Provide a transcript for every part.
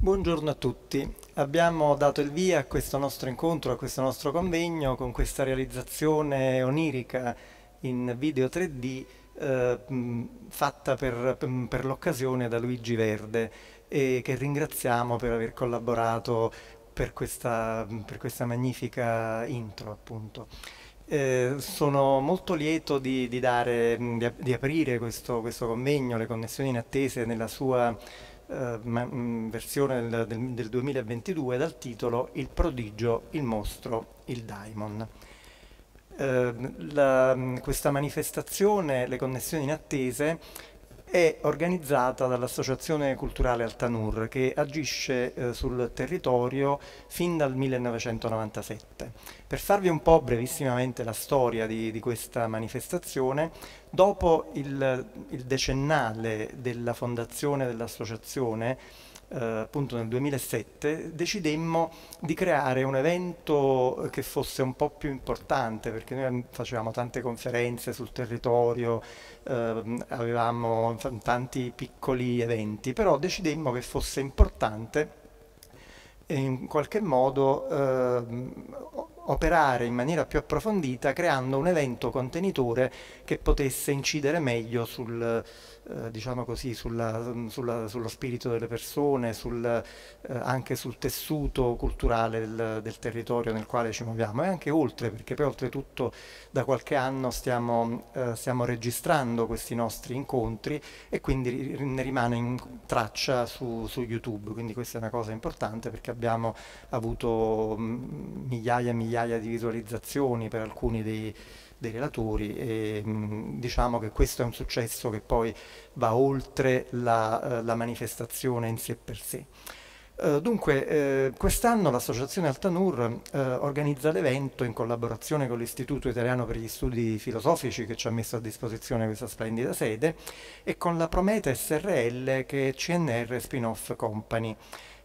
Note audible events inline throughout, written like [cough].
Buongiorno a tutti. Abbiamo dato il via a questo nostro incontro, a questo nostro convegno con questa realizzazione onirica in video 3D eh, mm, fatta per, mm, per l'occasione da Luigi Verde e che ringraziamo per aver collaborato per questa, mm, per questa magnifica intro appunto. Eh, sono molto lieto di, di, dare, di, di aprire questo, questo convegno, le connessioni in attese nella sua eh, mm, versione del, del, 2022 dal titolo Il prodigio, il mostro, il daimon. Eh, la, mm, questa manifestazione, le connessioni inattese, è organizzata dall'Associazione Culturale Altanur che agisce eh, sul territorio fin dal 1997. Per farvi un po' brevissimamente la storia di, di questa manifestazione, dopo il, il decennale della fondazione dell'associazione eh, appunto nel 2007 decidemmo di creare un evento che fosse un po' più importante perché noi facevamo tante conferenze sul territorio, eh, avevamo tanti piccoli eventi, però decidemmo che fosse importante eh, in qualche modo eh, operare in maniera più approfondita creando un evento contenitore che potesse incidere meglio sul, eh, diciamo così, sulla, sulla, sullo spirito delle persone, sul, eh, anche sul tessuto culturale del, del, territorio nel quale ci muoviamo e anche oltre, perché poi oltretutto da qualche anno stiamo, eh, stiamo registrando questi nostri incontri e quindi ne rimane in traccia su, su, YouTube, quindi questa è una cosa importante perché abbiamo avuto mm, migliaia e migliaia di visualizzazioni per alcuni dei dei relatori e mm, diciamo che questo è un successo che poi va oltre la, eh, la manifestazione in sé per sé. Eh, dunque, eh, quest'anno l'associazione Altanur organizza l'evento in collaborazione con l'Istituto Italiano per gli Studi Filosofici che ci ha messo a disposizione questa splendida sede e con la Prometa SRL che è CNR Spin-off Company.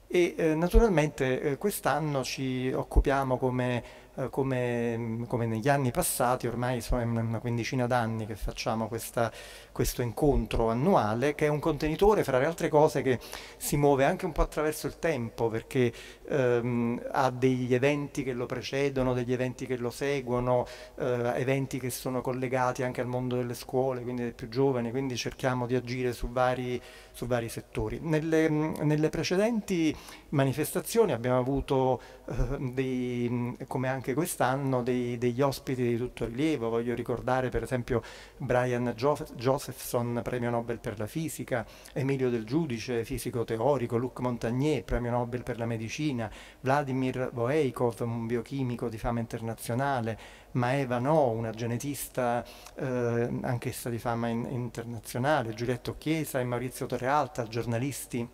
E naturalmente quest'anno ci occupiamo come eh, come, come, negli anni passati, ormai sono una quindicina d'anni che facciamo questa questo incontro annuale che è un contenitore fra le altre cose che si muove anche un po' attraverso il tempo perché ehm, ha degli eventi che lo precedono, degli eventi che lo seguono, eh, eventi che sono collegati anche al mondo delle scuole, quindi dei più giovani, quindi cerchiamo di agire su vari, su vari settori. Nelle, nelle, precedenti manifestazioni abbiamo avuto eh, dei, come anche quest'anno dei, degli ospiti di tutto rilievo, voglio ricordare per esempio Brian Joseph, Josephson, premio Nobel per la fisica, Emilio Del Giudice, fisico teorico, Luc Montagnier, premio Nobel per la medicina, Vladimir Voeikov, un biochimico di fama internazionale, Maeva No, una genetista eh, anch'essa di fama in internazionale, Giulietto Chiesa e Maurizio Torrealta, giornalisti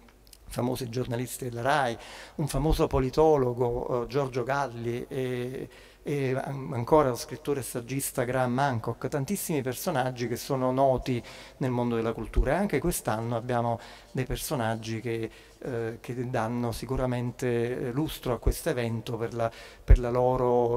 famosi giornalisti della RAI, un famoso politologo eh, Giorgio Galli e e ancora lo scrittore e saggista Graham Hancock, tantissimi personaggi che sono noti nel mondo della cultura e anche quest'anno abbiamo dei personaggi che, eh, che danno sicuramente eh, lustro a questo evento per, per,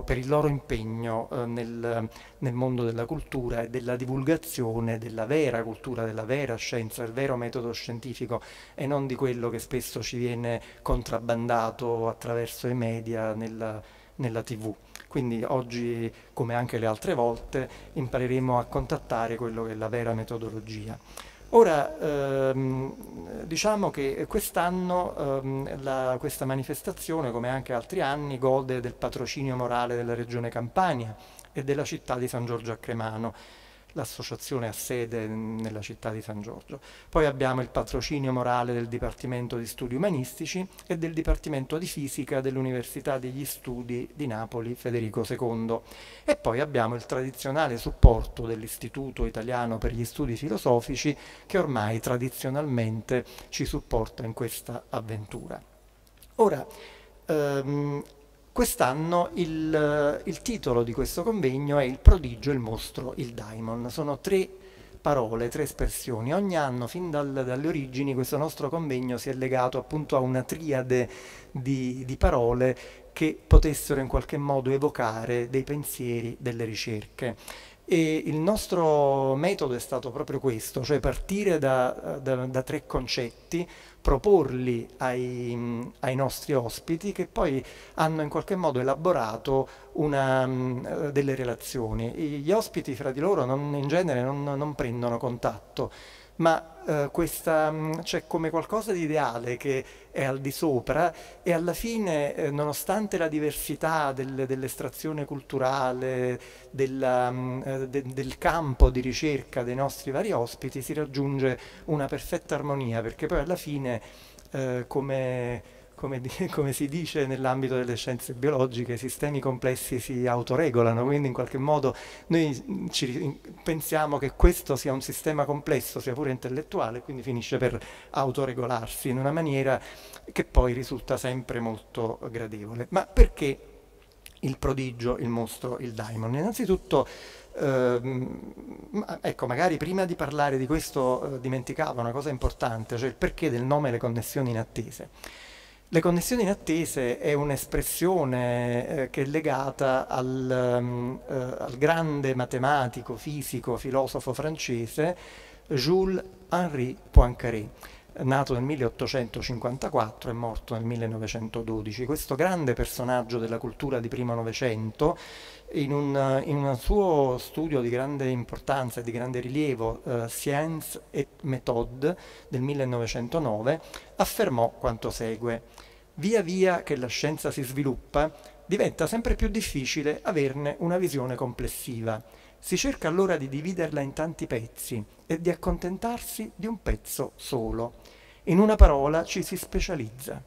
per, il loro impegno eh, nel, nel mondo della cultura e della divulgazione della vera cultura, della vera scienza, del vero metodo scientifico e non di quello che spesso ci viene contrabbandato attraverso i media nella, nella tv. Quindi oggi, come anche le altre volte, impareremo a contattare quello che è la vera metodologia. Ora, ehm, diciamo che quest'anno ehm, questa manifestazione, come anche altri anni, gode del patrocinio morale della Regione Campania e della città di San Giorgio a Cremano l'associazione ha sede nella città di San Giorgio. Poi abbiamo il patrocinio morale del Dipartimento di Studi Umanistici e del Dipartimento di Fisica dell'Università degli Studi di Napoli Federico II. E poi abbiamo il tradizionale supporto dell'Istituto Italiano per gli Studi Filosofici che ormai tradizionalmente ci supporta in questa avventura. Ora, ehm, Quest'anno il, eh, il, titolo di questo convegno è Il prodigio, il mostro, il daimon. Sono tre parole, tre espressioni. Ogni anno, fin dal, dalle origini, questo nostro convegno si è legato appunto a una triade di, di parole che potessero in qualche modo evocare dei pensieri, delle ricerche. E il nostro metodo è stato proprio questo, cioè partire da, da, da tre concetti, proporli ai, ai, nostri ospiti che poi hanno in qualche modo elaborato una, delle relazioni. Gli ospiti fra di loro non, in genere non, non prendono contatto, ma eh, questa, mm, c'è come qualcosa di ideale che è al di sopra e alla fine, eh, nonostante la diversità del, dell'estrazione culturale, della, mm, eh, de, del campo di ricerca dei nostri vari ospiti, si raggiunge una perfetta armonia, perché poi alla fine, eh, come come, di, [laughs] come, si dice nell'ambito delle scienze biologiche, i sistemi complessi si autoregolano, quindi in qualche modo noi ci, pensiamo che questo sia un sistema complesso, sia pure intellettuale, quindi finisce per autoregolarsi in una maniera che poi risulta sempre molto gradevole. Ma perché il prodigio, il mostro, il daimon? Innanzitutto... Uh, ecco, magari prima di parlare di questo uh, dimenticavo una cosa importante, cioè il perché del nome e le connessioni inattese. Le connessioni inattese è un'espressione eh, che è legata al, um, eh, al, grande matematico, fisico, filosofo francese Jules-Henri Poincaré, nato nel 1854 e morto nel 1912. Questo grande personaggio della cultura di primo Novecento, in un, in un suo studio di grande importanza e di grande rilievo, eh, Science et Méthode del 1909, affermò quanto segue via via che la scienza si sviluppa, diventa sempre più difficile averne una visione complessiva. Si cerca allora di dividerla in tanti pezzi e di accontentarsi di un pezzo solo. In una parola ci si specializza.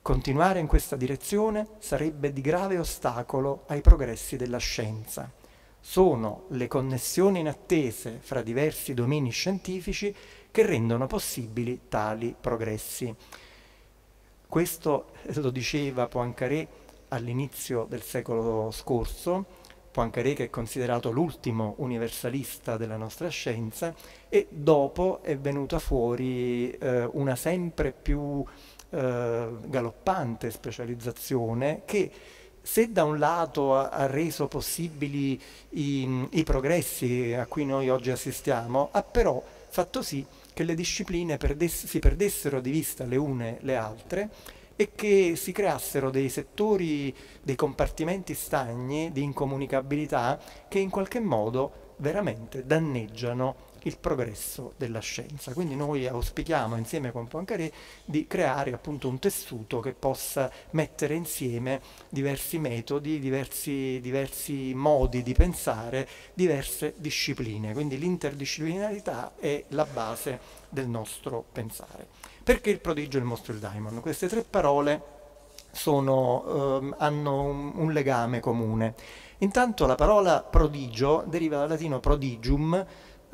Continuare in questa direzione sarebbe di grave ostacolo ai progressi della scienza. Sono le connessioni inattese fra diversi domini scientifici che rendono possibili tali progressi. Questo eh, lo diceva Poincaré all'inizio del secolo scorso, Poincaré che è considerato l'ultimo universalista della nostra scienza e dopo è venuta fuori eh, una sempre più eh, galoppante specializzazione che se da un lato ha, ha reso possibili i, i progressi a cui noi oggi assistiamo, ha però fatto sì che le discipline perdess si perdessero di vista le une le altre e che si creassero dei settori, dei compartimenti stagni di incomunicabilità che in qualche modo veramente danneggiano il progresso della scienza. Quindi noi auspichiamo insieme con Poincaré di creare appunto un tessuto che possa mettere insieme diversi metodi, diversi, diversi modi di pensare, diverse discipline. Quindi l'interdisciplinarità è la base del nostro pensare. Perché il prodigio, e il mostro e il daimon? Queste tre parole sono, ehm, hanno un, un legame comune. Intanto la parola prodigio deriva dal latino prodigium,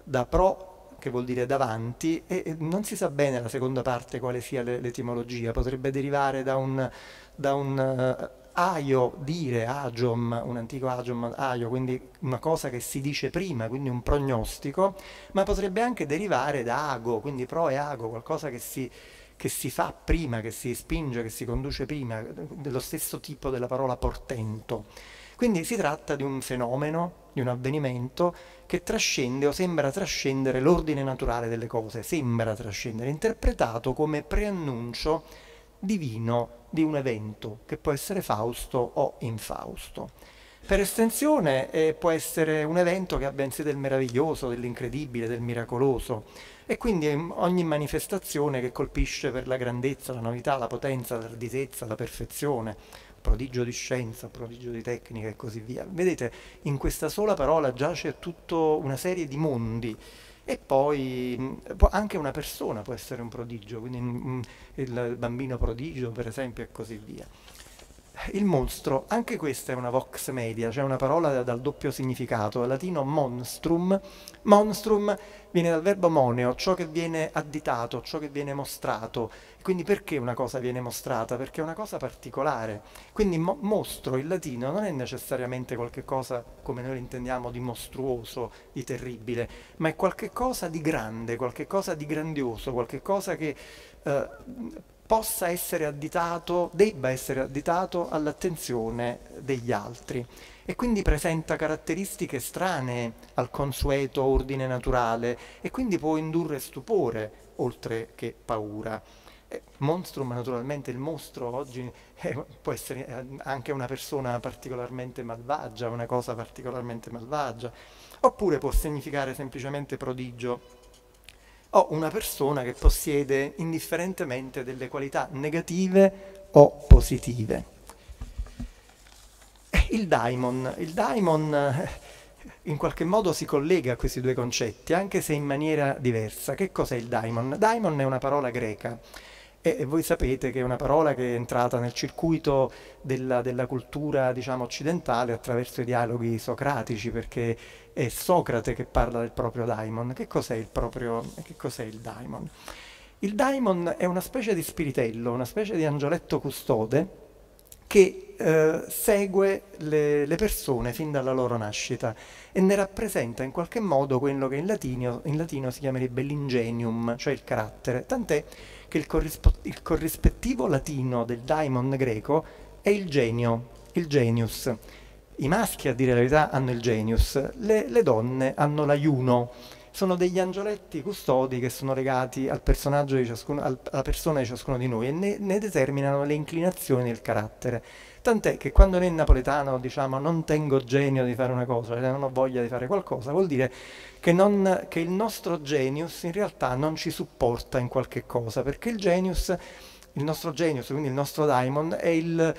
da pro che vuol dire davanti, e non si sa bene la seconda parte quale sia l'etimologia, potrebbe derivare da un, da un uh, aio, dire, agiom, un antico agiom, aio, quindi una cosa che si dice prima, quindi un prognostico, ma potrebbe anche derivare da ago, quindi pro e ago, qualcosa che si, che si fa prima, che si spinge, che si conduce prima, dello stesso tipo della parola portento. Quindi si tratta di un fenomeno, di un avvenimento che trascende o sembra trascendere l'ordine naturale delle cose, sembra trascendere, interpretato come preannuncio divino di un evento, che può essere Fausto o infausto. Per estensione eh, può essere un evento che abbia in sé del meraviglioso, dell'incredibile, del miracoloso e quindi mm, ogni manifestazione che colpisce per la grandezza, la novità, la potenza, l'arditezza, la perfezione, prodigio di scienza, prodigio di tecnica e così via. Vedete, in questa sola parola giace tutta una serie di mondi. E poi mm, anche una persona può essere un prodigio, quindi mm, mm, il bambino prodigio per esempio e così via. Il mostro, anche questa è una vox media, cioè una parola dal doppio significato, dal latino monstrum. Monstrum viene dal verbo moneo, ciò che viene additato, ciò che viene mostrato quindi perché una cosa viene mostrata? Perché è una cosa particolare. Quindi mo- mostro in latino non è necessariamente qualcosa, come noi lo intendiamo, di mostruoso, di terribile, ma è qualcosa di grande, qualcosa di grandioso, qualcosa che eh, possa essere additato, debba essere additato all'attenzione degli altri e quindi presenta caratteristiche strane al consueto ordine naturale e quindi può indurre stupore oltre che paura. Monstrum naturalmente il mostro oggi eh, può essere eh, anche una persona particolarmente malvagia, una cosa particolarmente malvagia, oppure può significare semplicemente prodigio o una persona che possiede indifferentemente delle qualità negative o positive. Eh, il daimon, il daimon eh, in qualche modo si collega a questi due concetti, anche se in maniera diversa. Che cos'è il daimon? Daimon è una parola greca e, voi sapete che è una parola che è entrata nel circuito della, della cultura diciamo, occidentale attraverso i dialoghi socratici, perché è Socrate che parla del proprio daimon. Che cos'è il, proprio, che cos'è il daimon? Il daimon è una specie di spiritello, una specie di angioletto custode che eh, segue le, le, persone fin dalla loro nascita e ne rappresenta in qualche modo quello che in latino, in latino si chiamerebbe l'ingenium, cioè il carattere, tant'è che il, corrispo- il corrispettivo latino del daimon greco è il genio, il genius. I maschi, a dire la verità, hanno il genius, le, le donne hanno l'aiuno. Sono degli angioletti custodi che sono legati al personaggio di ciascuno, al, alla persona di ciascuno di noi e ne, ne determinano le inclinazioni del carattere. Tant'è che quando nel napoletano diciamo non tengo genio di fare una cosa, cioè non ho voglia di fare qualcosa, vuol dire che, non, che il nostro genius in realtà non ci supporta in qualche cosa, perché il genius, il nostro genius, quindi il nostro daimon, è il,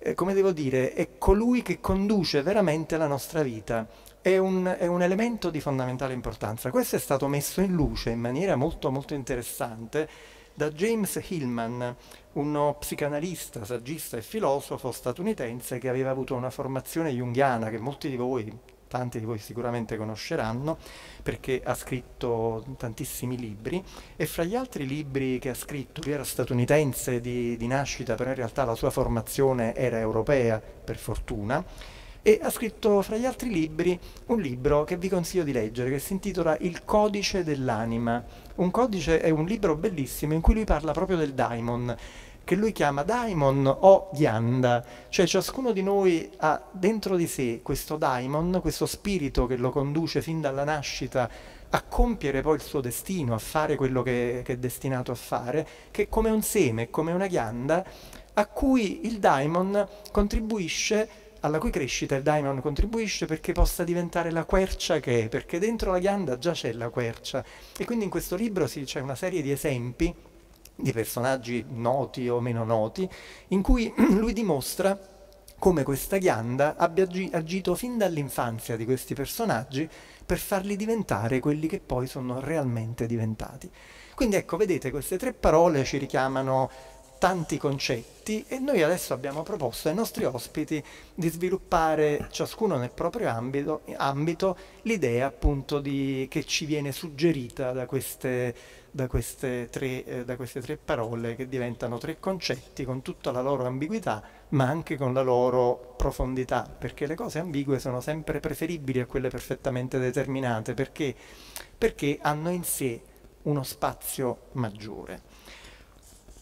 eh, come devo dire, è colui che conduce veramente la nostra vita. È un, è un, elemento di fondamentale importanza. Questo è stato messo in luce in maniera molto molto interessante da James Hillman, uno psicanalista, saggista e filosofo statunitense che aveva avuto una formazione junghiana che molti di voi, tanti di voi sicuramente conosceranno, perché ha scritto tantissimi libri e fra gli altri libri che ha scritto, lui era statunitense di, di nascita, però in realtà la sua formazione era europea, per fortuna, e ha scritto fra gli altri libri un libro che vi consiglio di leggere che si intitola Il codice dell'anima. Un codice è un libro bellissimo in cui lui parla proprio del daimon che lui chiama daimon o ghianda, cioè ciascuno di noi ha dentro di sé questo daimon, questo spirito che lo conduce fin dalla nascita a compiere poi il suo destino, a fare quello che, che è destinato a fare, che è come un seme, come una ghianda, a cui il daimon contribuisce alla cui crescita il daimon contribuisce perché possa diventare la quercia che è, perché dentro la ghianda già c'è la quercia. E quindi in questo libro sì, c'è una serie di esempi di personaggi noti o meno noti, in cui [clears throat] lui dimostra come questa ghianda abbia agito fin dall'infanzia di questi personaggi per farli diventare quelli che poi sono realmente diventati. Quindi ecco, vedete, queste tre parole ci richiamano tanti concetti e noi adesso abbiamo proposto ai nostri ospiti di sviluppare ciascuno nel proprio ambito, ambito l'idea appunto di, che ci viene suggerita da queste, da, queste tre, eh, da queste, tre, parole che diventano tre concetti con tutta la loro ambiguità ma anche con la loro profondità perché le cose ambigue sono sempre preferibili a quelle perfettamente determinate perché, perché hanno in sé uno spazio maggiore.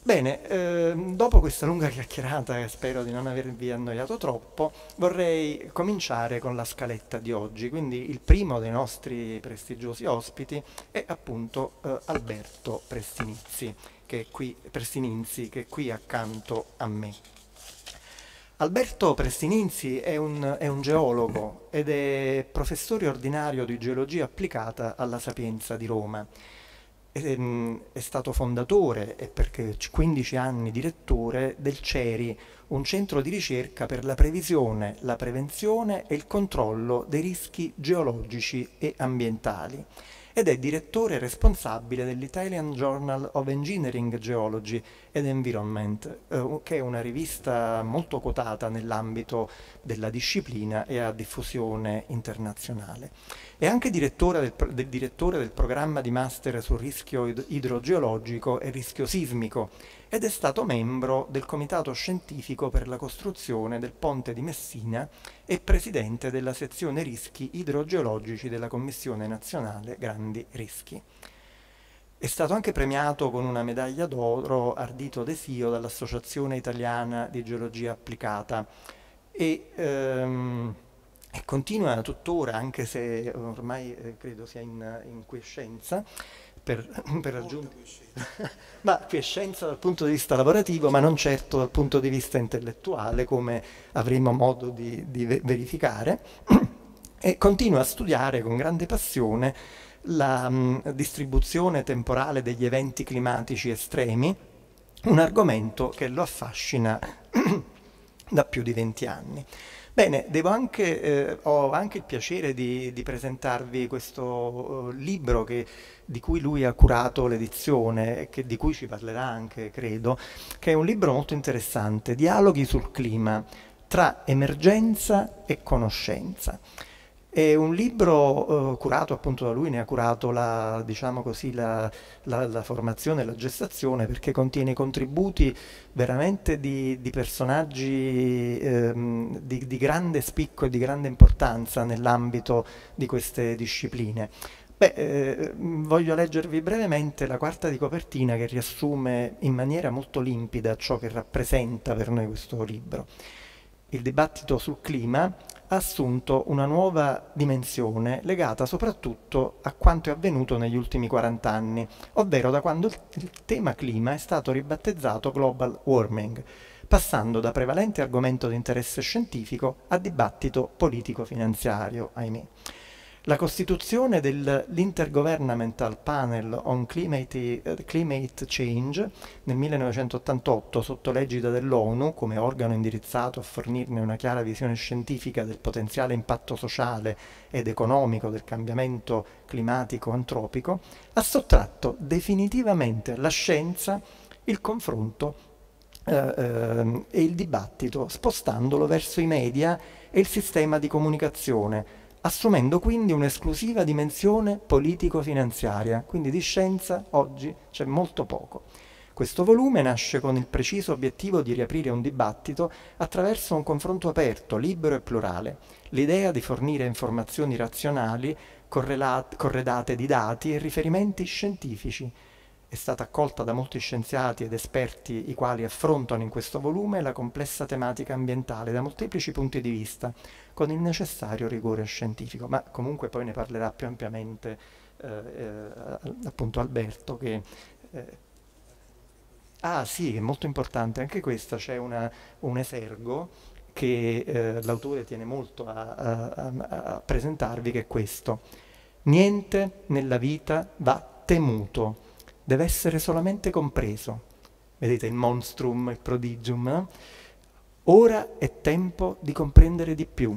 Bene, ehm, dopo questa lunga chiacchierata, che spero di non avervi annoiato troppo, vorrei cominciare con la scaletta di oggi. Quindi il primo dei nostri prestigiosi ospiti è appunto eh, Alberto Prestinizzi, che è qui, Prestininzi, che è qui accanto a me. Alberto Prestininzi è un, è un, geologo ed è professore ordinario di geologia applicata alla Sapienza di Roma. Ehm, è stato fondatore e per 15 anni direttore del CERI, un centro di ricerca per la previsione, la prevenzione e il controllo dei rischi geologici e ambientali ed è direttore responsabile dell'Italian Journal of Engineering Geology and Environment, eh, che è una rivista molto quotata nell'ambito della disciplina e a diffusione internazionale. È anche direttore del, del, direttore del programma di master sul rischio idrogeologico e rischio sismico ed è stato membro del Comitato Scientifico per la costruzione del Ponte di Messina e presidente della sezione rischi idrogeologici della Commissione nazionale Grandi Rischi. È stato anche premiato con una medaglia d'oro Ardito desio dall'Associazione Italiana di Geologia Applicata e, ehm, e continua tuttora, anche se ormai eh, credo sia in, in quiescenza, per, [clears throat] per raggiungere... [laughs] ma qui dal punto di vista lavorativo, ma non certo dal punto di vista intellettuale, come avremo modo di, di verificare, [clears throat] e continua a studiare con grande passione la mh, mm, distribuzione temporale degli eventi climatici estremi, un argomento che lo affascina [clears throat] da più di 20 anni. Bene, anche, eh, ho anche il piacere di, di presentarvi questo eh, libro che, di cui lui ha curato l'edizione e di cui ci parlerà anche, credo, che è un libro molto interessante, Dialoghi sul clima tra emergenza e conoscenza. È un libro eh, curato appunto da lui, ne ha curato la, diciamo così, la, la, la formazione la gestazione perché contiene contributi veramente di, di personaggi ehm, di, di grande spicco e di grande importanza nell'ambito di queste discipline. Beh, eh, voglio leggervi brevemente la quarta di copertina che riassume in maniera molto limpida ciò che rappresenta per noi questo libro. Il dibattito sul clima ha assunto una nuova dimensione legata soprattutto a quanto è avvenuto negli ultimi 40 anni, ovvero da quando il tema clima è stato ribattezzato global warming, passando da prevalente argomento di interesse scientifico a dibattito politico-finanziario, ahimè. La costituzione dell'Intergovernmental Panel on Climate, eh, Climate, Change nel 1988 sotto l'egida dell'ONU come organo indirizzato a fornirne una chiara visione scientifica del potenziale impatto sociale ed economico del cambiamento climatico antropico, ha sottratto definitivamente alla scienza il confronto eh, eh, e il dibattito spostandolo verso i media e il sistema di comunicazione assumendo quindi un'esclusiva dimensione politico-finanziaria, quindi di scienza oggi c'è molto poco. Questo volume nasce con il preciso obiettivo di riaprire un dibattito attraverso un confronto aperto, libero e plurale, l'idea di fornire informazioni razionali corredate di dati e riferimenti scientifici, è stata accolta da molti scienziati ed esperti i quali affrontano in questo volume la complessa tematica ambientale da molteplici punti di vista, con il necessario rigore scientifico, ma comunque poi ne parlerà più ampiamente eh, eh, appunto Alberto che... Eh, ah sì, è molto importante, anche questo c'è un esergo che eh, l'autore tiene molto a, a, a presentarvi che è questo. Niente nella vita va temuto deve essere solamente compreso. Vedete il monstrum, il prodigium. Eh? Ora è tempo di comprendere di più,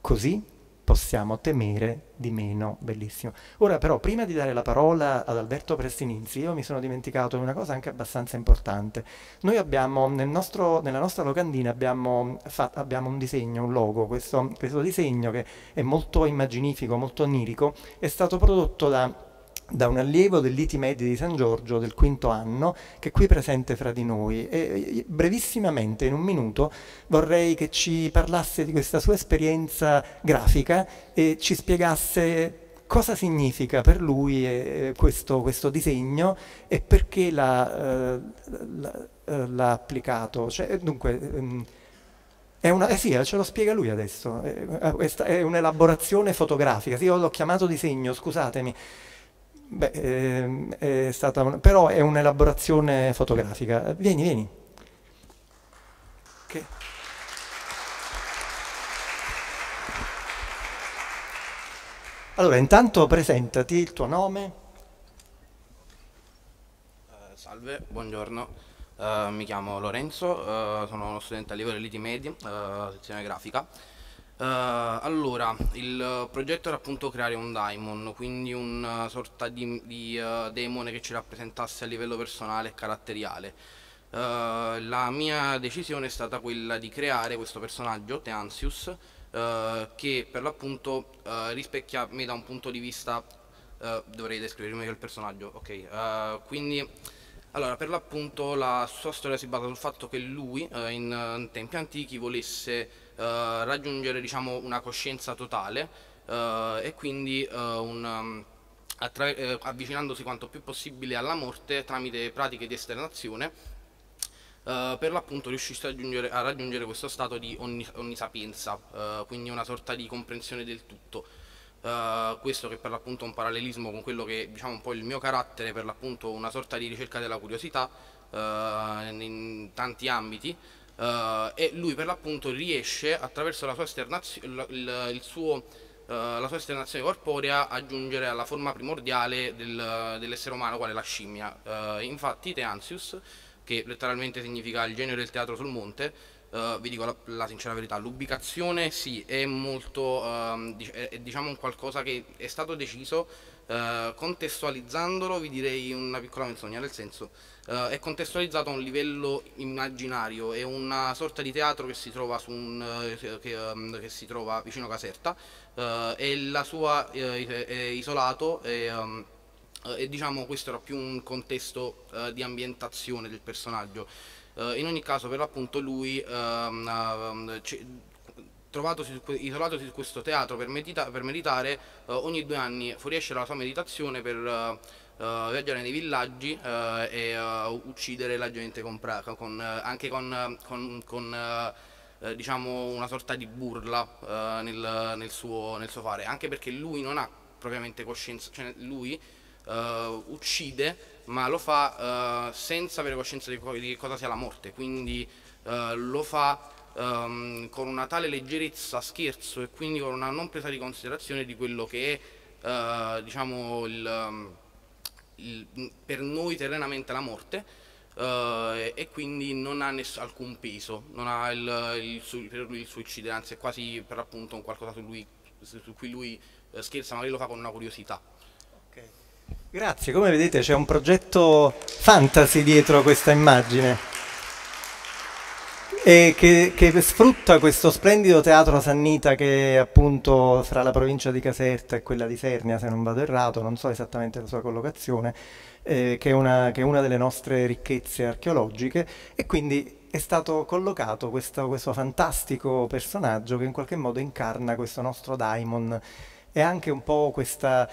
così possiamo temere di meno. Bellissimo. Ora però, prima di dare la parola ad Alberto Prestinizzi, io mi sono dimenticato di una cosa anche abbastanza importante. Noi abbiamo, nel nostro, nella nostra locandina abbiamo, fatto, abbiamo, un disegno, un logo. Questo, questo disegno, che è molto immaginifico, molto onirico, è stato prodotto da da un allievo dell'Iti Medi di San Giorgio del quinto anno che è qui presente fra di noi e brevissimamente in un minuto vorrei che ci parlasse di questa sua esperienza grafica e ci spiegasse cosa significa per lui eh, questo, questo, disegno e perché l'ha, eh, eh, applicato. Cioè, dunque, ehm, è una, eh sì, eh, ce lo spiega lui adesso, eh, questa è un'elaborazione fotografica, sì, io l'ho chiamato disegno, scusatemi. Beh, ehm, è stata una... però è un'elaborazione fotografica. Vieni, vieni. Okay. Allora, intanto presentati il tuo nome. Eh, salve, buongiorno. Eh, mi chiamo Lorenzo, eh, sono uno studente a livello di Liti Medi, eh, sezione grafica. Uh, allora, il progetto era appunto creare un daimon, quindi una eh, sorta di, di uh, demone che ci rappresentasse a livello personale e caratteriale. Uh, la mia decisione è stata quella di creare questo personaggio, Teansius, che per l'appunto rispecchia me da un punto di vista... dovrei descrivere meglio il personaggio, ok. quindi... Allora, per l'appunto la sua storia si basa sul fatto che lui in, in tempi antichi volesse eh, raggiungere diciamo, una coscienza totale eh, e quindi eh, un, mm, avvicinandosi quanto più possibile alla morte tramite pratiche di esternazione Uh, per l'appunto riuscisse a raggiungere, a raggiungere, questo stato di onnisapienza, uh, quindi una sorta di comprensione del tutto. Uh, questo che per l'appunto è un parallelismo con quello che diciamo un po' il mio carattere, per l'appunto una sorta di ricerca della curiosità in tanti ambiti, Uh, e lui per l'appunto riesce attraverso la sua esternazione, il, suo, eh, la sua esternazione corporea a giungere alla forma primordiale del, dell'essere umano, quale la scimmia. Uh, infatti Teantius, che letteralmente significa il genio del teatro sul monte, vi dico la, la, sincera verità, l'ubicazione sì è molto, ehm, dic è, è, diciamo un qualcosa che è stato deciso, contestualizzandolo vi direi una piccola menzogna, nel senso Uh, è contestualizzato a un livello immaginario, è una sorta di teatro che si trova, un, uh, che, um, che si trova vicino a Caserta uh, eh, e la sua è isolato e, um, e, diciamo questo era più un contesto di ambientazione del personaggio. in ogni caso per l'appunto lui ehm, ehm, su, isolato su questo teatro per, medita per meditare, ogni due anni fuoriesce la sua meditazione per eh, ragione dei villaggi eh, e eh, uccidere la gente con, con, anche con, con, con diciamo una sorta di burla nel, nel, suo, nel suo fare, anche perché lui non ha propriamente coscienza, cioè lui Uh, uccide, ma lo fa uh, senza avere coscienza di, di, cosa sia la morte, quindi uh, lo fa um, con una tale leggerezza, scherzo e quindi con una non presa di considerazione di quello che è diciamo il, um, il, per noi terrenamente la morte eh, e quindi non ha ness- alcun peso, non ha il, il, su- il suicidio, anzi è quasi per appunto un qualcosa su, lui, su, cui lui eh, scherza, magari lo fa con una curiosità. Okay. Grazie, come vedete c'è un progetto fantasy dietro questa immagine e che, che, sfrutta questo splendido teatro Sannita che è appunto fra la provincia di Caserta e quella di Sernia, se non vado errato, non so esattamente la sua collocazione, eh, che, è una, che, è una, delle nostre ricchezze archeologiche e quindi è stato collocato questo, questo fantastico personaggio che in qualche modo incarna questo nostro daimon e anche un po' questa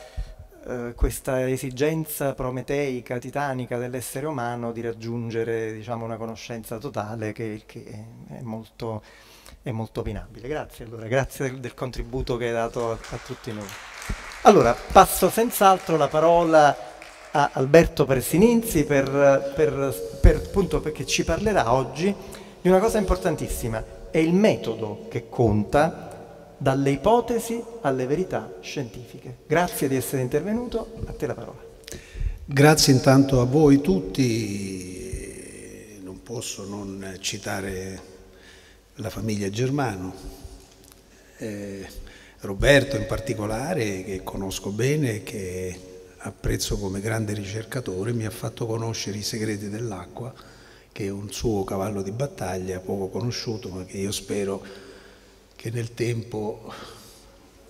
eh, questa esigenza prometeica, titanica dell'essere umano di raggiungere diciamo, una conoscenza totale che, che è, molto, è, molto, opinabile. Grazie allora, grazie del, del contributo che hai dato a, a tutti noi. Allora, passo senz'altro la parola a Alberto Persininzi per, per, per, appunto, perché ci parlerà oggi di una cosa importantissima, è il metodo che conta dalle ipotesi alle verità scientifiche. Grazie di essere intervenuto, a te la parola. Grazie intanto a voi tutti, non posso non citare la famiglia Germano, eh, Roberto in particolare che conosco bene, che apprezzo come grande ricercatore, mi ha fatto conoscere i segreti dell'acqua, che è un suo cavallo di battaglia poco conosciuto ma che io spero che nel tempo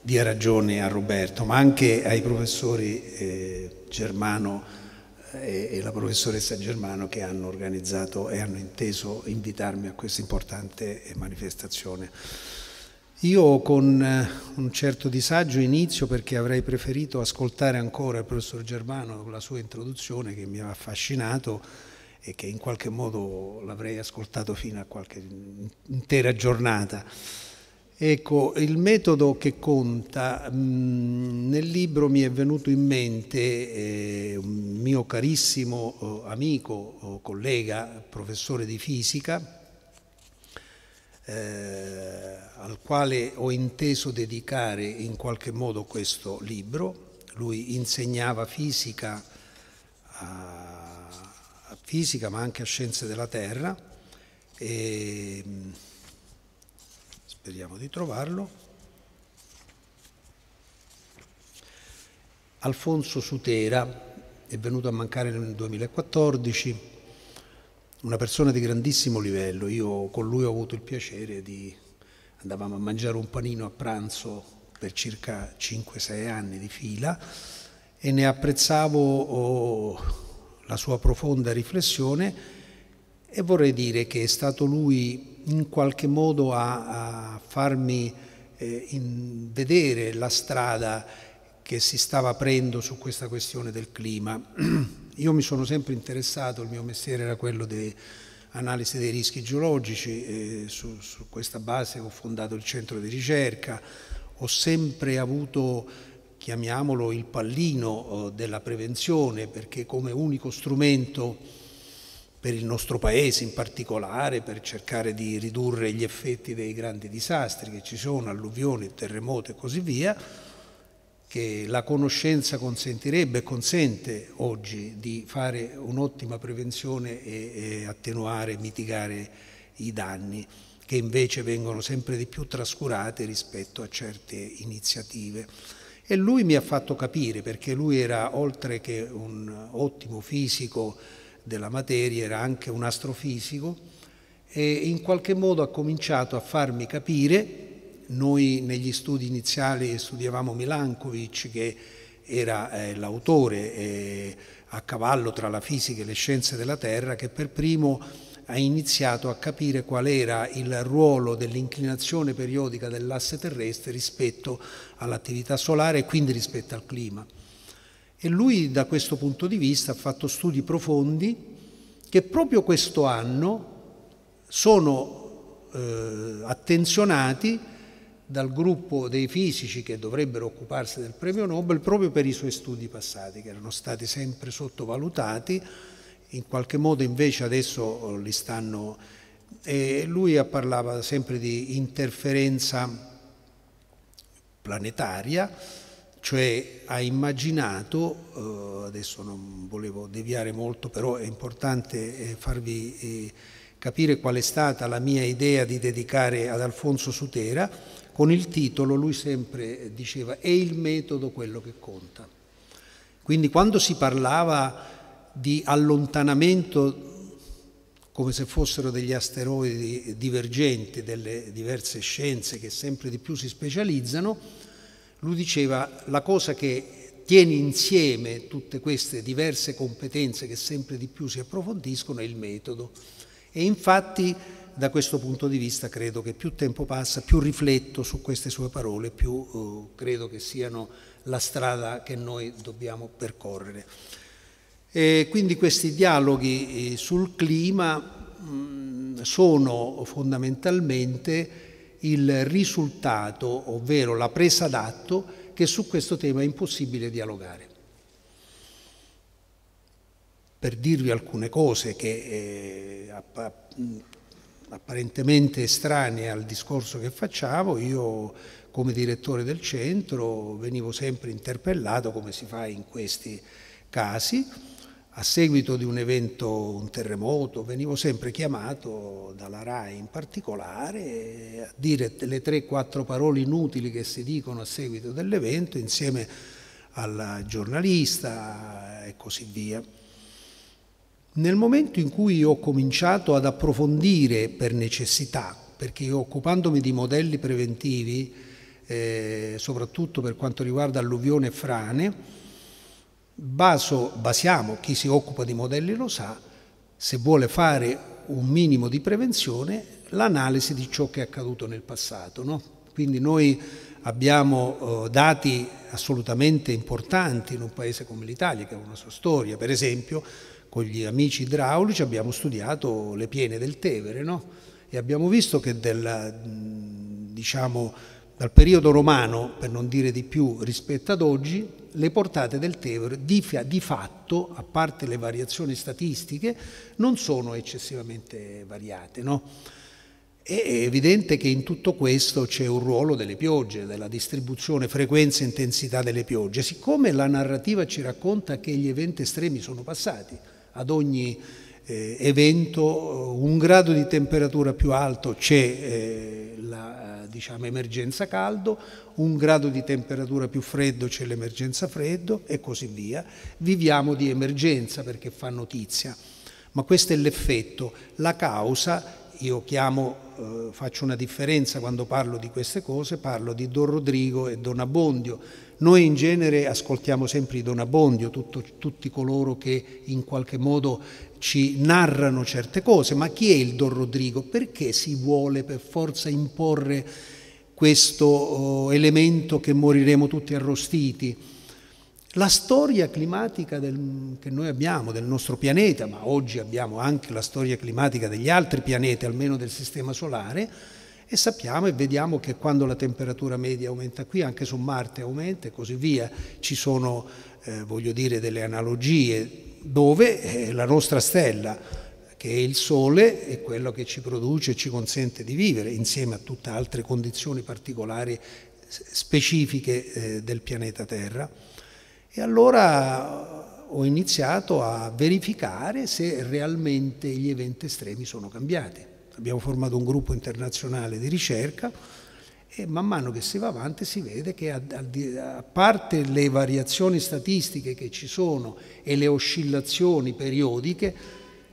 dia ragione a Roberto, ma anche ai professori eh, Germano eh, e la professoressa Germano che hanno organizzato e hanno inteso invitarmi a questa importante eh, manifestazione. Io con eh, un certo disagio inizio perché avrei preferito ascoltare ancora il professor Germano con la sua introduzione che mi ha affascinato e che in qualche modo l'avrei ascoltato fino a qualche intera giornata. Ecco, il metodo che conta, mm, nel libro mi è venuto in mente eh, un mio carissimo eh, amico, eh, collega, professore di fisica, eh, al quale ho inteso dedicare in qualche modo questo libro. Lui insegnava fisica, a, a fisica ma anche a scienze della Terra. E, mm, Speriamo di trovarlo. Alfonso Sutera è venuto a mancare nel 2014, una persona di grandissimo livello. Io con lui ho avuto il piacere di andavamo a mangiare un panino a pranzo per circa 5-6 anni di fila e ne apprezzavo oh, la sua profonda riflessione e vorrei dire che è stato lui in qualche modo a, a farmi eh, vedere la strada che si stava aprendo su questa questione del clima. [clears throat] Io mi sono sempre interessato, il mio mestiere era quello di analisi dei rischi geologici, eh, su, su questa base ho fondato il centro di ricerca, ho sempre avuto, chiamiamolo, il pallino oh, della prevenzione, perché come unico strumento per il nostro Paese in particolare, per cercare di ridurre gli effetti dei grandi disastri che ci sono, alluvioni, terremoti e così via, che la conoscenza consentirebbe e consente oggi di fare un'ottima prevenzione e, e attenuare, mitigare i danni che invece vengono sempre di più trascurate rispetto a certe iniziative. E lui mi ha fatto capire, perché lui era oltre che un ottimo fisico, della materia, era anche un astrofisico, e in qualche modo ha cominciato a farmi capire, noi negli studi iniziali studiavamo Milankovic che era eh, l'autore eh, a cavallo tra la fisica e le scienze della Terra, che per primo ha iniziato a capire qual era il ruolo dell'inclinazione periodica dell'asse terrestre rispetto all'attività solare e quindi rispetto al clima. E lui da questo punto di vista ha fatto studi profondi che proprio questo anno sono eh, attenzionati dal gruppo dei fisici che dovrebbero occuparsi del premio Nobel proprio per i suoi studi passati, che erano stati sempre sottovalutati, in qualche modo invece adesso li stanno... Eh, lui parlava sempre di interferenza planetaria, cioè ha immaginato, eh, adesso non volevo deviare molto, però è importante eh, farvi eh, capire qual è stata la mia idea di dedicare ad Alfonso Sutera, con il titolo lui sempre diceva è il metodo quello che conta. Quindi quando si parlava di allontanamento come se fossero degli asteroidi divergenti delle diverse scienze che sempre di più si specializzano, lui diceva la cosa che tiene insieme tutte queste diverse competenze che sempre di più si approfondiscono è il metodo. E infatti da questo punto di vista credo che più tempo passa, più rifletto su queste sue parole, più eh, credo che siano la strada che noi dobbiamo percorrere. E quindi questi dialoghi eh, sul clima mh, mm, sono fondamentalmente il risultato, ovvero la presa d'atto, che su questo tema è impossibile dialogare. Per dirvi alcune cose che eh, apparentemente estranee al discorso che facciamo, io come direttore del centro venivo sempre interpellato, come si fa in questi casi, a seguito di un evento, un terremoto, venivo sempre chiamato dalla RAI in particolare a dire le 3-4 parole inutili che si dicono a seguito dell'evento insieme al giornalista e così via. Nel momento in cui ho cominciato ad approfondire per necessità, perché occupandomi di modelli preventivi, eh, soprattutto per quanto riguarda alluvione e frane, Baso, basiamo, chi si occupa di modelli lo sa, se vuole fare un minimo di prevenzione, l'analisi di ciò che è accaduto nel passato. No? Quindi noi abbiamo eh, dati assolutamente importanti in un paese come l'Italia, che ha una sua storia. Per esempio, con gli amici idraulici abbiamo studiato le piene del Tevere no? e abbiamo visto che del, diciamo, dal periodo romano, per non dire di più rispetto ad oggi, le portate del Tevere di, di, fatto, a parte le variazioni statistiche, non sono eccessivamente variate. No? È evidente che in tutto questo c'è un ruolo delle piogge, della distribuzione, frequenza e intensità delle piogge. Siccome la narrativa ci racconta che gli eventi estremi sono passati, ad ogni eh, evento, eh, un grado di temperatura più alto c'è eh, la eh, diciamo, emergenza caldo, un grado di temperatura più freddo c'è l'emergenza freddo e così via. Viviamo di emergenza perché fa notizia, ma questo è l'effetto. La causa, io chiamo, eh, faccio una differenza quando parlo di queste cose, parlo di Don Rodrigo e Don Abbondio. Noi in genere ascoltiamo sempre i Don Abbondio, tutto, tutti coloro che in qualche modo ci narrano certe cose, ma chi è il Don Rodrigo? Perché si vuole per forza imporre questo oh, elemento che moriremo tutti arrostiti? La storia climatica del, che noi abbiamo, del nostro pianeta, ma oggi abbiamo anche la storia climatica degli altri pianeti, almeno del Sistema Solare, e sappiamo e vediamo che quando la temperatura media aumenta qui, anche su Marte aumenta e così via, ci sono, eh, voglio dire, delle analogie dove eh, la nostra stella, che è il Sole, è quello che ci produce e ci consente di vivere, insieme a tutte altre condizioni particolari specifiche eh, del pianeta Terra. E allora ho iniziato a verificare se realmente gli eventi estremi sono cambiati. Abbiamo formato un gruppo internazionale di ricerca e man mano che si va avanti si vede che a, a, parte le variazioni statistiche che ci sono e le oscillazioni periodiche,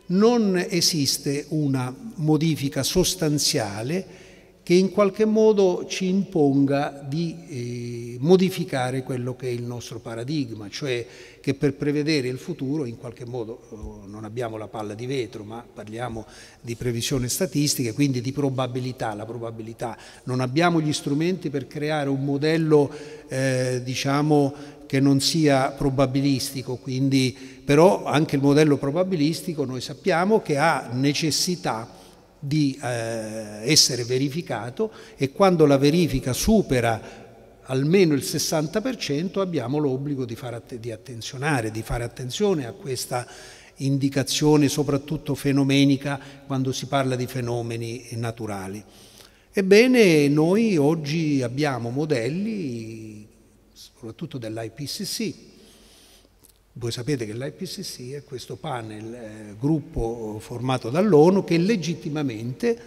non esiste una modifica sostanziale che in qualche modo ci imponga di eh, modificare quello che è il nostro paradigma, cioè che per prevedere il futuro, in qualche modo oh, non abbiamo la palla di vetro, ma parliamo di previsione statistica, quindi di probabilità, la probabilità. Non abbiamo gli strumenti per creare un modello, eh, diciamo, che non sia probabilistico, quindi però anche il modello probabilistico noi sappiamo che ha necessità di eh, essere verificato e quando la verifica supera almeno il 60% abbiamo l'obbligo di, att di attenzionare, di fare attenzione a questa indicazione soprattutto fenomenica quando si parla di fenomeni naturali. Ebbene, noi oggi abbiamo modelli, soprattutto dell'IPCC, voi sapete che l'IPCC è questo panel, eh, gruppo eh, formato dall'ONU che legittimamente,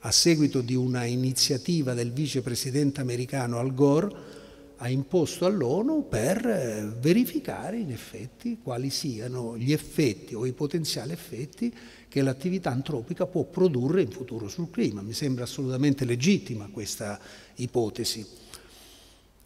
a seguito di una iniziativa del vicepresidente americano Al Gore, ha imposto all'ONU per eh, verificare in effetti quali siano gli effetti o i potenziali effetti che l'attività antropica può produrre in futuro sul clima. Mi sembra assolutamente legittima questa ipotesi.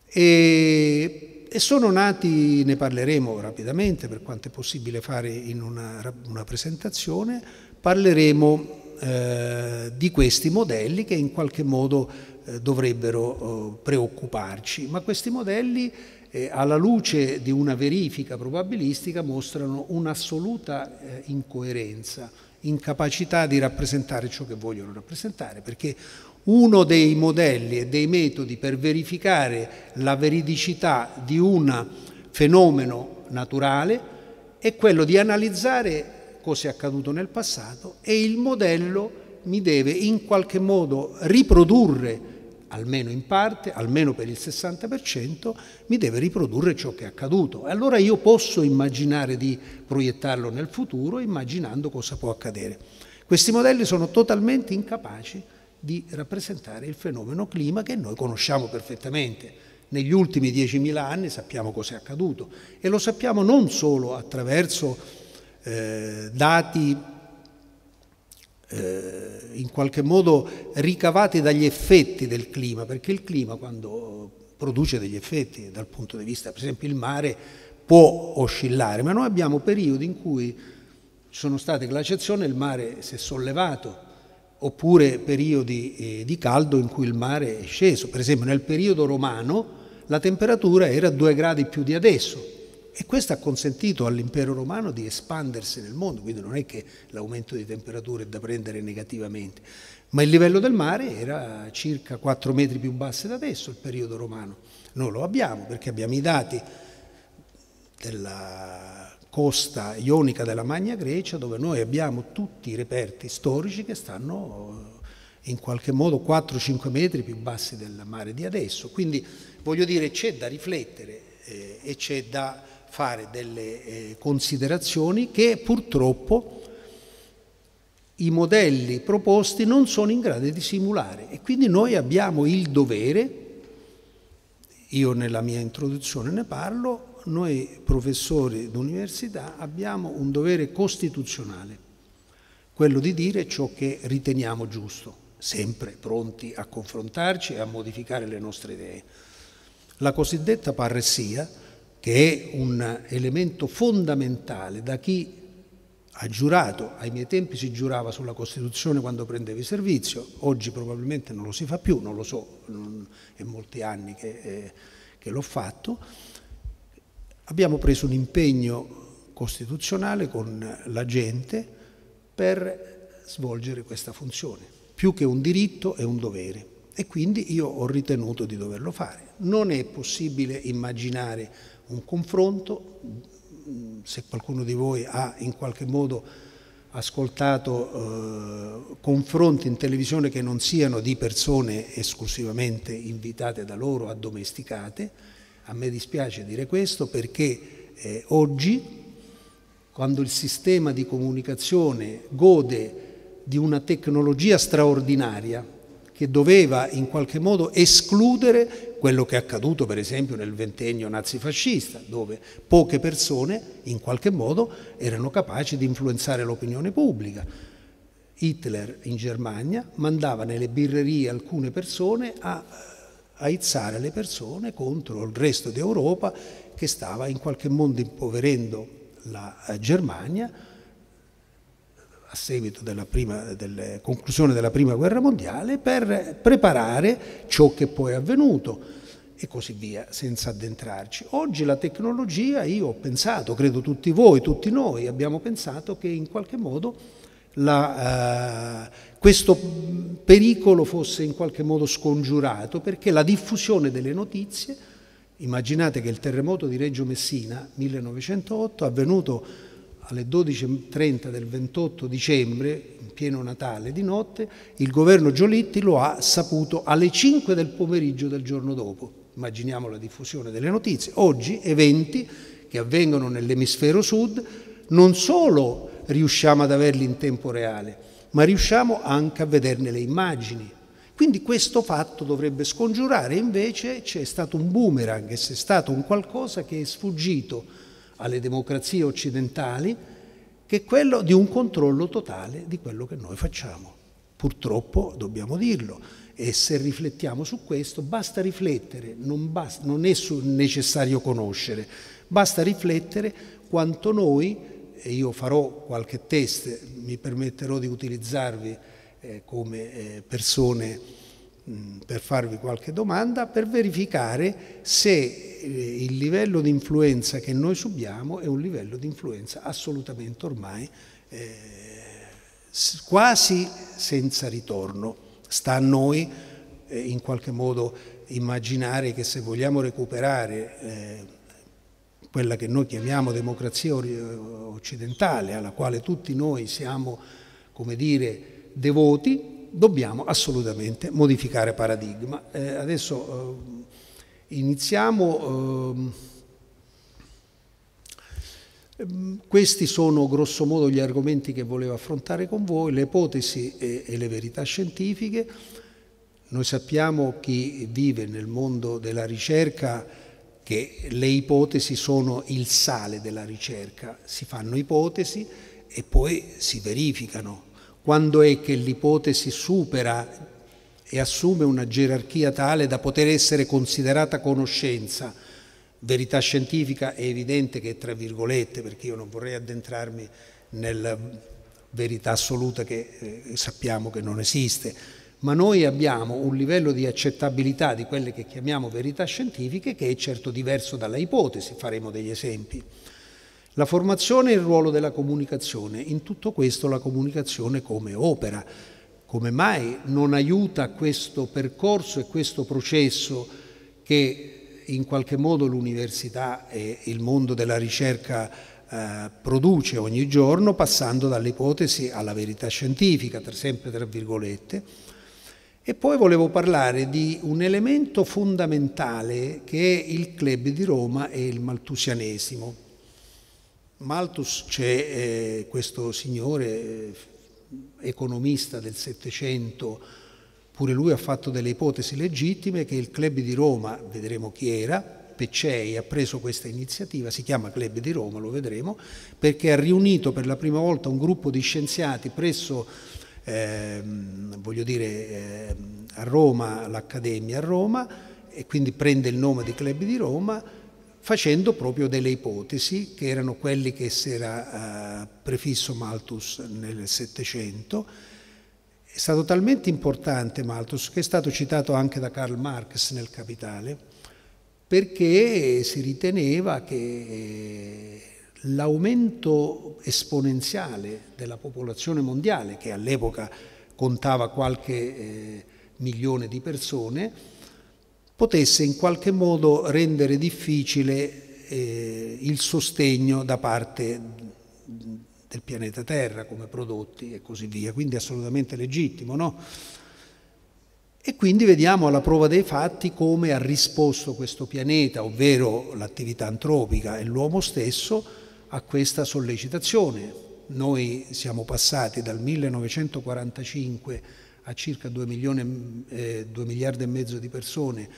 E e sono nati, ne parleremo rapidamente per quanto è possibile fare in una, una presentazione, parleremo eh, di questi modelli che in qualche modo eh, dovrebbero eh, preoccuparci, ma questi modelli eh, alla luce di una verifica probabilistica mostrano un'assoluta eh, incoerenza, incapacità di rappresentare ciò che vogliono rappresentare, perché uno dei modelli e dei metodi per verificare la veridicità di un fenomeno naturale è quello di analizzare cosa è accaduto nel passato e il modello mi deve in qualche modo riprodurre, almeno in parte, almeno per il 60%, mi deve riprodurre ciò che è accaduto. E allora io posso immaginare di proiettarlo nel futuro immaginando cosa può accadere. Questi modelli sono totalmente incapaci di rappresentare il fenomeno clima che noi conosciamo perfettamente. Negli ultimi 10.000 anni sappiamo cosa è accaduto e lo sappiamo non solo attraverso eh, dati eh, in qualche modo ricavati dagli effetti del clima, perché il clima quando produce degli effetti dal punto di vista, per esempio il mare può oscillare, ma noi abbiamo periodi in cui ci sono state glaciazioni, e il mare si è sollevato, oppure periodi eh, di caldo in cui il mare è sceso. Per esempio nel periodo romano la temperatura era 2 gradi più di adesso e questo ha consentito all'impero romano di espandersi nel mondo, quindi non è che l'aumento di temperatura è da prendere negativamente, ma il livello del mare era circa 4 metri più basso di adesso il periodo romano. Noi lo abbiamo perché abbiamo i dati della costa ionica della Magna Grecia dove noi abbiamo tutti i reperti storici che stanno eh, in qualche modo 4-5 metri più bassi del mare di adesso. Quindi voglio dire c'è da riflettere eh, e c'è da fare delle eh, considerazioni che purtroppo i modelli proposti non sono in grado di simulare e quindi noi abbiamo il dovere, io nella mia introduzione ne parlo, noi professori d'università abbiamo un dovere costituzionale, quello di dire ciò che riteniamo giusto, sempre pronti a confrontarci e a modificare le nostre idee. La cosiddetta parressia, che è un elemento fondamentale da chi ha giurato, ai miei tempi si giurava sulla Costituzione quando prendevi servizio, oggi probabilmente non lo si fa più, non lo so, è molti anni che, eh, che l'ho fatto, Abbiamo preso un impegno costituzionale con la gente per svolgere questa funzione. Più che un diritto è un dovere e quindi io ho ritenuto di doverlo fare. Non è possibile immaginare un confronto, se qualcuno di voi ha in qualche modo ascoltato eh, confronti in televisione che non siano di persone esclusivamente invitate da loro, addomesticate, a me dispiace dire questo perché eh, oggi, quando il sistema di comunicazione gode di una tecnologia straordinaria che doveva in qualche modo escludere quello che è accaduto per esempio nel ventennio nazifascista, dove poche persone in qualche modo erano capaci di influenzare l'opinione pubblica. Hitler in Germania mandava nelle birrerie alcune persone a eh, aizzare le persone contro il resto d'Europa che stava in qualche modo impoverendo la eh, Germania a seguito della prima, della conclusione della prima guerra mondiale per preparare ciò che poi è avvenuto e così via, senza addentrarci. Oggi la tecnologia, io ho pensato, credo tutti voi, tutti noi, abbiamo pensato che in qualche modo la, eh, questo pericolo fosse in qualche modo scongiurato perché la diffusione delle notizie, immaginate che il terremoto di Reggio Messina 1908 avvenuto alle 12.30 del 28 dicembre, in pieno Natale di notte, il governo Giolitti lo ha saputo alle 5 del pomeriggio del giorno dopo. Immaginiamo la diffusione delle notizie. Oggi eventi che avvengono nell'emisfero sud non solo riusciamo ad averli in tempo reale, ma riusciamo anche a vederne le immagini. Quindi questo fatto dovrebbe scongiurare, invece c'è stato un boomerang, c'è stato un qualcosa che è sfuggito alle democrazie occidentali, che è quello di un controllo totale di quello che noi facciamo. Purtroppo dobbiamo dirlo e se riflettiamo su questo basta riflettere, non, basta, non è necessario conoscere, basta riflettere quanto noi e io farò qualche test, mi permetterò di utilizzarvi eh, come eh, persone per farvi qualche domanda, per verificare se eh, il livello di influenza che noi subiamo è un livello di influenza assolutamente ormai eh, quasi senza ritorno. Sta a noi eh, in qualche modo immaginare che se vogliamo recuperare quella che noi chiamiamo democrazia eh, occidentale, alla quale tutti noi siamo, come dire, devoti, dobbiamo assolutamente modificare paradigma. Eh, adesso eh, iniziamo. Eh, questi sono grossomodo gli argomenti che volevo affrontare con voi, le ipotesi e, e le verità scientifiche. Noi sappiamo chi vive nel mondo della ricerca che le ipotesi sono il sale della ricerca, si fanno ipotesi e poi si verificano. Quando è che l'ipotesi supera e assume una gerarchia tale da poter essere considerata conoscenza? Verità scientifica è evidente che è tra virgolette, perché io non vorrei addentrarmi nella verità assoluta che eh, sappiamo che non esiste ma noi abbiamo un livello di accettabilità di quelle che chiamiamo verità scientifiche che è certo diverso dalla ipotesi, faremo degli esempi. La formazione e il ruolo della comunicazione, in tutto questo la comunicazione come opera, come mai non aiuta questo percorso e questo processo che in qualche modo l'università e il mondo della ricerca eh, produce ogni giorno passando dall'ipotesi alla verità scientifica, sempre tra virgolette, e poi volevo parlare di un elemento fondamentale che è il club di Roma e il maltusianesimo. Malthus c'è eh, questo signore eh, economista del Settecento, pure lui ha fatto delle ipotesi legittime che il club di Roma, vedremo chi era, Peccei ha preso questa iniziativa, si chiama Club di Roma, lo vedremo, perché ha riunito per la prima volta un gruppo di scienziati presso eh, voglio dire, eh, a Roma, l'Accademia a Roma, e quindi prende il nome di Club di Roma, facendo proprio delle ipotesi che erano quelle che si era eh, prefisso Malthus nel Settecento. È stato talmente importante Malthus che è stato citato anche da Karl Marx nel Capitale, perché si riteneva che l'aumento esponenziale della popolazione mondiale, che all'epoca contava qualche eh, milione di persone, potesse in qualche modo rendere difficile eh, il sostegno da parte del pianeta Terra come prodotti e così via, quindi assolutamente legittimo. No? E quindi vediamo alla prova dei fatti come ha risposto questo pianeta, ovvero l'attività antropica e l'uomo stesso, a questa sollecitazione. Noi siamo passati dal 1945 a circa 2, milioni, eh, 2 miliardi e mezzo di persone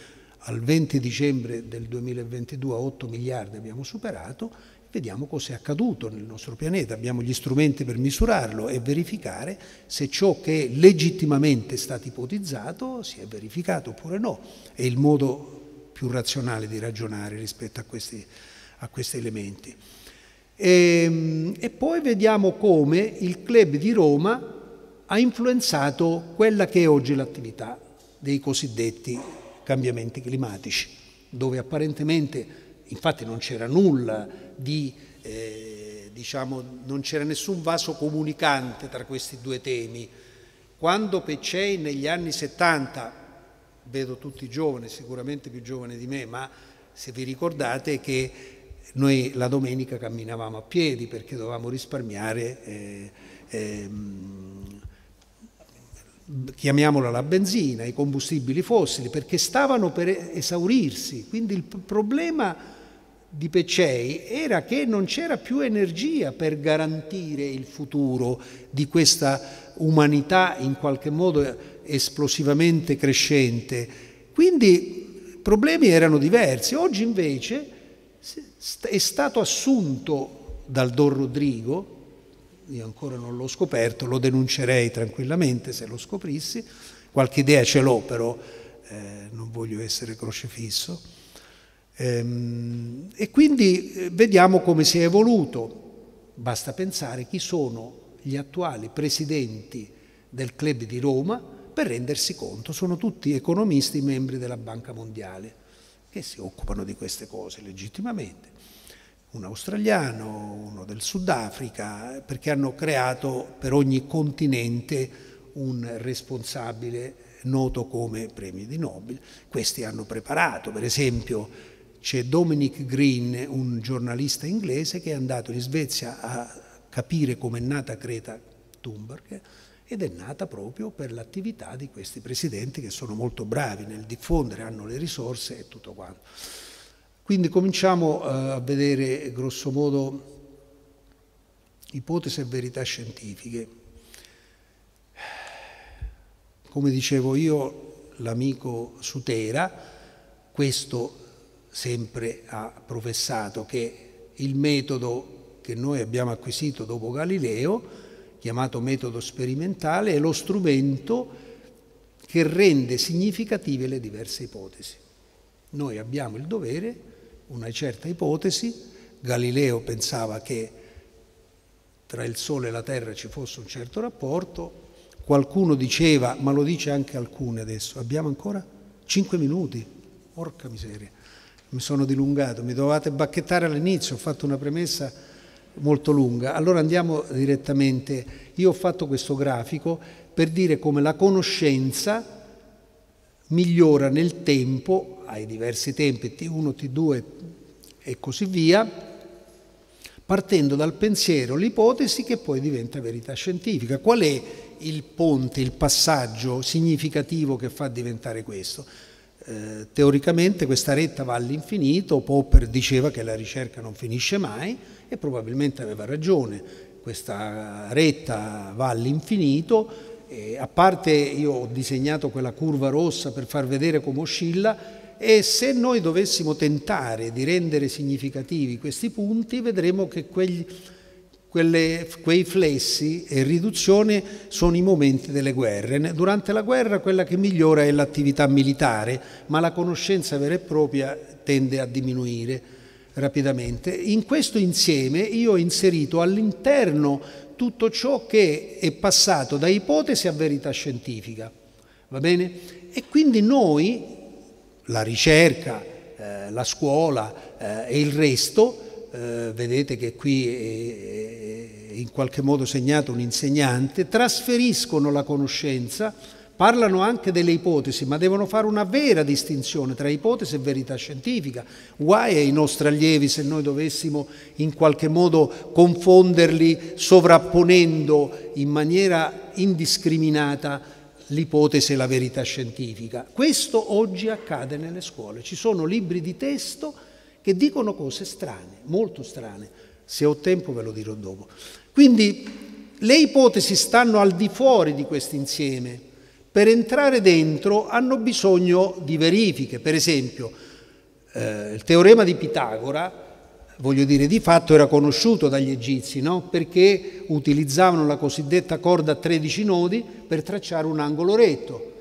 al 20 dicembre del 2022 a 8 miliardi abbiamo superato, vediamo cosa è accaduto nel nostro pianeta, abbiamo gli strumenti per misurarlo e verificare se ciò che è legittimamente è stato ipotizzato si è verificato oppure no, è il modo più razionale di ragionare rispetto a questi, a questi elementi. E, ehm, e poi vediamo come il club di Roma ha influenzato quella che è oggi l'attività dei cosiddetti cambiamenti climatici, dove apparentemente infatti non c'era nulla di, eh, diciamo, non c'era nessun vaso comunicante tra questi due temi. Quando Peccei negli anni 70, vedo tutti giovani, sicuramente più giovani di me, ma se vi ricordate che noi la domenica camminavamo a piedi perché dovevamo risparmiare, eh, eh, chiamiamola la benzina, i combustibili fossili, perché stavano per esaurirsi. Quindi il problema di Peccei era che non c'era più energia per garantire il futuro di questa umanità in qualche modo esplosivamente crescente. Quindi i problemi erano diversi. Oggi invece è stato assunto dal Don Rodrigo, io ancora non l'ho scoperto, lo denuncerei tranquillamente se lo scoprissi, qualche idea ce l'ho però, eh, non voglio essere crocefisso. Ehm, e quindi eh, vediamo come si è evoluto, basta pensare chi sono gli attuali presidenti del club di Roma per rendersi conto, sono tutti economisti membri della Banca Mondiale che si occupano di queste cose legittimamente un australiano, uno del Sudafrica, perché hanno creato per ogni continente un responsabile noto come premi di Nobel. Questi hanno preparato, per esempio, c'è Dominic Green, un giornalista inglese che è andato in Svezia a capire come è nata Greta Thunberg ed è nata proprio per l'attività di questi presidenti che sono molto bravi nel diffondere, hanno le risorse e tutto quanto. Quindi cominciamo eh, a vedere grosso modo ipotesi e verità scientifiche. Come dicevo io, l'amico Sutera, questo sempre ha professato che il metodo che noi abbiamo acquisito dopo Galileo, chiamato metodo sperimentale, è lo strumento che rende significative le diverse ipotesi. Noi abbiamo il dovere una certa ipotesi, Galileo pensava che tra il Sole e la Terra ci fosse un certo rapporto, qualcuno diceva, ma lo dice anche alcuni adesso, abbiamo ancora 5 minuti, porca miseria, mi sono dilungato, mi dovevate bacchettare all'inizio, ho fatto una premessa molto lunga, allora andiamo direttamente, io ho fatto questo grafico per dire come la conoscenza migliora nel tempo, ai diversi tempi T1, T2 e così via, partendo dal pensiero, l'ipotesi che poi diventa verità scientifica. Qual è il ponte, il passaggio significativo che fa diventare questo? Eh, teoricamente questa retta va all'infinito, Popper diceva che la ricerca non finisce mai e probabilmente aveva ragione, questa retta va all'infinito eh, a parte io ho disegnato quella curva rossa per far vedere come oscilla, e se noi dovessimo tentare di rendere significativi questi punti, vedremo che quegli, quelle, quei flessi e riduzione sono i momenti delle guerre. Durante la guerra quella che migliora è l'attività militare, ma la conoscenza vera e propria tende a diminuire rapidamente. In questo insieme io ho inserito all'interno tutto ciò che è passato da ipotesi a verità scientifica. Va bene? E quindi noi, la ricerca, eh, la scuola eh, e il resto, eh, vedete che qui è, è in qualche modo segnato un insegnante, trasferiscono la conoscenza parlano anche delle ipotesi, ma devono fare una vera distinzione tra ipotesi e verità scientifica. Guai ai nostri allievi se noi dovessimo in qualche modo confonderli sovrapponendo in maniera indiscriminata l'ipotesi e la verità scientifica. Questo oggi accade nelle scuole. Ci sono libri di testo che dicono cose strane, molto strane. Se ho tempo ve lo dirò dopo. Quindi le ipotesi stanno al di fuori di questo insieme per entrare dentro hanno bisogno di verifiche. Per esempio, eh, il teorema di Pitagora, voglio dire, di fatto era conosciuto dagli egizi, no? perché utilizzavano la cosiddetta corda a 13 nodi per tracciare un angolo retto.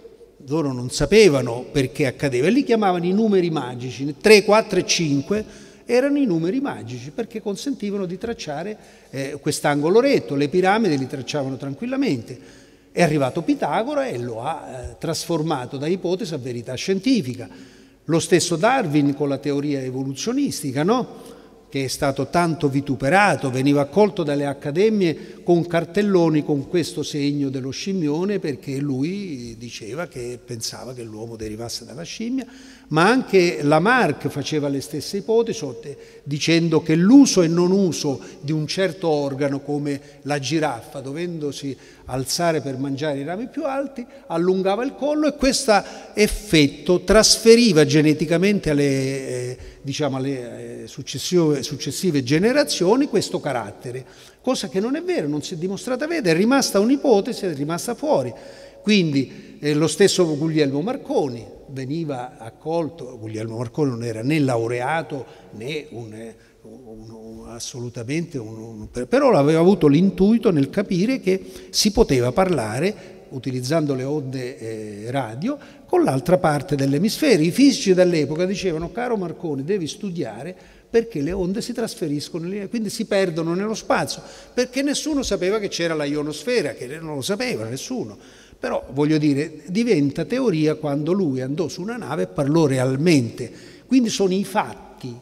Loro non sapevano perché accadeva e li chiamavano i numeri magici, 3, 4 e 5 erano i numeri magici perché consentivano di tracciare eh, quest'angolo retto, le piramidi li tracciavano tranquillamente. È arrivato Pitagora e lo ha eh, trasformato da ipotesi a verità scientifica. Lo stesso Darwin con la teoria evoluzionistica, no? che è stato tanto vituperato, veniva accolto dalle accademie con cartelloni con questo segno dello scimmione perché lui diceva che pensava che l'uomo derivasse dalla scimmia ma anche Lamarck faceva le stesse ipotesi dicendo che l'uso e non uso di un certo organo come la giraffa dovendosi alzare per mangiare i rami più alti allungava il collo e questo effetto trasferiva geneticamente alle, eh, diciamo alle eh, successive, successive generazioni questo carattere, cosa che non è vera, non si è dimostrata vera, è rimasta un'ipotesi, è rimasta fuori. Quindi eh, lo stesso Guglielmo Marconi, veniva accolto, Guglielmo Marconi non era né laureato né un, eh, un, un, assolutamente un, però aveva avuto l'intuito nel capire che si poteva parlare utilizzando le onde eh, radio con l'altra parte dell'emisfero. I fisici dell'epoca dicevano caro Marconi devi studiare perché le onde si trasferiscono, quindi si perdono nello spazio, perché nessuno sapeva che c'era la ionosfera, che non lo sapeva nessuno. Però voglio dire, diventa teoria quando lui andò su una nave e parlò realmente. Quindi sono i fatti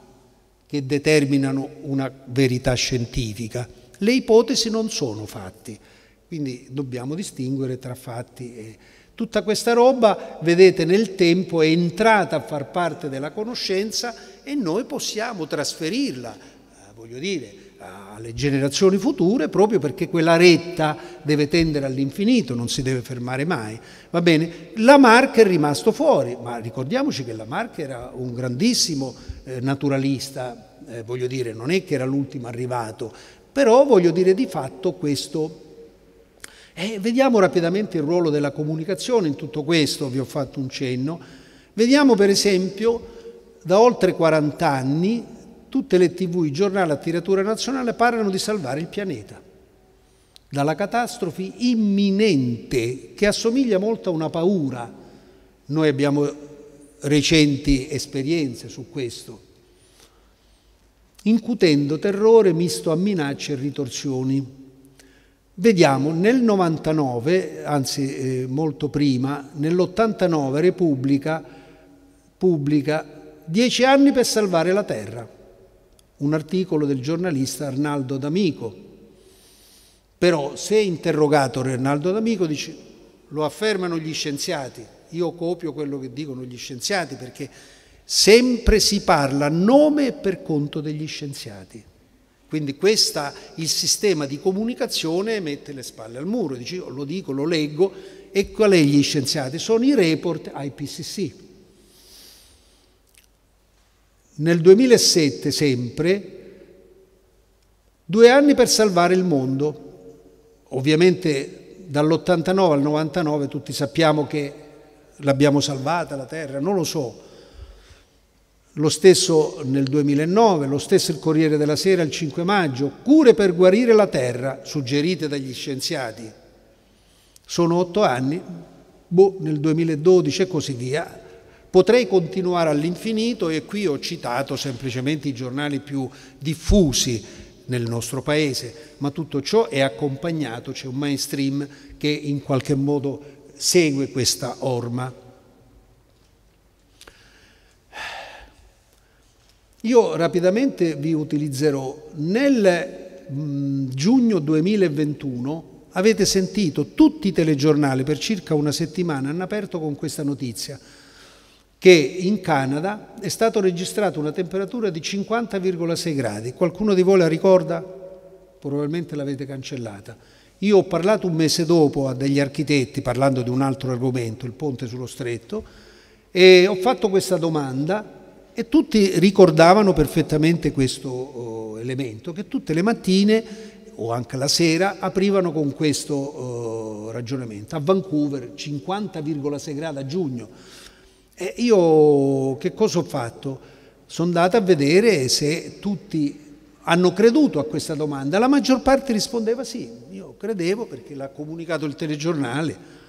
che determinano una verità scientifica. Le ipotesi non sono fatti, quindi dobbiamo distinguere tra fatti e... Tutta questa roba, vedete, nel tempo è entrata a far parte della conoscenza e noi possiamo trasferirla, eh, voglio dire, alle generazioni future proprio perché quella retta deve tendere all'infinito, non si deve fermare mai. Va bene? Lamarck è rimasto fuori, ma ricordiamoci che Lamarck era un grandissimo eh, naturalista, eh, voglio dire, non è che era l'ultimo arrivato, però voglio dire di fatto questo. Eh, vediamo rapidamente il ruolo della comunicazione in tutto questo, vi ho fatto un cenno. Vediamo per esempio da oltre 40 anni tutte le tv, i giornali a tiratura nazionale parlano di salvare il pianeta dalla catastrofe imminente che assomiglia molto a una paura. Noi abbiamo recenti esperienze su questo, incutendo terrore misto a minacce e ritorsioni. Vediamo, nel 99, anzi eh, molto prima, nell'89 Repubblica pubblica 10 anni per salvare la Terra un articolo del giornalista Arnaldo D'Amico. Però se interrogato Arnaldo D'Amico dice lo affermano gli scienziati, io copio quello che dicono gli scienziati perché sempre si parla a nome e per conto degli scienziati. Quindi questa, il sistema di comunicazione mette le spalle al muro, dice io lo dico, lo leggo e qual è gli scienziati? Sono i report IPCC. Nel 2007, sempre, due anni per salvare il mondo. Ovviamente dall'89 al 99 tutti sappiamo che l'abbiamo salvata la Terra, non lo so. Lo stesso nel 2009, lo stesso il Corriere della Sera il 5 maggio, cure per guarire la Terra, suggerite dagli scienziati. Sono otto anni, boh, nel 2012 e così via. Potrei continuare all'infinito e qui ho citato semplicemente i giornali più diffusi nel nostro paese, ma tutto ciò è accompagnato, c'è un mainstream che in qualche modo segue questa orma. Io rapidamente vi utilizzerò. Nel giugno 2021 avete sentito tutti i telegiornali per circa una settimana hanno aperto con questa notizia che in Canada è stata registrata una temperatura di 50,6 gradi. Qualcuno di voi la ricorda? Probabilmente l'avete cancellata. Io ho parlato un mese dopo a degli architetti, parlando di un altro argomento, il ponte sullo stretto, e ho fatto questa domanda e tutti ricordavano perfettamente questo oh, elemento, che tutte le mattine o anche la sera aprivano con questo oh, ragionamento. A Vancouver 50,6 gradi a giugno. E io che cosa ho fatto? Sono andata a vedere se tutti hanno creduto a questa domanda. La maggior parte rispondeva sì, io credevo perché l'ha comunicato il telegiornale.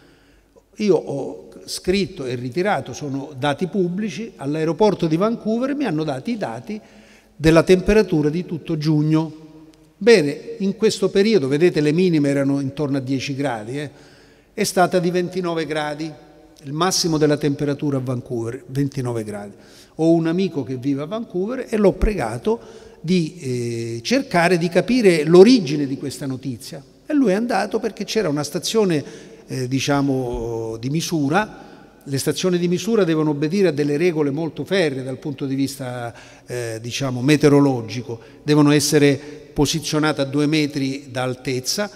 Io ho scritto e ritirato, sono dati pubblici, all'aeroporto di Vancouver mi hanno dati i dati della temperatura di tutto giugno. Bene, in questo periodo, vedete le minime erano intorno a 10 gradi, eh, è stata di 29 gradi il massimo della temperatura a Vancouver, 29 gradi. Ho un amico che vive a Vancouver e l'ho pregato di eh, cercare di capire l'origine di questa notizia. E lui è andato perché c'era una stazione, eh, diciamo, di misura, le stazioni di misura devono obbedire a delle regole molto ferre dal punto di vista eh, diciamo, meteorologico, devono essere posizionate a due metri d'altezza,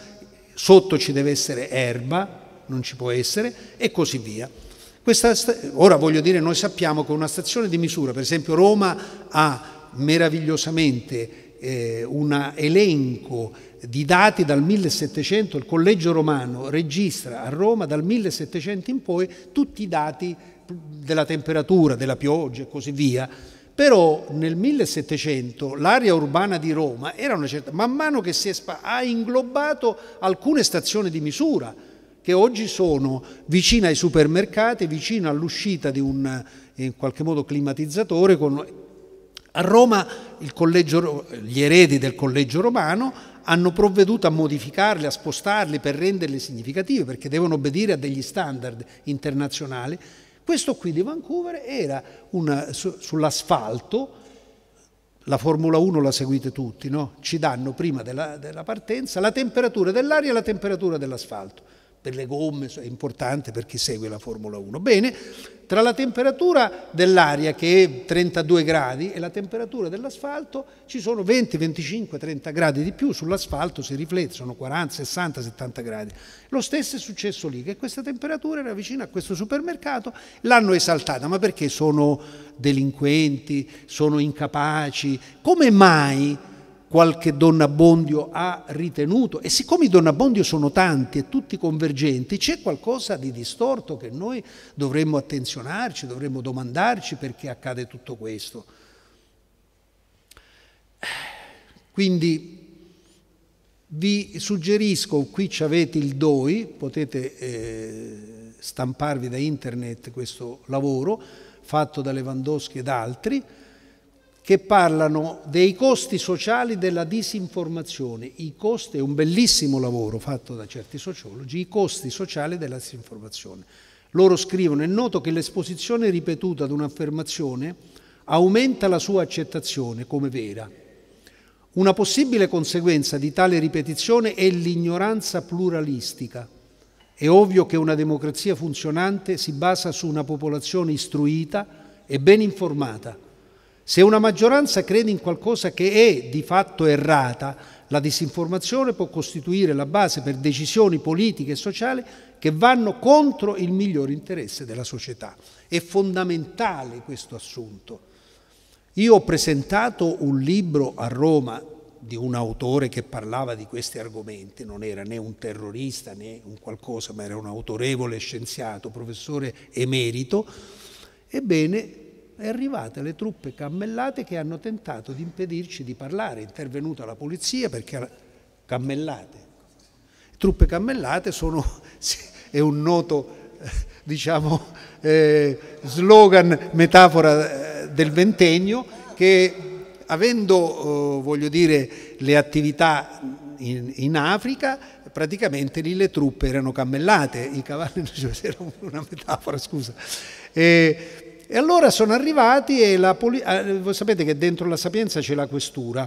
sotto ci deve essere erba, non ci può essere e così via. Questa, ora voglio dire, noi sappiamo che una stazione di misura, per esempio Roma ha meravigliosamente eh, un elenco di dati dal 1700, il Collegio Romano registra a Roma dal 1700 in poi tutti i dati della temperatura, della pioggia e così via. Però nel 1700 l'area urbana di Roma era una certa, man mano che si è, ha inglobato alcune stazioni di misura, che oggi sono vicino ai supermercati, vicino all'uscita di un eh, in qualche modo climatizzatore. Con... A Roma collegio, gli eredi del collegio romano hanno provveduto a modificarli, a spostarli per renderli significativi, perché devono obbedire a degli standard internazionali. Questo qui di Vancouver era una, su, sull'asfalto, la Formula 1 la seguite tutti, no? ci danno prima della, della partenza la temperatura dell'aria e la temperatura dell'asfalto per le gomme è importante per chi segue la Formula 1. Bene, tra la temperatura dell'aria che è 32 gradi e la temperatura dell'asfalto ci sono 20, 25, 30 gradi di più, sull'asfalto si riflettono 40, 60, 70 gradi. Lo stesso è successo lì, che questa temperatura era vicina a questo supermercato, l'hanno esaltata, ma perché sono delinquenti, sono incapaci, come mai? qualche Don Abbondio ha ritenuto, e siccome i Don Abbondio sono tanti e tutti convergenti, c'è qualcosa di distorto che noi dovremmo attenzionarci, dovremmo domandarci perché accade tutto questo. Quindi vi suggerisco, qui avete il DOI, potete eh, stamparvi da internet questo lavoro fatto da Lewandowski ed altri, che parlano dei costi sociali della disinformazione. I costi, è un bellissimo lavoro fatto da certi sociologi, i costi sociali della disinformazione. Loro scrivono, è noto che l'esposizione ripetuta ad un'affermazione aumenta la sua accettazione come vera. Una possibile conseguenza di tale ripetizione è l'ignoranza pluralistica. È ovvio che una democrazia funzionante si basa su una popolazione istruita e ben informata, se una maggioranza crede in qualcosa che è di fatto errata, la disinformazione può costituire la base per decisioni politiche e sociali che vanno contro il miglior interesse della società. È fondamentale questo assunto. Io ho presentato un libro a Roma di un autore che parlava di questi argomenti, non era né un terrorista né un qualcosa, ma era un autorevole scienziato, professore emerito. Ebbene, è arrivate le truppe cammellate che hanno tentato di impedirci di parlare, è intervenuta la polizia perché cammellate. Truppe cammellate sono, [laughs] è un noto eh, diciamo, eh, slogan, metafora eh, del ventennio che avendo, eh, voglio dire, le attività in, in, Africa, praticamente lì le truppe erano cammellate, i cavalli, [laughs] cioè, era una metafora, scusa. E, e allora sono arrivati e la poli- eh, voi sapete che dentro la Sapienza c'è la questura,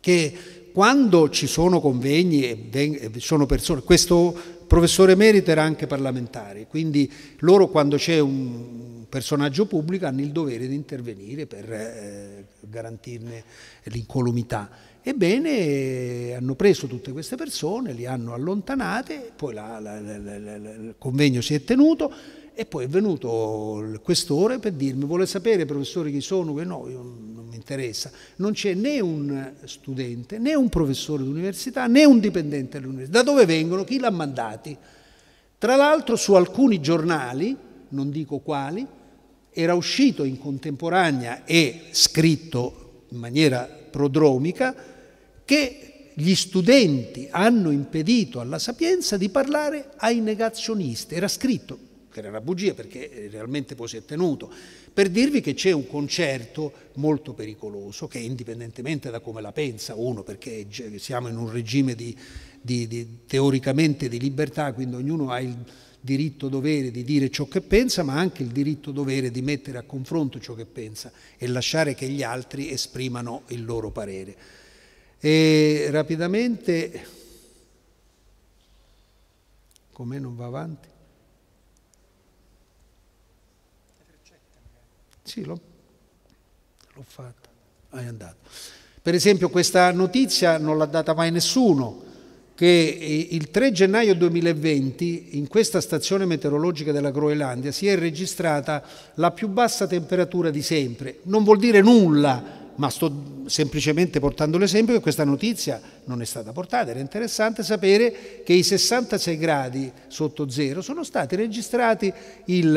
che quando ci sono convegni e veng- sono persone, questo professore emerito era anche parlamentare, quindi loro quando c'è un personaggio pubblico hanno il dovere di intervenire per eh, garantirne l'incolumità. Ebbene, hanno preso tutte queste persone, li hanno allontanate, poi la, la, la, il convegno si è tenuto e poi è venuto il questore per dirmi, vuole sapere professore chi sono, che no, non mi interessa. Non c'è né un studente, né un professore d'università, né un dipendente dell'università. Da dove vengono? Chi l'ha mandati? Tra l'altro su alcuni giornali, non dico quali, era uscito in contemporanea e scritto in maniera prodromica che gli studenti hanno impedito alla Sapienza di parlare ai negazionisti. Era scritto che era una bugia perché eh, realmente poi si è tenuto, per dirvi che c'è un concerto molto pericoloso che indipendentemente da come la pensa uno, perché siamo in un regime di, di, di, teoricamente di libertà, quindi ognuno ha il diritto dovere di dire ciò che pensa, ma anche il diritto dovere di mettere a confronto ciò che pensa e lasciare che gli altri esprimano il loro parere. E rapidamente, come non va avanti? Sì, l'ho, l'ho fatta, è andato. Per esempio questa notizia non l'ha data mai nessuno, che il 3 gennaio 2020 in questa stazione meteorologica della Groenlandia si è registrata la più bassa temperatura di sempre. Non vuol dire nulla ma sto semplicemente portando l'esempio che questa notizia non è stata portata. Era interessante sapere che i 66 gradi sotto zero sono stati registrati il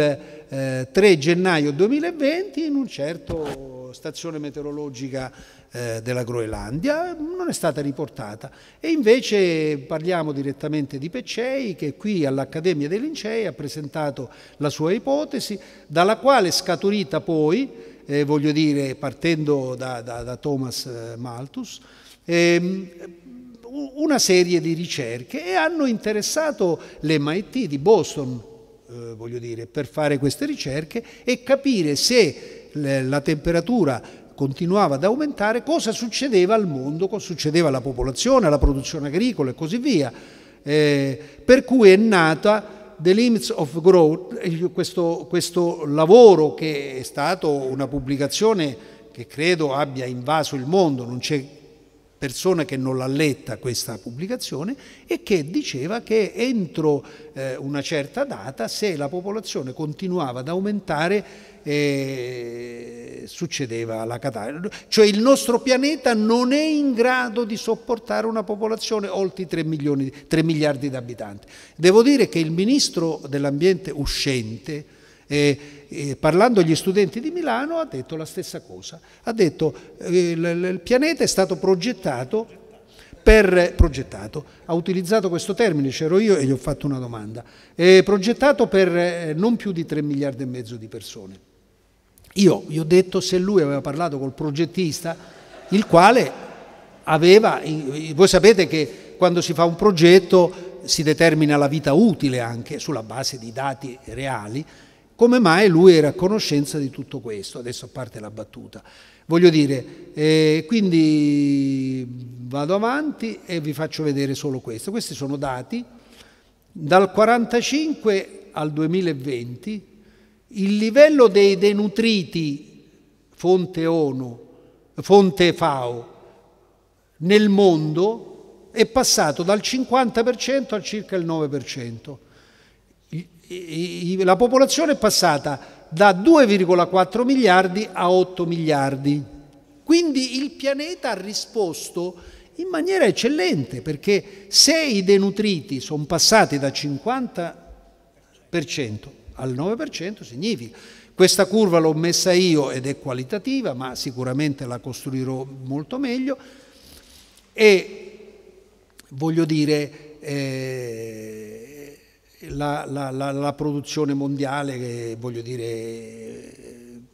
eh, 3 gennaio 2020 in una certa stazione meteorologica eh, della Groenlandia, non è stata riportata. E invece parliamo direttamente di Peccei che qui all'Accademia dei Lincei ha presentato la sua ipotesi, dalla quale è scaturita poi eh, voglio dire, partendo da, da, da Thomas eh, Malthus, eh, una serie di ricerche e hanno interessato l'MIT di Boston, eh, voglio dire, per fare queste ricerche e capire se la temperatura continuava ad aumentare, cosa succedeva al mondo, cosa succedeva alla popolazione, alla produzione agricola e così via. Eh, per cui è nata The Limits of Growth, questo, questo lavoro che è stato una pubblicazione che credo abbia invaso il mondo, non c'è persona che non l'ha letta questa pubblicazione e che diceva che entro eh, una certa data se la popolazione continuava ad aumentare eh, succedeva la catastrofe. Cioè il nostro pianeta non è in grado di sopportare una popolazione oltre i 3, 3 miliardi di abitanti. Devo dire che il ministro dell'ambiente uscente, eh, eh, parlando agli studenti di Milano, ha detto la stessa cosa. Ha detto che eh, il pianeta è stato progettato per progettato, ha utilizzato questo termine, c'ero io e gli ho fatto una domanda, è progettato per eh, non più di 3 miliardi e mezzo di persone. Io gli ho detto se lui aveva parlato col progettista, il quale aveva, voi sapete che quando si fa un progetto si determina la vita utile anche sulla base di dati reali, come mai lui era a conoscenza di tutto questo, adesso a parte la battuta. Voglio dire, eh, quindi vado avanti e vi faccio vedere solo questo. Questi sono dati dal 1945 al 2020 il livello dei denutriti, fonte, ONU, fonte FAO, nel mondo è passato dal 50% al circa il 9%. La popolazione è passata da 2,4 miliardi a 8 miliardi. Quindi il pianeta ha risposto in maniera eccellente, perché se i denutriti sono passati da 50% al 9% significa. Questa curva l'ho messa io ed è qualitativa, ma sicuramente la costruirò molto meglio. E voglio dire, eh, la, la, la, la, produzione mondiale, che, voglio dire,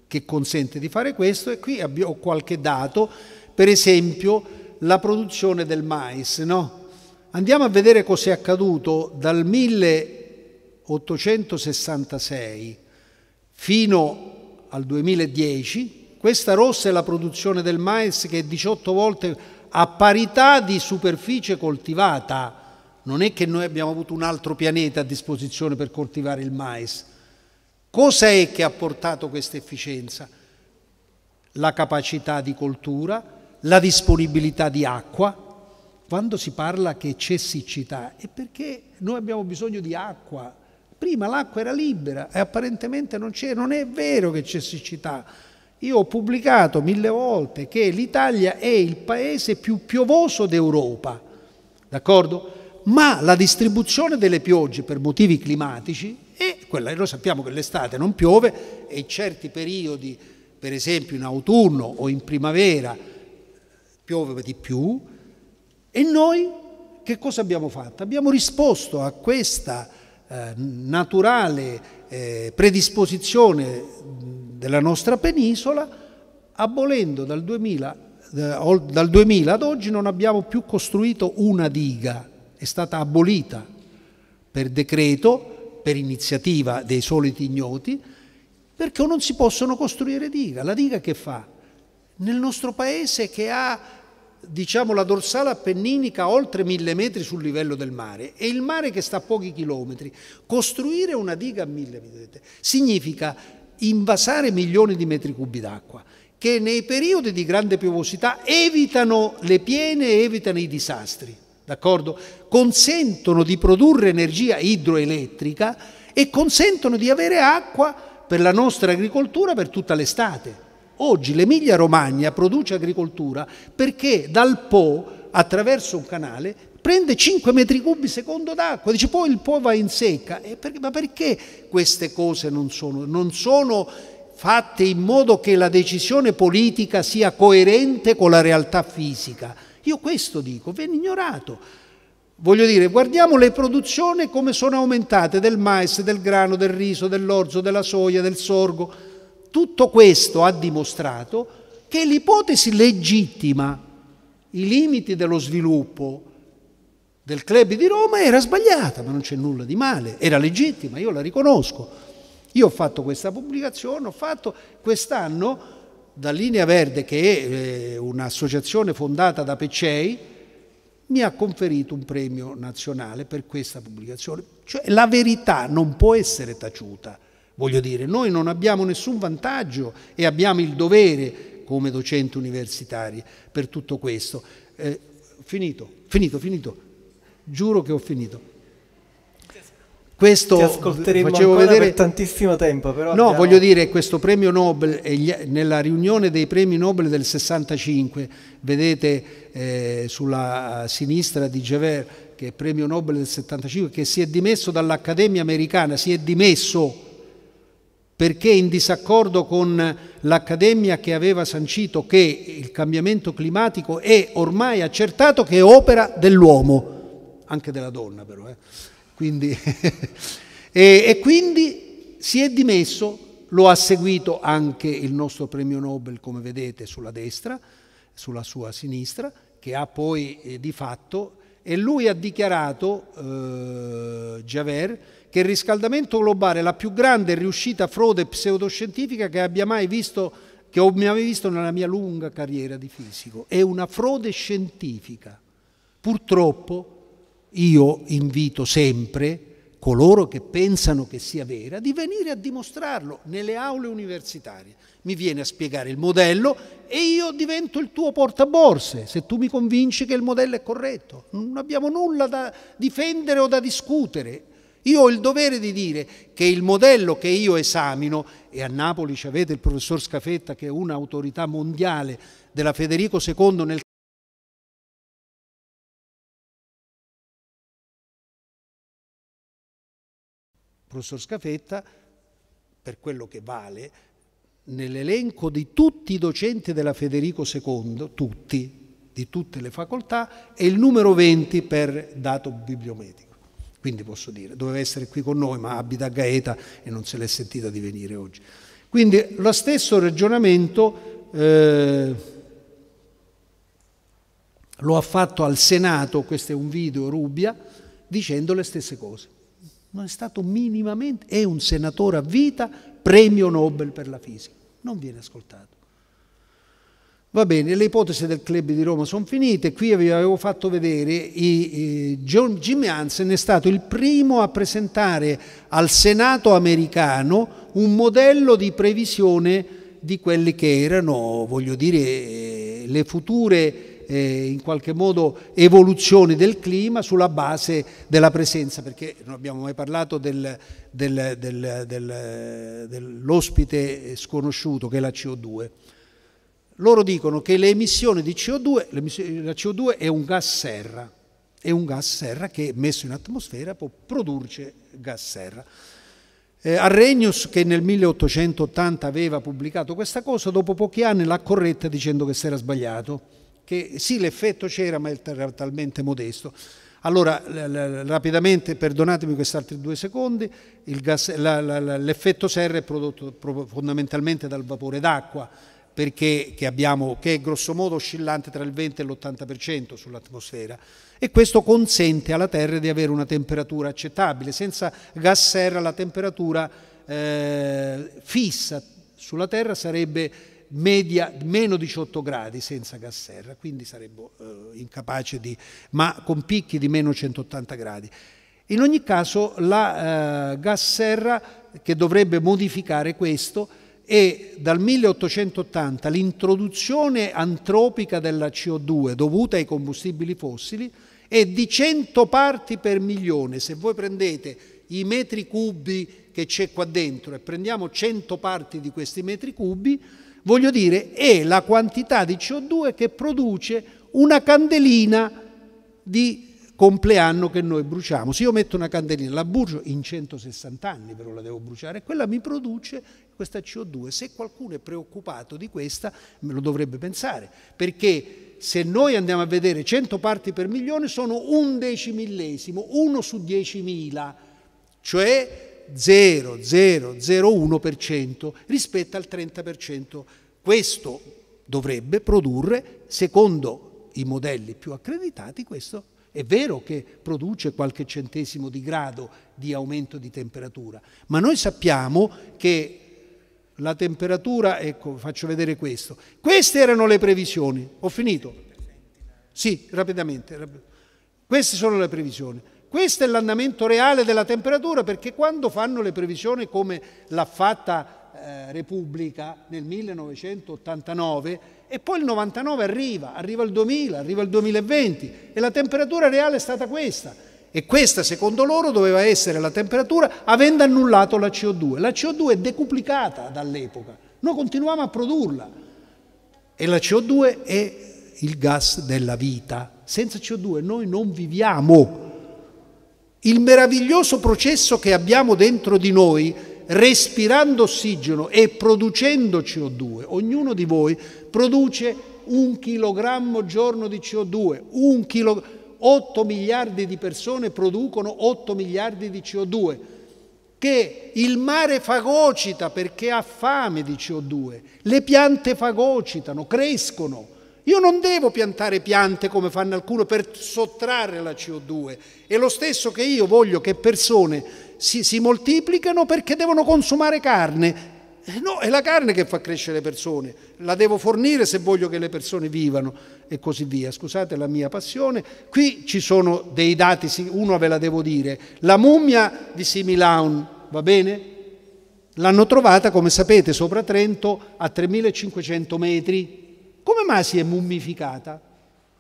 che consente di fare questo e qui ho qualche dato, per esempio la produzione del mais. No? Andiamo a vedere cos'è accaduto dal 1000 1866 fino al 2010, questa rossa è la produzione del mais che è 18 volte a parità di superficie coltivata. Non è che noi abbiamo avuto un altro pianeta a disposizione per coltivare il mais. Cosa è che ha portato questa efficienza? La capacità di coltura, la disponibilità di acqua. Quando si parla che c'è siccità è perché noi abbiamo bisogno di acqua, Prima l'acqua era libera e apparentemente non c'è, non è vero che c'è siccità. Io ho pubblicato mille volte che l'Italia è il paese più piovoso d'Europa, d'accordo? Ma la distribuzione delle piogge per motivi climatici è quella, noi sappiamo che l'estate non piove e in certi periodi, per esempio in autunno o in primavera, piove di più e noi che cosa abbiamo fatto? Abbiamo risposto a questa eh, naturale eh, predisposizione della nostra penisola, abolendo dal 2000, eh, dal 2000 ad oggi non abbiamo più costruito una diga, è stata abolita per decreto, per iniziativa dei soliti ignoti, perché non si possono costruire diga. La diga che fa? Nel nostro paese che ha diciamo, la dorsale appenninica oltre mille metri sul livello del mare e il mare che sta a pochi chilometri. Costruire una diga a mille metri significa invasare milioni di metri cubi d'acqua che nei periodi di grande piovosità evitano le piene e evitano i disastri, Consentono di produrre energia idroelettrica e consentono di avere acqua per la nostra agricoltura per tutta l'estate. Oggi l'Emilia Romagna produce agricoltura perché dal Po, attraverso un canale, prende 5 metri cubi secondo d'acqua, dice poi il Po va in secca. Per, ma perché queste cose non sono, non sono fatte in modo che la decisione politica sia coerente con la realtà fisica? Io questo dico, viene ignorato. Voglio dire, guardiamo le produzioni come sono aumentate del mais, del grano, del riso, dell'orzo, della soia, del sorgo tutto questo ha dimostrato che l'ipotesi legittima, i limiti dello sviluppo del club di Roma era sbagliata, ma non c'è nulla di male, era legittima, io la riconosco. Io ho fatto questa pubblicazione, ho fatto quest'anno da Linea Verde, che è eh, un'associazione fondata da Peccei, mi ha conferito un premio nazionale per questa pubblicazione. Cioè la verità non può essere taciuta. Voglio dire, noi non abbiamo nessun vantaggio e abbiamo il dovere come docenti universitari per tutto questo. Eh, finito, finito, finito. Giuro che ho finito. Questo Ti ascolteremo facevo vedere per tantissimo tempo, però. No, abbiamo... voglio dire, questo premio Nobel, nella riunione dei premi Nobel del 65, vedete eh, sulla sinistra di Javert, che è premio Nobel del 75, che si è dimesso dall'Accademia americana, si è dimesso perché in disaccordo con l'Accademia che aveva sancito che il cambiamento climatico è ormai accertato che è opera dell'uomo, anche della donna però. Eh. Quindi, [laughs] e, e quindi si è dimesso lo ha seguito anche il nostro premio Nobel, come vedete, sulla destra, sulla sua sinistra, che ha poi eh, di fatto e lui ha dichiarato, eh, Javert, che il riscaldamento globale è la più grande e riuscita frode pseudoscientifica che abbia mai visto che ho mai visto nella mia lunga carriera di fisico, è una frode scientifica. Purtroppo io invito sempre coloro che pensano che sia vera di venire a dimostrarlo nelle aule universitarie. Mi viene a spiegare il modello e io divento il tuo portaborse se tu mi convinci che il modello è corretto. Non abbiamo nulla da difendere o da discutere. Io ho il dovere di dire che il modello che io esamino, e a Napoli avete il professor Scafetta che è un'autorità mondiale della Federico II nel professor Scafetta, per quello che vale, nell'elenco di tutti i docenti della Federico II, tutti, di tutte le facoltà, è il numero 20 per dato bibliometrico. Quindi posso dire, doveva essere qui con noi, ma abita a Gaeta e non se l'è sentita di venire oggi. Quindi lo stesso ragionamento eh, lo ha fatto al Senato, questo è un video Rubia, dicendo le stesse cose non è stato minimamente, è un senatore a vita, premio Nobel per la fisica, non viene ascoltato. Va bene, le ipotesi del club di Roma sono finite, qui vi avevo fatto vedere, i, i, John, Jim Hansen è stato il primo a presentare al Senato americano un modello di previsione di quelle che erano, voglio dire, eh, le future eh, in qualche modo evoluzioni del clima sulla base della presenza, perché non abbiamo mai parlato del, del, del, dell'ospite sconosciuto che è la CO2. Loro dicono che le emissioni di CO2, la CO2 è un gas serra, è un gas serra che messo in atmosfera può produrre gas serra. Eh, Arrhenius, che nel 1880 aveva pubblicato questa cosa, dopo pochi anni l'ha corretta dicendo che si era sbagliato che sì l'effetto c'era ma era talmente modesto. Allora, rapidamente, perdonatemi questi altri due secondi, l'effetto serra è prodotto fondamentalmente dal vapore d'acqua, perché, che, abbiamo, che è grossomodo oscillante tra il 20 e l'80% sull'atmosfera e questo consente alla Terra di avere una temperatura accettabile. Senza gas serra la temperatura eh, fissa sulla Terra sarebbe media meno 18 gradi senza gas serra, quindi sarebbe eh, incapaci di, ma con picchi di meno 180 gradi. In ogni caso la eh, gas serra che dovrebbe modificare questo è dal 1880 l'introduzione antropica della CO2 dovuta ai combustibili fossili è di 100 parti per milione. Se voi prendete i metri cubi che c'è qua dentro e prendiamo 100 parti di questi metri cubi, Voglio dire, è la quantità di CO2 che produce una candelina di compleanno che noi bruciamo. Se io metto una candelina, la brucio in 160 anni, però la devo bruciare, e quella mi produce questa CO2. Se qualcuno è preoccupato di questa, me lo dovrebbe pensare, perché se noi andiamo a vedere 100 parti per milione sono un decimillesimo, uno su 10.000, cioè 0,001% rispetto al 30%. Questo dovrebbe produrre, secondo i modelli più accreditati, questo è vero che produce qualche centesimo di grado di aumento di temperatura, ma noi sappiamo che la temperatura, ecco, faccio vedere questo. Queste erano le previsioni. Ho finito? Sì, rapidamente. Queste sono le previsioni. Questo è l'andamento reale della temperatura perché quando fanno le previsioni come l'ha fatta eh, Repubblica nel 1989 e poi il 99 arriva, arriva il 2000, arriva il 2020 e la temperatura reale è stata questa. E questa, secondo loro, doveva essere la temperatura avendo annullato la CO2. La CO2 è decuplicata dall'epoca, noi continuiamo a produrla. E la CO2 è il gas della vita. Senza CO2 noi non viviamo. Il meraviglioso processo che abbiamo dentro di noi, respirando ossigeno e producendo CO2, ognuno di voi produce un chilogrammo giorno di CO2, un chilo... 8 miliardi di persone producono 8 miliardi di CO2 che il mare fagocita perché ha fame di CO2, le piante fagocitano, crescono, io non devo piantare piante come fanno alcuni per sottrarre la CO2. È lo stesso che io voglio che persone si, si moltiplicano perché devono consumare carne. Eh, no, è la carne che fa crescere le persone, la devo fornire se voglio che le persone vivano e così via. Scusate la mia passione. Qui ci sono dei dati, uno ve la devo dire. La mummia di Similaun, va bene? L'hanno trovata, come sapete, sopra Trento a 3500 metri come mai si è mummificata?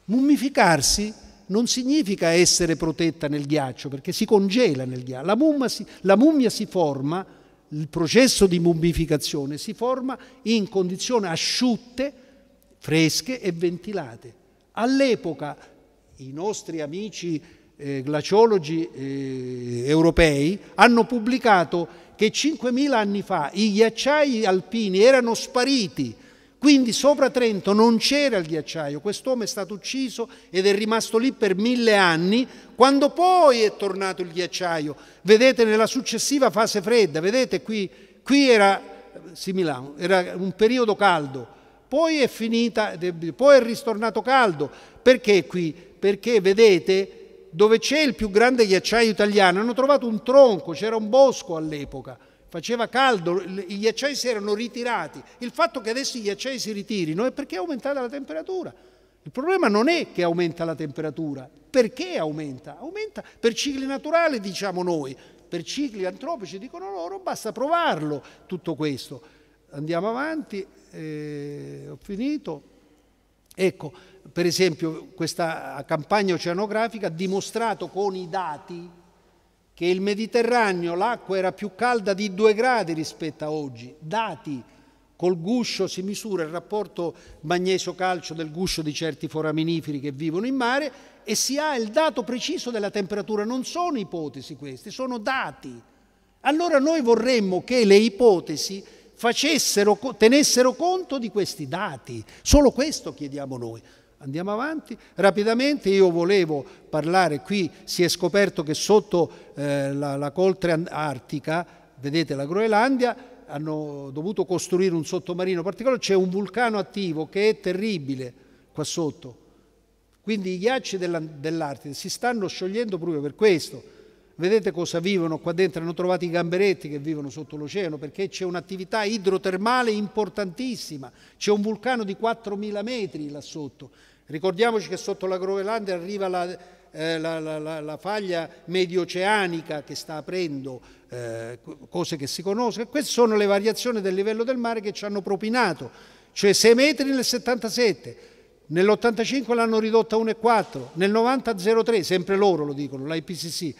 Mummificarsi non significa essere protetta nel ghiaccio, perché si congela nel ghiaccio. La mummia si, la mummia si forma, il processo di mummificazione si forma in condizioni asciutte, fresche e ventilate. All'epoca i nostri amici eh, glaciologi eh, europei hanno pubblicato che 5.000 anni fa i ghiacciai alpini erano spariti quindi sopra Trento non c'era il ghiacciaio, quest'uomo è stato ucciso ed è rimasto lì per mille anni, quando poi è tornato il ghiacciaio, vedete nella successiva fase fredda, vedete qui, qui era, sì, Milano, era un periodo caldo, poi è finita, poi è ristornato caldo, perché qui? Perché vedete dove c'è il più grande ghiacciaio italiano, hanno trovato un tronco, c'era un bosco all'epoca faceva caldo, gli acciai si erano ritirati. Il fatto che adesso gli acciai si ritirino è perché è aumentata la temperatura. Il problema non è che aumenta la temperatura, perché aumenta? Aumenta per cicli naturali, diciamo noi, per cicli antropici, dicono loro, basta provarlo tutto questo. Andiamo avanti, eh, ho finito. Ecco, per esempio, questa campagna oceanografica ha dimostrato con i dati che il Mediterraneo l'acqua era più calda di 2 gradi rispetto a oggi. Dati, col guscio si misura il rapporto magnesio-calcio del guscio di certi foraminiferi che vivono in mare e si ha il dato preciso della temperatura. Non sono ipotesi queste, sono dati. Allora noi vorremmo che le ipotesi facessero, tenessero conto di questi dati. Solo questo chiediamo noi. Andiamo avanti. Rapidamente io volevo parlare, qui si è scoperto che sotto eh, la, la coltre artica, vedete la Groenlandia, hanno dovuto costruire un sottomarino particolare, c'è un vulcano attivo che è terribile qua sotto. Quindi i ghiacci dell'Artide si stanno sciogliendo proprio per questo. Vedete cosa vivono qua dentro? Hanno trovato i gamberetti che vivono sotto l'oceano perché c'è un'attività idrotermale importantissima. C'è un vulcano di 4.000 metri là sotto Ricordiamoci che sotto la Groenlandia arriva la, eh, la, la, la, faglia medioceanica che sta aprendo, eh, cose che si conoscono. Queste sono le variazioni del livello del mare che ci hanno propinato, cioè 6 metri nel 77, nell'85 l'hanno ridotta a 1,4, nel 90 0,3, sempre loro lo dicono, l'IPCC,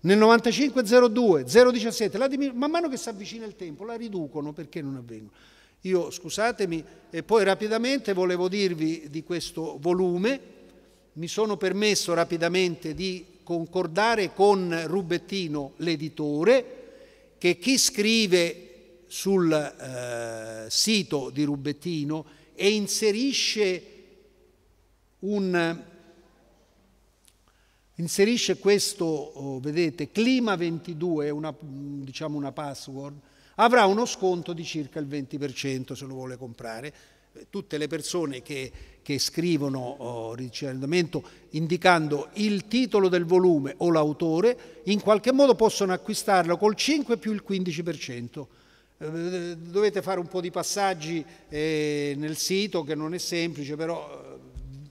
nel 95 0,2, 0,17, man mano che si avvicina il tempo la riducono perché non avvengono. Io, scusatemi, e poi rapidamente volevo dirvi di questo volume, mi sono permesso rapidamente di concordare con Rubettino, l'editore, che chi scrive sul eh, sito di Rubettino e inserisce, un, inserisce questo, oh, vedete, Clima 22, una, diciamo una password, avrà uno sconto di circa il 20% se lo vuole comprare. Eh, tutte le persone che, che scrivono oh, ricercamento indicando il titolo del volume o l'autore, in qualche modo possono acquistarlo col 5 più il 15% eh, dovete fare un po' di passaggi eh, nel sito che non è semplice però eh,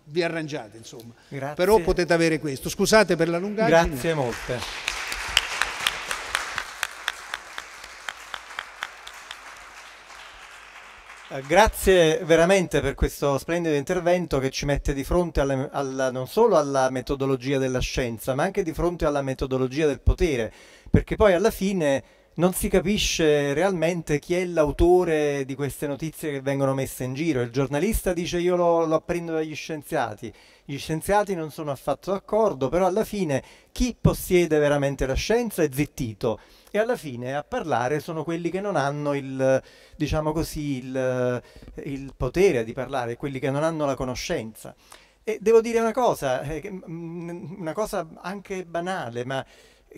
vi arrangiate insomma Grazie. però potete avere questo scusate per la lungaggine Grazie molte Eh, grazie veramente per questo splendido intervento che ci mette di fronte alla, alla, non solo alla metodologia della scienza, ma anche di fronte alla metodologia del potere, perché poi alla fine non si capisce realmente chi è l'autore di queste notizie che vengono messe in giro. Il giornalista dice io lo, lo apprendo dagli scienziati, gli scienziati non sono affatto d'accordo, però alla fine chi possiede veramente la scienza è zittito e alla fine a parlare sono quelli che non hanno il, diciamo così, il, il potere di parlare, quelli che non hanno la conoscenza. E devo dire una cosa, eh, mm, mm, una cosa anche banale, ma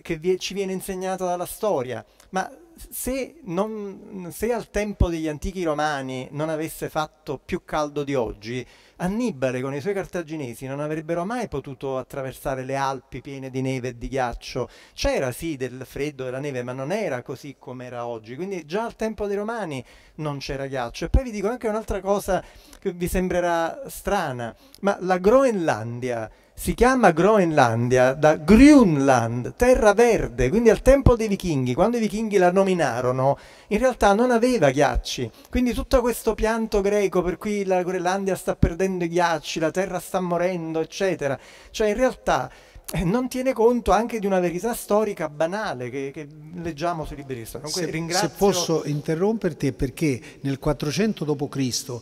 che ci viene insegnata dalla storia, ma se, non, se, al tempo degli antichi romani non avesse fatto più caldo di oggi, Annibale con i suoi cartaginesi non avrebbero mai potuto attraversare le Alpi piene di neve e di ghiaccio. C'era sì del freddo e della neve, ma non era così come era oggi. Quindi già al tempo dei romani non c'era ghiaccio. E poi vi dico anche un'altra cosa che vi sembrerà strana, ma la Groenlandia si chiama Groenlandia da Grünland, terra verde, quindi al tempo dei vichinghi, quando i vichinghi la nominarono, in realtà non aveva ghiacci. Quindi tutto questo pianto greco per cui la Groenlandia sta perdendo i ghiacci, la terra sta morendo, eccetera. Cioè in realtà eh, non tiene conto anche di una verità storica banale che, che leggiamo sui libri di storia. Se, se, posso interromperti è perché nel 400 d.C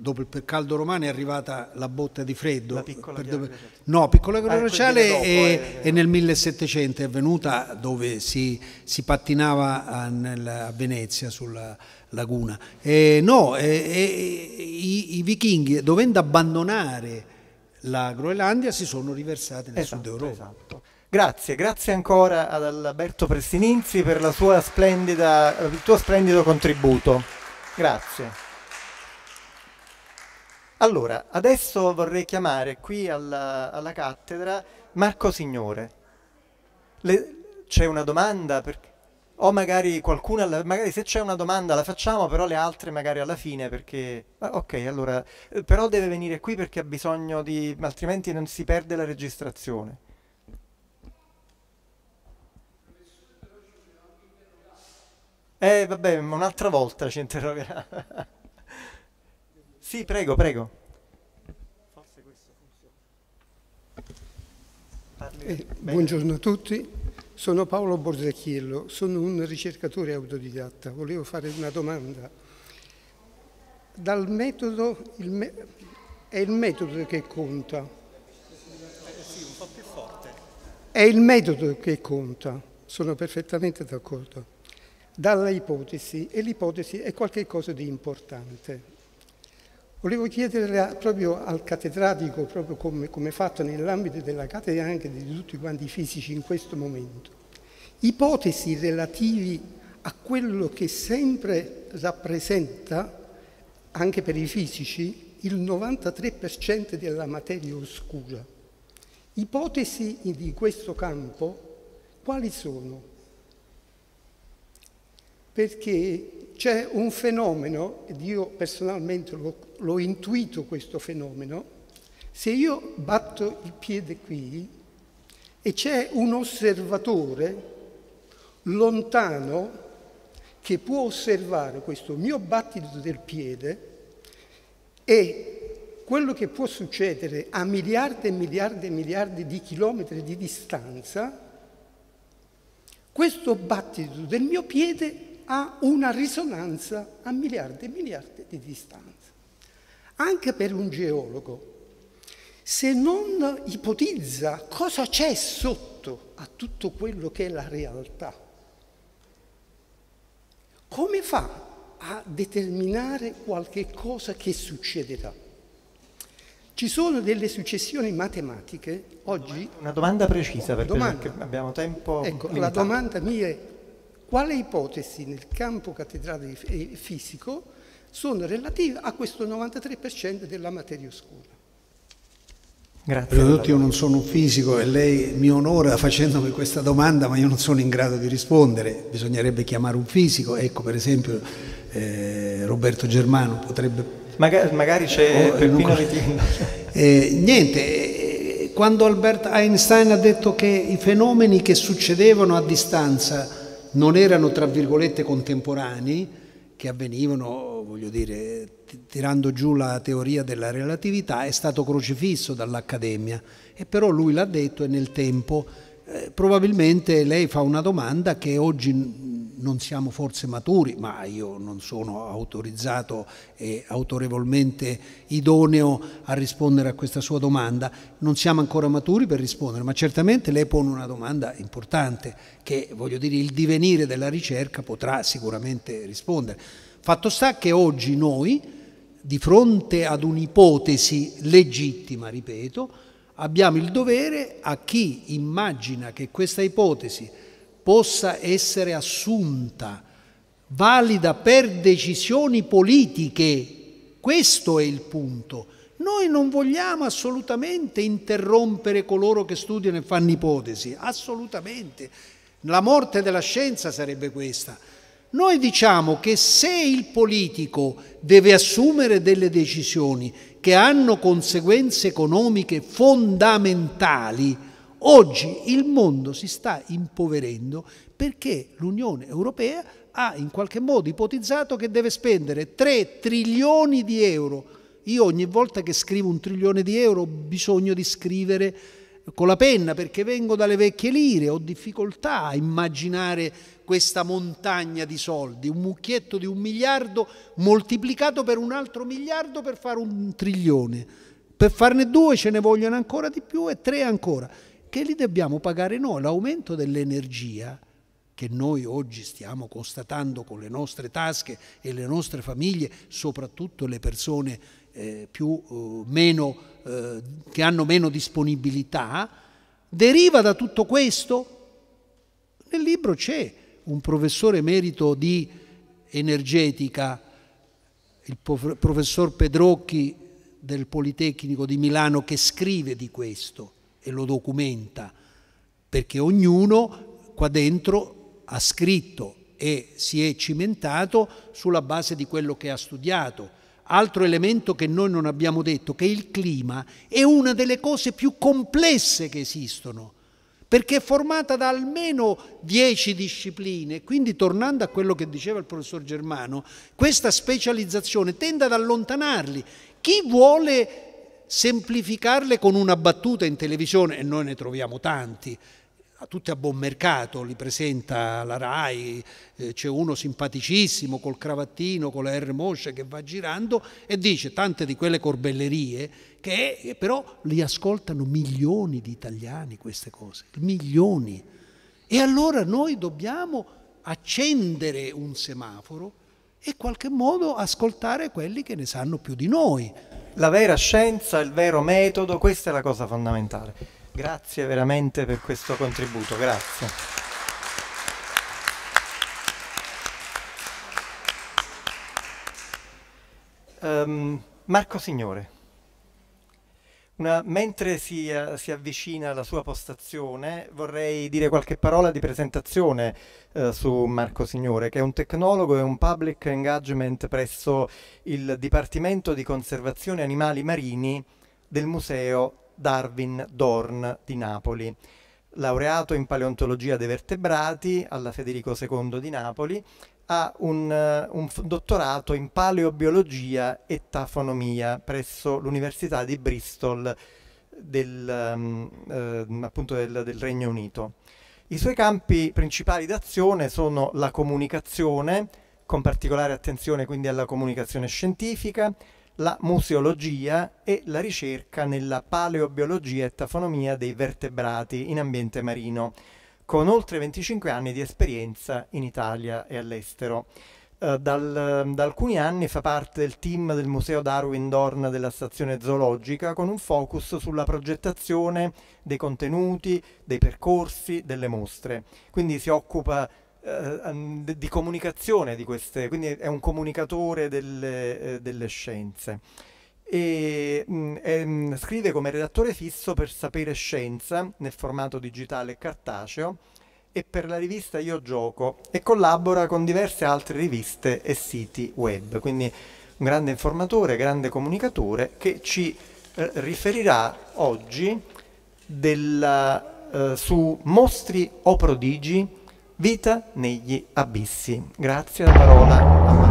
dopo il caldo romano è arrivata la botta di freddo. Piccola certo. ah, dopo... no, piccola guerra ah, glaciale è, è, nel 1700, è venuta dove si, si pattinava a, eh, nella, a, Venezia sulla laguna. E no, e, e, i, i, vichinghi dovendo abbandonare la Groenlandia si sono riversati nel esatto, sud Europa. Esatto. Grazie, grazie ancora ad Alberto Prestininzi per il tuo splendido contributo. Grazie. Allora, adesso vorrei chiamare qui alla, alla cattedra Marco Signore. c'è una domanda? Per, o magari qualcuno, magari se c'è una domanda la facciamo, però le altre magari alla fine perché... Ah, ok, allora, eh, però deve venire qui perché ha bisogno di... altrimenti non si perde la registrazione. Eh vabbè, ma un'altra volta ci interrogherà. [laughs] Sì, prego, prego. Forse questo funziona. Eh, buongiorno a tutti, sono Paolo Borzacchiello, sono un ricercatore autodidatta. Volevo fare una domanda. Dal metodo, il me è il metodo che conta. Eh sì, un po' più forte. È il metodo che conta, sono perfettamente d'accordo. Dalla ipotesi, e l'ipotesi è qualcosa di importante Volevo chiedere proprio al cattedratico, proprio come, come fatto nell'ambito della cattedra e anche di tutti quanti i fisici in questo momento, ipotesi relativi a quello che sempre rappresenta, anche per i fisici, il 93% della materia oscura. Ipotesi di questo campo quali sono? Perché c'è un fenomeno, ed io personalmente l'ho, lo intuito questo fenomeno, se io batto il piede qui e c'è un osservatore lontano che può osservare questo mio battito del piede e quello che può succedere a miliardi e miliardi e miliardi di chilometri di distanza, questo battito del mio piede ha una risonanza a miliardi e miliardi di distanza. Anche per un geologo, se non ipotizza cosa c'è sotto a tutto quello che è la realtà, come fa a determinare qualche cosa che succederà? Ci sono delle successioni matematiche oggi. Una domanda precisa perché domanda. abbiamo tempo. Ecco, limitato. la domanda mia è quale ipotesi nel campo cattedrale fisico sono relative a questo 93% della materia oscura. Grazie. Innanzitutto io non sono un fisico e lei mi onora facendomi questa domanda, ma io non sono in grado di rispondere. Bisognerebbe chiamare un fisico, ecco per esempio eh, Roberto Germano potrebbe... Maga- magari c'è oh, eh, Peppino Vitinda. Eh, niente, eh, quando Albert Einstein ha detto che i fenomeni che succedevano a distanza non erano tra virgolette contemporanei, che avvenivano, voglio dire, tirando giù la teoria della relatività, è stato crocifisso dall'Accademia. E però lui l'ha detto e nel tempo, eh, probabilmente lei fa una domanda che oggi non siamo forse maturi, ma io non sono autorizzato e autorevolmente idoneo a rispondere a questa sua domanda, non siamo ancora maturi per rispondere, ma certamente lei pone una domanda importante che voglio dire il divenire della ricerca potrà sicuramente rispondere. Fatto sta che oggi noi, di fronte ad un'ipotesi legittima, ripeto, abbiamo il dovere a chi immagina che questa ipotesi possa essere assunta, valida per decisioni politiche. Questo è il punto. Noi non vogliamo assolutamente interrompere coloro che studiano e fanno ipotesi, assolutamente. La morte della scienza sarebbe questa. Noi diciamo che se il politico deve assumere delle decisioni che hanno conseguenze economiche fondamentali, Oggi il mondo si sta impoverendo perché l'Unione Europea ha in qualche modo ipotizzato che deve spendere 3 trilioni di euro. Io ogni volta che scrivo un trilione di euro ho bisogno di scrivere con la penna perché vengo dalle vecchie lire, ho difficoltà a immaginare questa montagna di soldi, un mucchietto di un miliardo moltiplicato per un altro miliardo per fare un trilione. Per farne due ce ne vogliono ancora di più e tre ancora che li dobbiamo pagare noi. L'aumento dell'energia che noi oggi stiamo constatando con le nostre tasche e le nostre famiglie, soprattutto le persone eh, più, eh, meno, eh, che hanno meno disponibilità, deriva da tutto questo? Nel libro c'è un professore emerito di energetica, il professor Pedrocchi del Politecnico di Milano, che scrive di questo e lo documenta, perché ognuno qua dentro ha scritto e si è cimentato sulla base di quello che ha studiato. Altro elemento che noi non abbiamo detto, che il clima è una delle cose più complesse che esistono, perché è formata da almeno dieci discipline. Quindi, tornando a quello che diceva il professor Germano, questa specializzazione tende ad allontanarli. Chi vuole semplificarle con una battuta in televisione, e noi ne troviamo tanti, tutti a buon mercato, li presenta la RAI, eh, c'è uno simpaticissimo col cravattino, con la R Mosce che va girando e dice tante di quelle corbellerie che eh, però li ascoltano milioni di italiani queste cose, milioni. E allora noi dobbiamo accendere un semaforo e in qualche modo ascoltare quelli che ne sanno più di noi la vera scienza, il vero metodo, questa è la cosa fondamentale. Grazie veramente per questo contributo, grazie. Um, Marco Signore. Una, mentre si, uh, si, avvicina la sua postazione, vorrei dire qualche parola di presentazione uh, su Marco Signore, che è un tecnologo e un public engagement presso il Dipartimento di Conservazione Animali Marini del Museo Darwin Dorn di Napoli. Laureato in paleontologia dei vertebrati alla Federico II di Napoli, ha un, eh, un dottorato in paleobiologia e tafonomia presso l'Università di Bristol del, um, eh, appunto del, del Regno Unito. I suoi campi principali d'azione sono la comunicazione, con particolare attenzione quindi alla comunicazione scientifica, la museologia e la ricerca nella paleobiologia e tafonomia dei vertebrati in ambiente marino con oltre 25 anni di esperienza in Italia e all'estero. Uh, dal, da alcuni anni fa parte del team del Museo Darwin Dorn della stazione zoologica con un focus sulla progettazione dei contenuti, dei percorsi, delle mostre. Quindi si occupa uh, di comunicazione di queste, quindi è un comunicatore delle, eh, delle scienze e mh, mm, è, mh, mm, scrive come redattore fisso per Sapere Scienza nel formato digitale e cartaceo e per la rivista Io Gioco e collabora con diverse altre riviste e siti web. Quindi un grande informatore, grande comunicatore che ci eh, riferirà oggi della, eh, su Mostri o Prodigi, vita negli abissi. Grazie, la parola a Marco.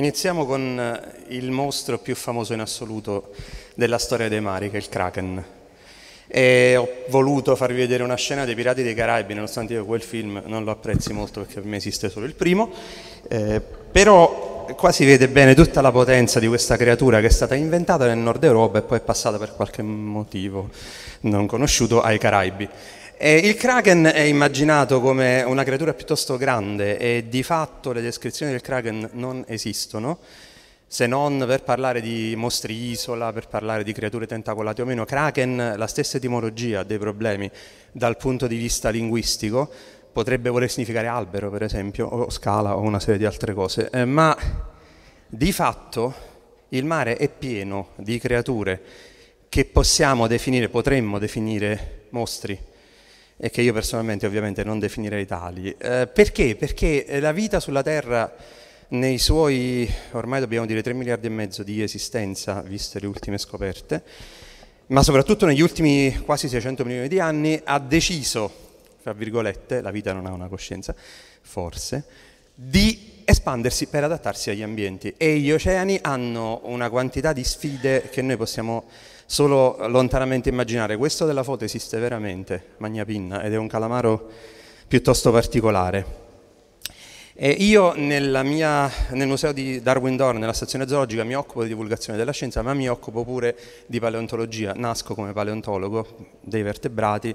Iniziamo con eh, il mostro più famoso in assoluto della storia dei mari, che è il Kraken. E ho voluto farvi vedere una scena dei Pirati dei Caraibi, nonostante io quel film non lo apprezzi molto perché per me esiste solo il primo, eh, però qua si vede bene tutta la potenza di questa creatura che è stata inventata nel nord Europa e poi è passata per qualche motivo non conosciuto ai Caraibi. Eh, il Kraken è immaginato come una creatura piuttosto grande e di fatto le descrizioni del Kraken non esistono, se non per parlare di mostri isola, per parlare di creature tentacolate o meno. Kraken, la stessa etimologia dei problemi dal punto di vista linguistico, potrebbe voler significare albero, per esempio, o scala o una serie di altre cose, eh, ma di fatto il mare è pieno di creature che possiamo definire, potremmo definire mostri e che io personalmente ovviamente non definirei tali. Eh, perché? Perché eh, la vita sulla Terra nei suoi, ormai dobbiamo dire, 3 miliardi e mezzo di esistenza, viste le ultime scoperte, ma soprattutto negli ultimi quasi 600 milioni di anni, ha deciso, tra virgolette, la vita non ha una coscienza, forse, di espandersi per adattarsi agli ambienti e gli oceani hanno una quantità di sfide che noi possiamo solo lontanamente immaginare. Questo della foto esiste veramente, Magnapinna, ed è un calamaro piuttosto particolare. E io mia, nel museo di Darwin Dorn, nella stazione zoologica, mi occupo di divulgazione della scienza, ma mi occupo pure di paleontologia. Nasco come paleontologo dei vertebrati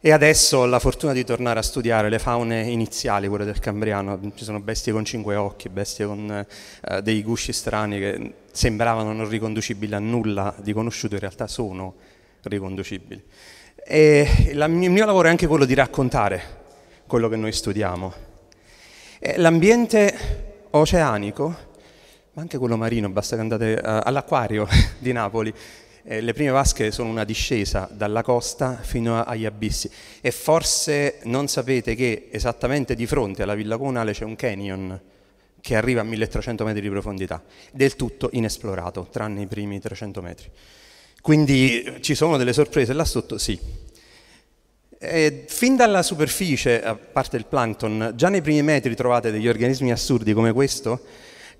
e adesso ho la fortuna di tornare a studiare le faune iniziali, quelle del Cambriano. Ci sono bestie con cinque occhi, bestie con eh, dei gusci strani che sembravano non riconducibili a nulla di conosciuto, in realtà sono riconducibili. E la, il mio lavoro è anche quello di raccontare quello che noi studiamo. E l'ambiente oceanico, ma anche quello marino, basta che andate uh, all'acquario [laughs] di Napoli, eh, le prime vasche sono una discesa dalla costa fino agli abissi e forse non sapete che esattamente di fronte alla villa comunale c'è un canyon che arriva a 1300 metri di profondità, del tutto inesplorato, tranne i primi 300 metri. Quindi ci sono delle sorprese là sotto? Sì. E eh, fin dalla superficie, a parte il plankton, già nei primi metri trovate degli organismi assurdi come questo,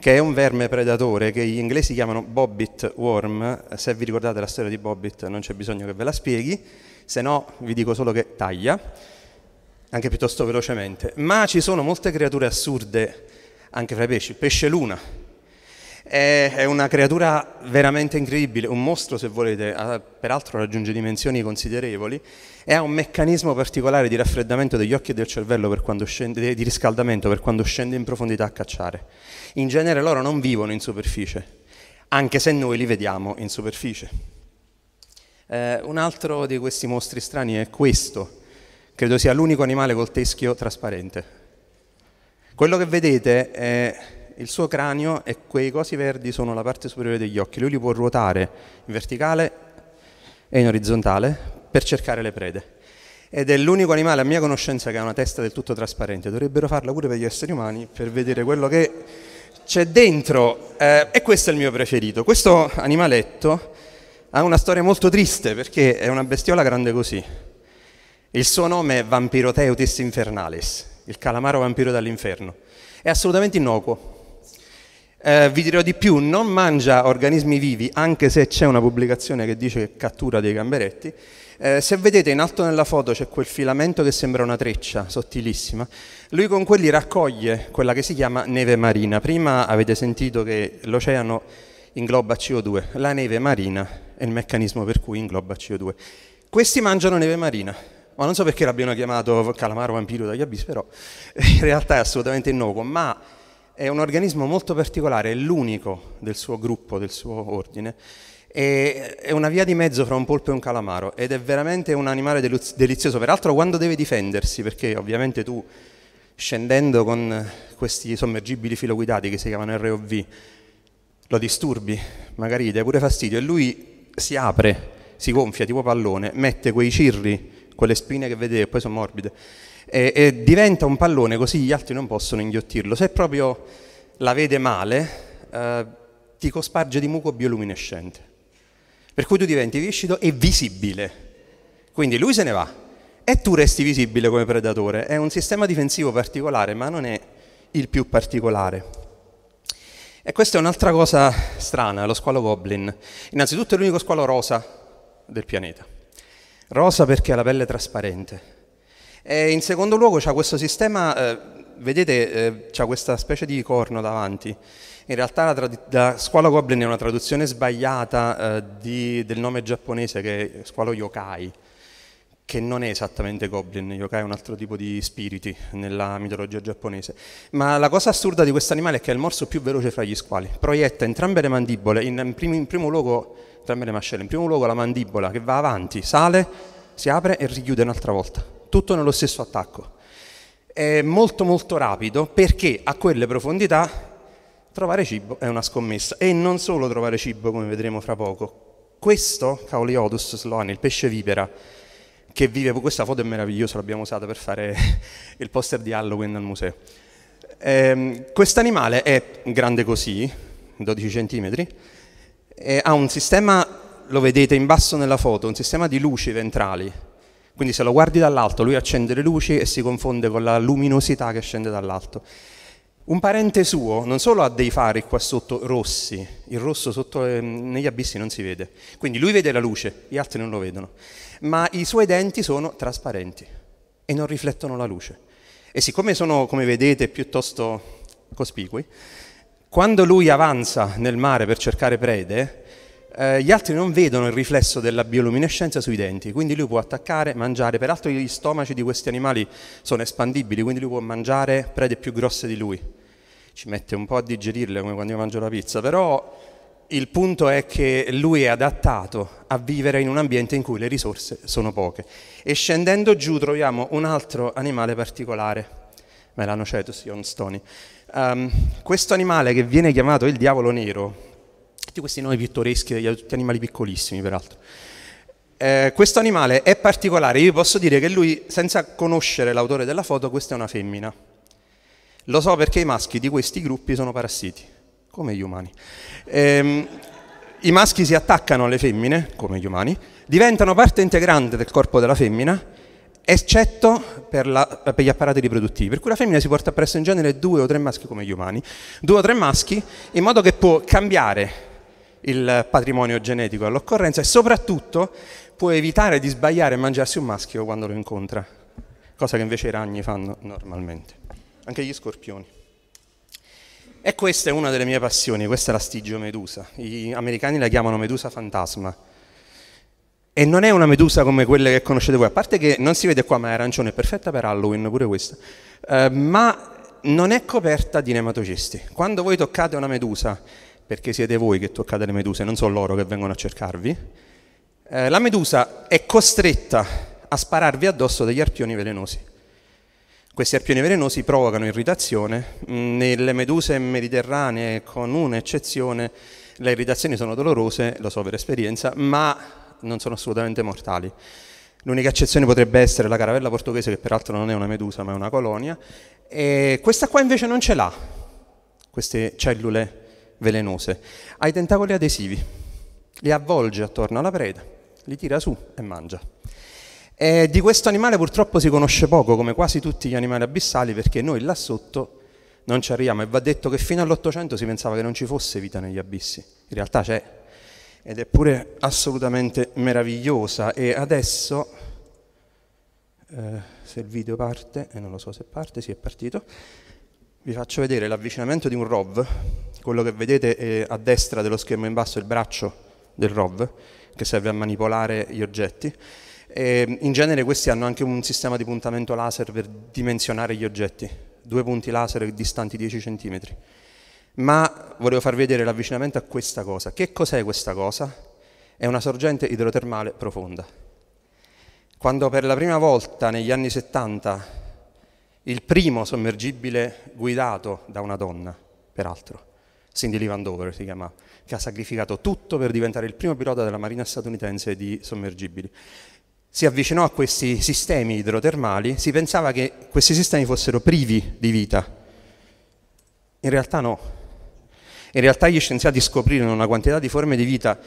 che è un verme predatore che gli inglesi chiamano Bobbit Worm. Se vi ricordate la storia di Bobbit non c'è bisogno che ve la spieghi, se no vi dico solo che taglia, anche piuttosto velocemente. Ma ci sono molte creature assurde anche fra i pesci. Il pesce luna è, è una creatura veramente incredibile, un mostro se volete, peraltro raggiunge dimensioni considerevoli e ha un meccanismo particolare di raffreddamento degli occhi e del cervello per quando scende, di riscaldamento per quando scende in profondità a cacciare in genere loro non vivono in superficie, anche se noi li vediamo in superficie. Eh, un altro di questi mostri strani è questo, credo sia l'unico animale col teschio trasparente. Quello che vedete è il suo cranio e quei cosi verdi sono la parte superiore degli occhi, lui li può ruotare in verticale e in orizzontale per cercare le prede ed è l'unico animale a mia conoscenza che ha una testa del tutto trasparente. Dovrebbero farla pure per gli esseri umani per vedere quello che c'è dentro, eh, e questo è il mio preferito, questo animaletto ha una storia molto triste perché è una bestiola grande così. Il suo nome è Vampiroteutis infernalis, il calamaro vampiro dall'inferno. È assolutamente innocuo. Eh, vi dirò di più, non mangia organismi vivi, anche se c'è una pubblicazione che dice che cattura dei gamberetti, eh, se vedete in alto nella foto c'è quel filamento che sembra una treccia sottilissima, lui con quelli raccoglie quella che si chiama neve marina. Prima avete sentito che l'oceano ingloba CO2, la neve marina è il meccanismo per cui ingloba CO2. Questi mangiano neve marina, ma non so perché l'abbiano chiamato calamaro vampiro dagli abissi, però [laughs] in realtà è assolutamente innocuo, ma è un organismo molto particolare, è l'unico del suo gruppo, del suo ordine, e è una via di mezzo fra un polpo e un calamaro ed è veramente un animale delizioso, peraltro quando deve difendersi, perché ovviamente tu scendendo con questi sommergibili filoguidati che si chiamano ROV lo disturbi, magari gli dai pure fastidio e lui si apre, si gonfia tipo pallone, mette quei cirri, quelle spine che vedete, poi sono morbide, e, e diventa un pallone così gli altri non possono inghiottirlo. Se proprio la vede male, eh, ti cosparge di muco bioluminescente. Per cui tu diventi viscido e visibile. Quindi lui se ne va e tu resti visibile come predatore. È un sistema difensivo particolare, ma non è il più particolare. E questa è un'altra cosa strana, lo squalo goblin. Innanzitutto è l'unico squalo rosa del pianeta. Rosa perché ha la pelle trasparente. E in secondo luogo c'è questo sistema, eh, vedete, eh, c'ha questa specie di corno davanti, in realtà la, la squalo goblin è una traduzione sbagliata eh, di, del nome giapponese che è squalo yokai, che non è esattamente goblin, yokai è un altro tipo di spiriti nella mitologia giapponese. Ma la cosa assurda di questo animale è che è il morso più veloce fra gli squali, proietta entrambe le mandibole, in, in, primo, in primo luogo, entrambe le mascelle, in primo luogo la mandibola che va avanti, sale, si apre e richiude un'altra volta, tutto nello stesso attacco. È molto molto rapido perché a quelle profondità Trovare cibo è una scommessa e non solo trovare cibo come vedremo fra poco. Questo Cauliodus sloane, il pesce vipera, che vive, questa foto è meravigliosa, l'abbiamo usata per fare [laughs] il poster di Halloween al museo. Eh, animale è grande così, 12 cm, ha un sistema, lo vedete in basso nella foto, un sistema di luci ventrali, quindi se lo guardi dall'alto lui accende le luci e si confonde con la luminosità che scende dall'alto. Un parente suo non solo ha dei fari qua sotto rossi, il rosso sotto, eh, negli abissi non si vede, quindi lui vede la luce, gli altri non lo vedono, ma i suoi denti sono trasparenti e non riflettono la luce. E siccome sono, come vedete, piuttosto cospicui, quando lui avanza nel mare per cercare prede, eh, gli altri non vedono il riflesso della bioluminescenza sui denti, quindi lui può attaccare, mangiare. Peraltro gli stomaci di questi animali sono espandibili, quindi lui può mangiare prede più grosse di lui ci mette un po' a digerirle come quando io mangio la pizza, però il punto è che lui è adattato a vivere in un ambiente in cui le risorse sono poche. E scendendo giù troviamo un altro animale particolare, Melanocetus jonstoni. Um, ehm, questo animale che viene chiamato il diavolo nero, tutti questi nomi pittoreschi, tutti animali piccolissimi peraltro, eh, questo animale è particolare, io posso dire che lui, senza conoscere l'autore della foto, questa è una femmina lo so perché i maschi di questi gruppi sono parassiti, come gli umani. Ehm, I maschi si attaccano alle femmine, come gli umani, diventano parte integrante del corpo della femmina, eccetto per, la, per gli apparati riproduttivi. Per cui la femmina si porta presso in genere due o tre maschi come gli umani, due o tre maschi, in modo che può cambiare il patrimonio genetico all'occorrenza e soprattutto può evitare di sbagliare e mangiarsi un maschio quando lo incontra, cosa che invece i ragni fanno normalmente anche gli scorpioni. E questa è una delle mie passioni, questa è la Stigio Medusa. Gli americani la chiamano medusa fantasma. E non è una medusa come quelle che conoscete voi, a parte che non si vede qua, ma è arancione, è perfetta per Halloween pure questa. Eh, ma non è coperta di nematocesti. Quando voi toccate una medusa, perché siete voi che toccate le meduse, non sono loro che vengono a cercarvi, eh, la medusa è costretta a spararvi addosso degli arpioni velenosi. Questi arpioni velenosi provocano irritazione, mm, nelle meduse mediterranee con un'eccezione le irritazioni sono dolorose, lo so per esperienza, ma non sono assolutamente mortali. L'unica eccezione potrebbe essere la caravella portoghese, che peraltro non è una medusa ma è una colonia, e questa qua invece non ce l'ha, queste cellule velenose, ha i tentacoli adesivi, li avvolge attorno alla preda, li tira su e mangia. E di questo animale purtroppo si conosce poco, come quasi tutti gli animali abissali, perché noi là sotto non ci arriviamo e va detto che fino all'Ottocento si pensava che non ci fosse vita negli abissi, in realtà c'è ed è pure assolutamente meravigliosa e adesso, eh, se il video parte, e non lo so se parte, sì è partito, vi faccio vedere l'avvicinamento di un ROV, quello che vedete eh, a destra dello schermo in basso è il braccio del ROV che serve a manipolare gli oggetti e ehm, in genere questi hanno anche un sistema di puntamento laser per dimensionare gli oggetti, due punti laser distanti 10 cm. Ma volevo far vedere l'avvicinamento a questa cosa. Che cos'è questa cosa? È una sorgente idrotermale profonda. Quando per la prima volta negli anni 70 il primo sommergibile guidato da una donna, peraltro, Cindy Lee Vandover si chiama, che ha sacrificato tutto per diventare il primo pilota della marina statunitense di sommergibili si avvicinò a questi sistemi idrotermali, si pensava che questi sistemi fossero privi di vita. In realtà no. In realtà gli scienziati scoprirono una quantità di forme di vita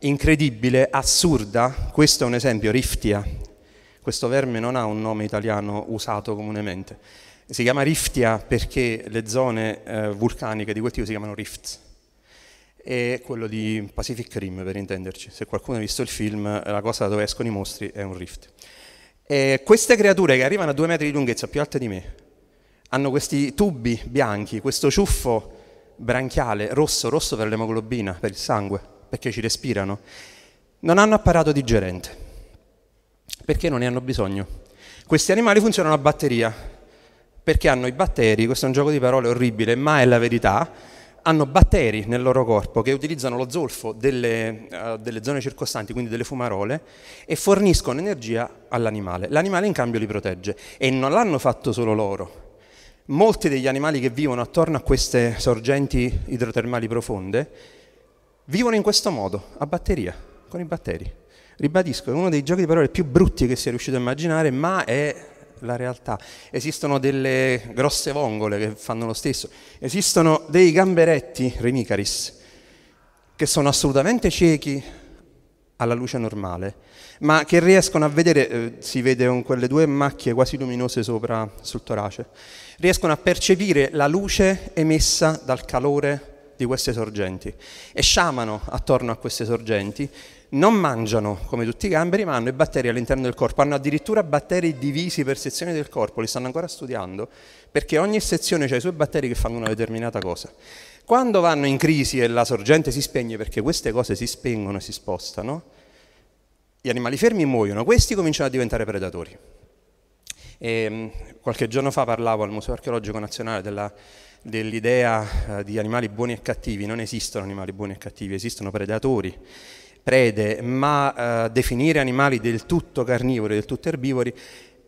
incredibile, assurda. Questo è un esempio, Riftia. Questo verme non ha un nome italiano usato comunemente. Si chiama Riftia perché le zone eh, vulcaniche di quel tipo si chiamano rifts e quello di Pacific Rim per intenderci. Se qualcuno ha visto il film, la cosa da dove escono i mostri è un rift. E queste creature che arrivano a due metri di lunghezza, più alte di me, hanno questi tubi bianchi, questo ciuffo branchiale rosso, rosso per l'emoglobina, per il sangue, perché ci respirano. Non hanno apparato digerente, perché non ne hanno bisogno. Questi animali funzionano a batteria, perché hanno i batteri, questo è un gioco di parole orribile, ma è la verità, hanno batteri nel loro corpo che utilizzano lo zolfo delle, uh, delle zone circostanti, quindi delle fumarole, e forniscono energia all'animale. L'animale in cambio li protegge e non l'hanno fatto solo loro. Molti degli animali che vivono attorno a queste sorgenti idrotermali profonde vivono in questo modo, a batteria, con i batteri. Ribadisco, è uno dei giochi di parole più brutti che sia riuscito a immaginare, ma è la realtà. Esistono delle grosse vongole che fanno lo stesso. Esistono dei gamberetti remicaris che sono assolutamente ciechi alla luce normale, ma che riescono a vedere, eh, si vede con quelle due macchie quasi luminose sopra sul torace, riescono a percepire la luce emessa dal calore di queste sorgenti e sciamano attorno a queste sorgenti non mangiano come tutti i gamberi, ma hanno i batteri all'interno del corpo, hanno addirittura batteri divisi per sezioni del corpo, li stanno ancora studiando, perché ogni sezione ha i suoi batteri che fanno una determinata cosa. Quando vanno in crisi e la sorgente si spegne, perché queste cose si spengono e si spostano, gli animali fermi muoiono, questi cominciano a diventare predatori. E, ehm, qualche giorno fa parlavo al Museo Archeologico Nazionale della dell'idea eh, di animali buoni e cattivi, non esistono animali buoni e cattivi, esistono predatori prede, ma eh, definire animali del tutto carnivori, del tutto erbivori,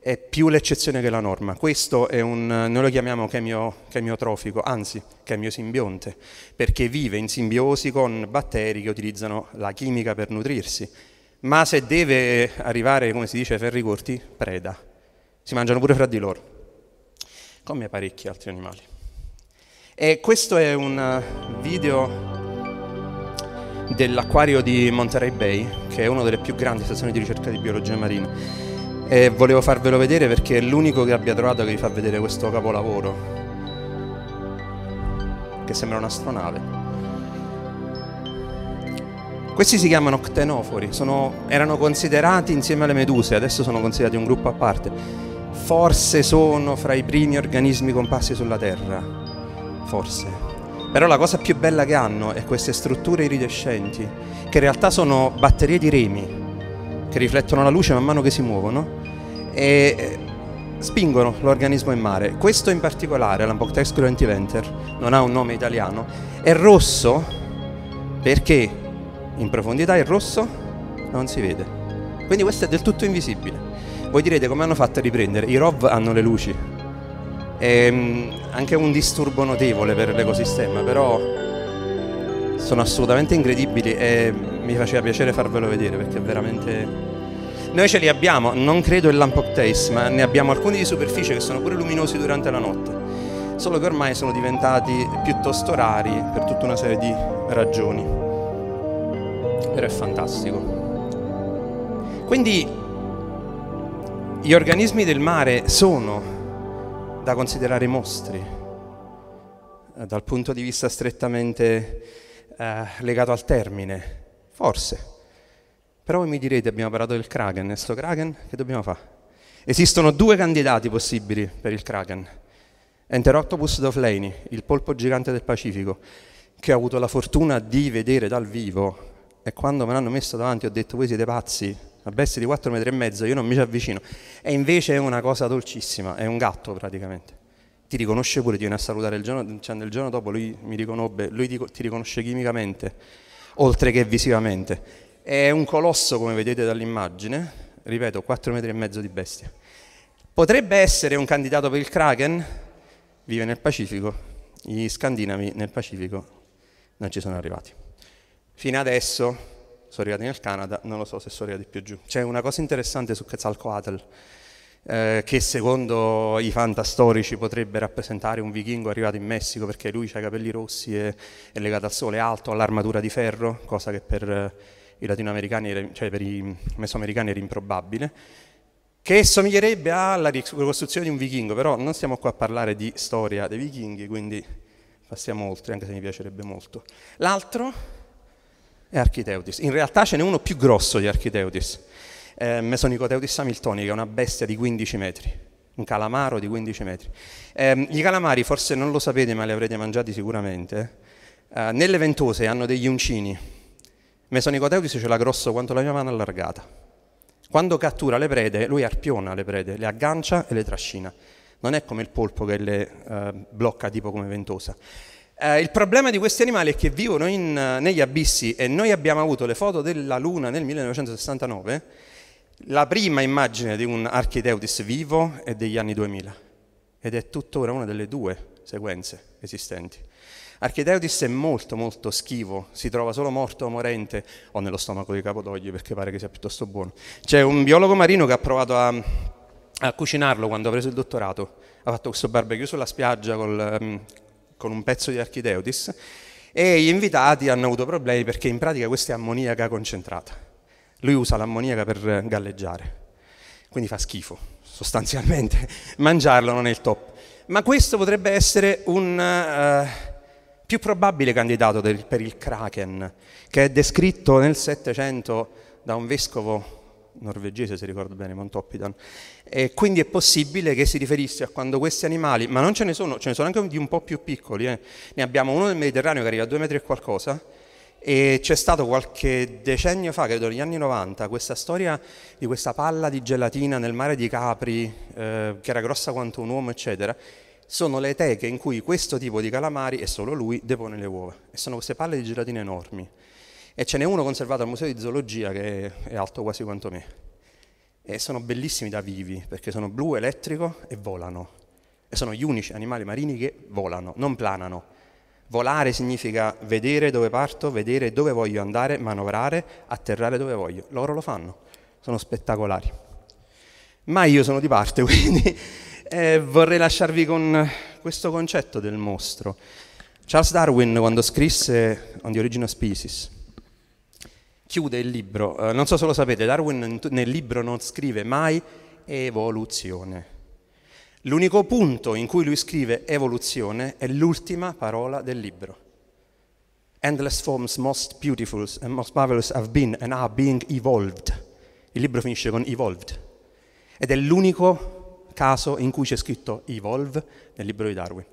è più l'eccezione che la norma. Questo è un, noi lo chiamiamo chemio, chemiotrofico, anzi chemiosimbionte, perché vive in simbiosi con batteri che utilizzano la chimica per nutrirsi. Ma se deve arrivare, come si dice, ferri corti, preda. Si mangiano pure fra di loro, come parecchi altri animali. E questo è un video dell'acquario di Monterey Bay, che è una delle più grandi stazioni di ricerca di biologia marina. E volevo farvelo vedere perché è l'unico che abbia trovato che vi fa vedere questo capolavoro, che sembra un'astronave. Questi si chiamano ctenofori, sono, erano considerati insieme alle meduse, adesso sono considerati un gruppo a parte. Forse sono fra i primi organismi comparsi sulla Terra, forse. Però la cosa più bella che hanno è queste strutture iridescenti, che in realtà sono batterie di remi che riflettono la luce man mano che si muovono e eh, spingono l'organismo in mare. Questo in particolare, l'Ampoctex cruentiventer, non ha un nome italiano, è rosso perché in profondità il rosso non si vede. Quindi questo è del tutto invisibile. Voi direte come hanno fatto a riprendere? I ROV hanno le luci, è ehm, anche un disturbo notevole per l'ecosistema, però sono assolutamente incredibili e mi faceva piacere farvelo vedere perché veramente... Noi ce li abbiamo, non credo il Lamp of ma ne abbiamo alcuni di superficie che sono pure luminosi durante la notte, solo che ormai sono diventati piuttosto rari per tutta una serie di ragioni. Però è fantastico. Quindi gli organismi del mare sono da considerare mostri eh, dal punto di vista strettamente eh, legato al termine, forse. Però voi mi direte, abbiamo parlato del Kraken, e sto Kraken che dobbiamo fare? Esistono due candidati possibili per il Kraken. Enteroctopus dofleini, il polpo gigante del Pacifico, che ho avuto la fortuna di vedere dal vivo e quando me l'hanno messo davanti ho detto voi siete pazzi, una bestia di 4 metri e mezzo, io non mi ci avvicino. E invece è una cosa dolcissima, è un gatto praticamente. Ti riconosce pure, ti viene a salutare il giorno, cioè nel giorno dopo lui mi riconobbe, lui ti, ti riconosce chimicamente, oltre che visivamente. È un colosso, come vedete dall'immagine, ripeto, 4 metri e mezzo di bestia. Potrebbe essere un candidato per il Kraken, vive nel Pacifico, gli scandinavi nel Pacifico non ci sono arrivati. Fino adesso sono arrivati nel Canada, non lo so se sono arrivati più giù. C'è una cosa interessante su Quetzalcoatl, eh, che secondo i fantastorici potrebbe rappresentare un vichingo arrivato in Messico perché lui ha i capelli rossi e è legato al sole alto, all'armatura di ferro, cosa che per eh, i latinoamericani, cioè per i mesoamericani era improbabile che somiglierebbe alla ricostruzione di un vichingo, però non stiamo qua a parlare di storia dei vichinghi, quindi passiamo oltre, anche se mi piacerebbe molto. L'altro e Architeudis. In realtà ce n'è uno più grosso di Architeudis, eh, Mesonicoteudis hamiltoni, che è una bestia di 15 metri, un calamaro di 15 metri. Eh, I calamari, forse non lo sapete, ma li avrete mangiati sicuramente, eh, eh nelle ventose hanno degli uncini. Mesonicoteudis ce l'ha grosso quanto la mia mano allargata. Quando cattura le prede, lui arpiona le prede, le aggancia e le trascina. Non è come il polpo che le eh, blocca tipo come ventosa. Eh, il problema di questi animali è che vivono in, negli abissi e noi abbiamo avuto le foto della Luna nel 1969, la prima immagine di un Archideutis vivo è degli anni 2000 ed è tuttora una delle due sequenze esistenti. Archideutis è molto molto schivo, si trova solo morto o morente o nello stomaco di Capodogli perché pare che sia piuttosto buono. C'è un biologo marino che ha provato a, a cucinarlo quando ha preso il dottorato, ha fatto questo barbecue sulla spiaggia col, um, con un pezzo di Archideutis e gli invitati hanno avuto problemi perché in pratica questa è ammoniaca concentrata. Lui usa l'ammoniaca per galleggiare, quindi fa schifo sostanzialmente, [laughs] mangiarlo non è il top. Ma questo potrebbe essere un uh, più probabile candidato del, per il Kraken, che è descritto nel Settecento da un vescovo norvegese, se ricordo bene, Montoppidan, e quindi è possibile che si riferisse a quando questi animali, ma non ce ne sono, ce ne sono anche di un po' più piccoli, eh. ne abbiamo uno nel Mediterraneo che arriva a due metri e qualcosa, e c'è stato qualche decennio fa, credo negli anni 90, questa storia di questa palla di gelatina nel mare di Capri, eh, che era grossa quanto un uomo, eccetera. Sono le teche in cui questo tipo di calamari, e solo lui, depone le uova. E sono queste palle di gelatina enormi. E ce n'è uno conservato al Museo di Zoologia che è alto quasi quanto me e sono bellissimi da vivi perché sono blu, elettrico e volano. E sono gli unici animali marini che volano, non planano. Volare significa vedere dove parto, vedere dove voglio andare, manovrare, atterrare dove voglio. Loro lo fanno, sono spettacolari. Ma io sono di parte, [laughs] quindi eh, vorrei lasciarvi con questo concetto del mostro. Charles Darwin, quando scrisse On the Origin of Species, chiude il libro. Uh, non so se lo sapete, Darwin nel libro non scrive mai evoluzione. L'unico punto in cui lui scrive evoluzione è l'ultima parola del libro. Endless forms most beautiful and most marvelous have been and are being evolved. Il libro finisce con evolved. Ed è l'unico caso in cui c'è scritto evolve nel libro di Darwin.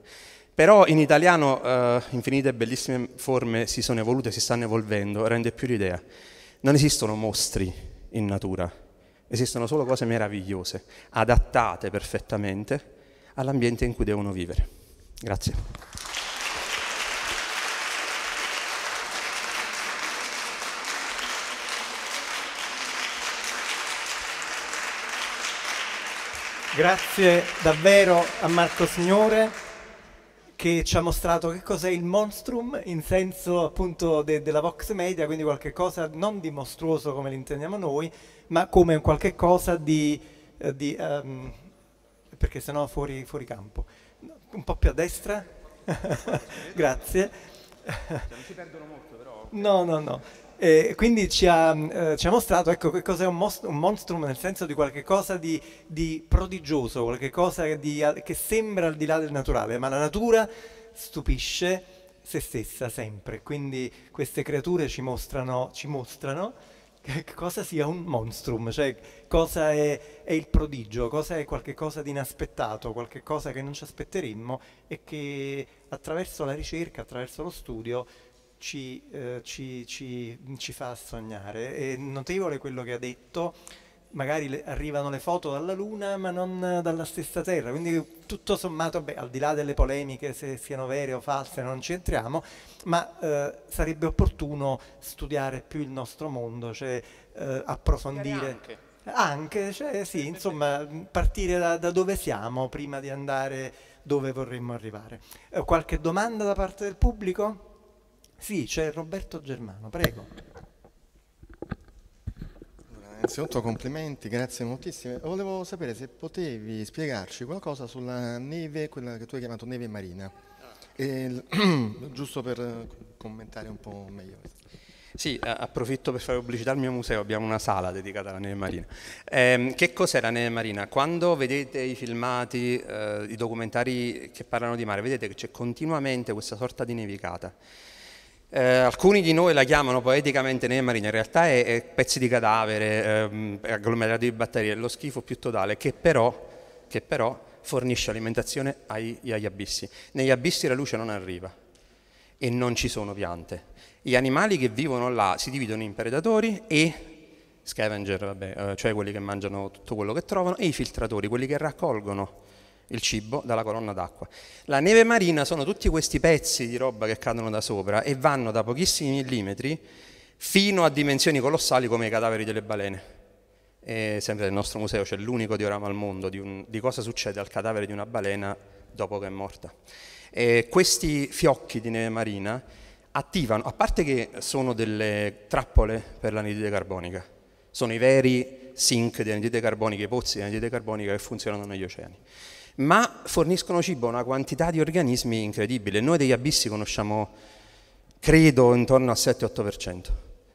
Però in italiano uh, infinite bellissime forme si sono evolute, si stanno evolvendo, rende più l'idea non esistono mostri in natura, esistono solo cose meravigliose, adattate perfettamente all'ambiente in cui devono vivere. Grazie. Grazie davvero a Marco Signore che ci ha mostrato che cos'è il monstrum in senso appunto de della Vox Media, quindi qualcosa non di mostruoso come l'intendiamo noi, ma come qualcosa di... Eh, di um, perché sennò fuori, fuori campo. Un po' più a destra? [laughs] Grazie. Non si perdono molto però. No, no, no. E quindi ci ha, mm, eh, ci ha, mostrato ecco, che cos'è un, most- un, monstrum nel senso di qualcosa di, di, prodigioso, qualcosa che sembra al di là del naturale, ma la natura stupisce se stessa sempre. Quindi queste creature ci mostrano, ci mostrano che cosa sia un monstrum, cioè cosa è, è, il prodigio, cosa è qualcosa di inaspettato, qualcosa che non ci aspetteremmo e che attraverso la ricerca, attraverso lo studio ci, eh, ci, ci, ci, fa sognare. È notevole quello che ha detto, magari le, arrivano le foto dalla Luna ma non dalla stessa Terra, quindi tutto sommato, beh, al di là delle polemiche se siano vere o false non ci entriamo, ma eh, sarebbe opportuno studiare più il nostro mondo, cioè eh, approfondire anche, cioè, sì, insomma, partire da, da, dove siamo prima di andare dove vorremmo arrivare. Eh, qualche domanda da parte del pubblico? Sì, c'è Roberto Germano, prego. innanzitutto complimenti, grazie moltissime. Volevo sapere se potevi spiegarci qualcosa sulla neve, quella che tu hai chiamato neve marina, ah. e, [clears throat] giusto per commentare un po' meglio. Sì, approfitto per fare pubblicità al mio museo, abbiamo una sala dedicata alla neve marina. Eh, che cos'è la neve marina? Quando vedete i filmati, eh, i documentari che parlano di mare, vedete che c'è continuamente questa sorta di nevicata eh, alcuni di noi la chiamano poeticamente nea marina, in realtà è, è pezzi di cadavere, ehm, agglomerati di batterie, lo schifo più totale che però, che però fornisce alimentazione ai, agli abissi. Negli abissi la luce non arriva e non ci sono piante. Gli animali che vivono là si dividono in predatori e scavenger, vabbè, eh, cioè quelli che mangiano tutto quello che trovano, e i filtratori, quelli che raccolgono il cibo dalla colonna d'acqua. La neve marina sono tutti questi pezzi di roba che cadono da sopra e vanno da pochissimi millimetri fino a dimensioni colossali come i cadaveri delle balene. E sempre nel nostro museo c'è l'unico diorama al mondo di, un, di cosa succede al cadavere di una balena dopo che è morta. E questi fiocchi di neve marina attivano, a parte che sono delle trappole per l'anidride carbonica, sono i veri sink di anidride carbonica, i pozzi di anidride carbonica che funzionano negli oceani ma forniscono cibo a una quantità di organismi incredibile. Noi degli abissi conosciamo, credo, intorno al 7-8%.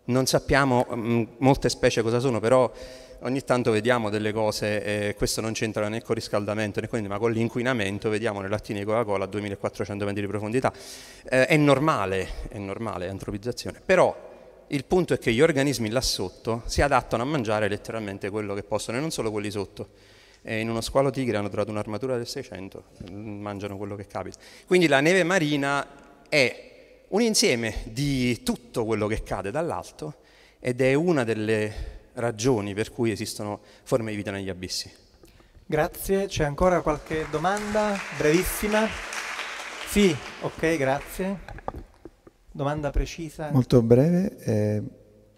Non sappiamo mh, mm, molte specie cosa sono, però ogni tanto vediamo delle cose, eh, questo non c'entra né col riscaldamento né con, ma con l'inquinamento, vediamo le lattine di Coca-Cola a 2400 metri di profondità. Eh, è normale, è normale, è antropizzazione. Però il punto è che gli organismi là sotto si adattano a mangiare letteralmente quello che possono, e non solo quelli sotto e in uno squalo tigre hanno trovato un'armatura del 600, mangiano quello che capita. Quindi la neve marina è un insieme di tutto quello che cade dall'alto ed è una delle ragioni per cui esistono forme di vita negli abissi. Grazie, c'è ancora qualche domanda? Brevissima. Sì, ok, grazie. Domanda precisa? Molto breve. Eh,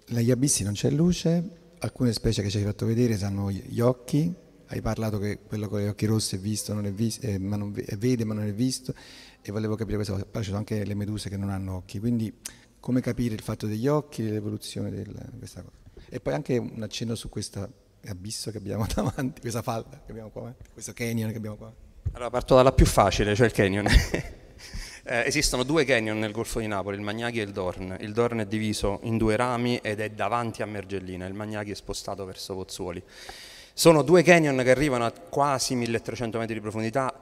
negli abissi non c'è luce, alcune specie che ci hai fatto vedere hanno gli occhi, hai parlato che quello con gli occhi rossi è visto, non è visto eh, ma non, eh, vede ma non è visto e volevo capire questa cosa. Poi ci sono anche le meduse che non hanno occhi, quindi come capire il fatto degli occhi e l'evoluzione di questa cosa. E poi anche un accenno su questo abisso che abbiamo [laughs] davanti, questa falda che abbiamo qua eh, questo canyon che abbiamo qua. Allora parto dalla più facile, cioè il canyon. [laughs] Eh, esistono due canyon nel Golfo di Napoli, il Magnaghi e il Dorn. Il Dorn è diviso in due rami ed è davanti a Mergellina, il Magnaghi è spostato verso Pozzuoli. Sono due canyon che arrivano a quasi 1300 metri di profondità,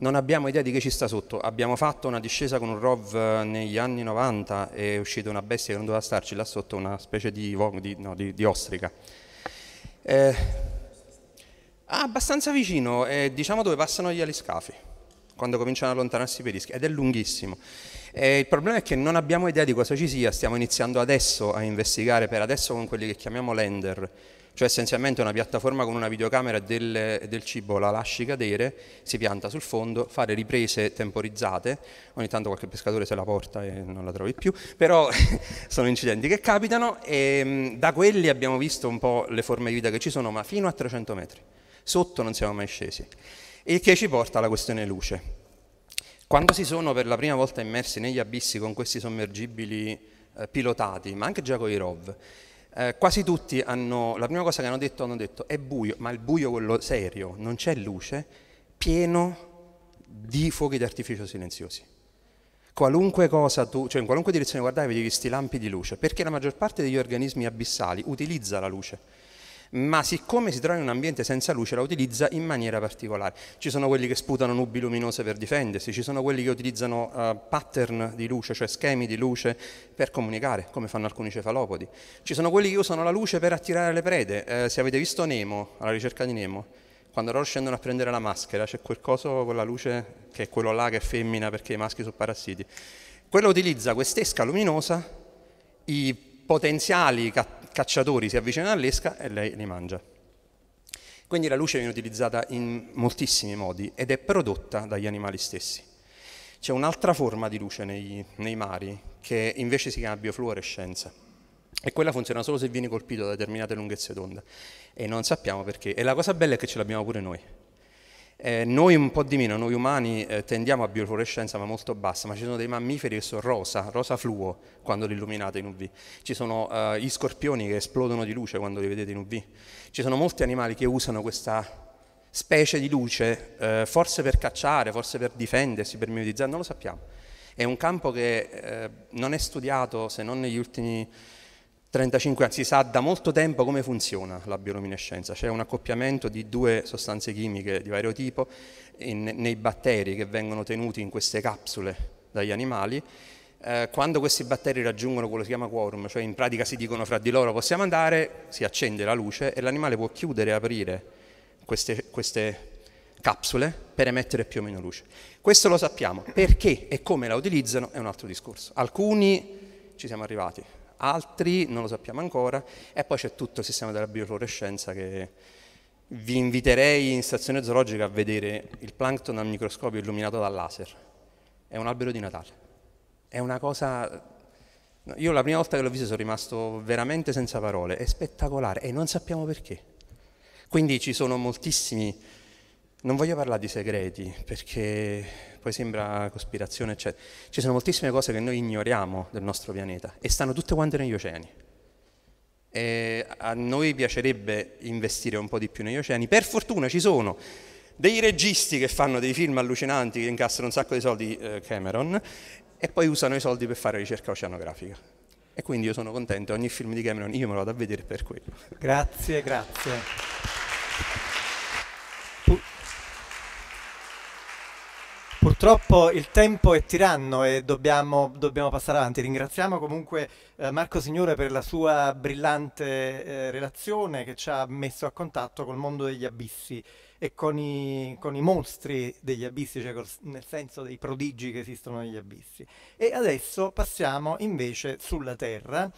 non abbiamo idea di che ci sta sotto. Abbiamo fatto una discesa con un ROV eh, negli anni 90 e è uscita una bestia che non doveva starci là sotto, una specie di, di, no, di, di ostrica. Eh, ah, abbastanza vicino, eh, diciamo dove passano gli aliscafi, quando cominciano ad allontanarsi i perischi, ed è lunghissimo. E eh, il problema è che non abbiamo idea di cosa ci sia, stiamo iniziando adesso a investigare, per adesso con quelli che chiamiamo lender, cioè essenzialmente una piattaforma con una videocamera del, del cibo la lasci cadere, si pianta sul fondo, fare riprese temporizzate, ogni tanto qualche pescatore se la porta e non la trovi più, però [laughs] sono incidenti che capitano e mm, da quelli abbiamo visto un po' le forme di vita che ci sono, ma fino a 300 metri, sotto non siamo mai scesi, il che ci porta alla questione luce. Quando si sono per la prima volta immersi negli abissi con questi sommergibili eh, pilotati, ma anche già con i ROV, eh, quasi tutti hanno, la prima cosa che hanno detto, hanno detto è buio, ma il buio quello serio, non c'è luce, pieno di fuochi d'artificio silenziosi. Qualunque cosa tu, cioè in qualunque direzione guardavi, vedi questi lampi di luce, perché la maggior parte degli organismi abissali utilizza la luce ma siccome si trova in un ambiente senza luce la utilizza in maniera particolare. Ci sono quelli che sputano nubi luminose per difendersi, ci sono quelli che utilizzano uh, pattern di luce, cioè schemi di luce per comunicare, come fanno alcuni cefalopodi. Ci sono quelli che usano la luce per attirare le prede. Eh, se avete visto Nemo, alla ricerca di Nemo, quando loro scendono a prendere la maschera c'è quel coso con la luce che è quello là che è femmina perché i maschi sono parassiti. Quello utilizza quest'esca luminosa, i potenziali cattivi cacciatori si avvicinano all'esca e lei li mangia. Quindi la luce viene utilizzata in moltissimi modi ed è prodotta dagli animali stessi. C'è un'altra forma di luce nei, nei mari che invece si chiama biofluorescenza e quella funziona solo se vieni colpito da determinate lunghezze d'onda e non sappiamo perché. E la cosa bella è che ce l'abbiamo pure noi. Eh, noi un po' di meno, noi umani eh, tendiamo a biofluorescenza ma molto bassa, ma ci sono dei mammiferi che sono rosa, rosa fluo quando li illuminate in UV, ci sono eh, gli scorpioni che esplodono di luce quando li vedete in UV, ci sono molti animali che usano questa specie di luce, eh, forse per cacciare, forse per difendersi, per mimetizzare, non lo sappiamo. È un campo che eh, non è studiato se non negli ultimi 35 anni, si sa da molto tempo come funziona la bioluminescenza, c'è un accoppiamento di due sostanze chimiche di vario tipo in, nei batteri che vengono tenuti in queste capsule dagli animali. Eh, quando questi batteri raggiungono quello che si chiama quorum, cioè in pratica si dicono fra di loro possiamo andare, si accende la luce e l'animale può chiudere e aprire queste, queste capsule per emettere più o meno luce. Questo lo sappiamo, perché e come la utilizzano è un altro discorso. Alcuni ci siamo arrivati, altri non lo sappiamo ancora, e poi c'è tutto il sistema della biofluorescenza che vi inviterei in stazione zoologica a vedere il plankton al microscopio illuminato dal laser. È un albero di Natale. È una cosa... Io la prima volta che l'ho visto sono rimasto veramente senza parole, è spettacolare e non sappiamo perché. Quindi ci sono moltissimi... Non voglio parlare di segreti perché poi sembra cospirazione, eccetera. Ci sono moltissime cose che noi ignoriamo del nostro pianeta e stanno tutte quante negli oceani. E a noi piacerebbe investire un po' di più negli oceani. Per fortuna ci sono dei registi che fanno dei film allucinanti, che incassano un sacco di soldi eh, Cameron, e poi usano i soldi per fare ricerca oceanografica. E quindi io sono contento, ogni film di Cameron io me lo vado a vedere per quello. Grazie, grazie. Purtroppo il tempo è tiranno e dobbiamo, dobbiamo passare avanti. Ringraziamo comunque eh, Marco Signore per la sua brillante eh, relazione che ci ha messo a contatto col mondo degli abissi e con i, con i mostri degli abissi, cioè col, nel senso dei prodigi che esistono negli abissi. E adesso passiamo invece sulla Terra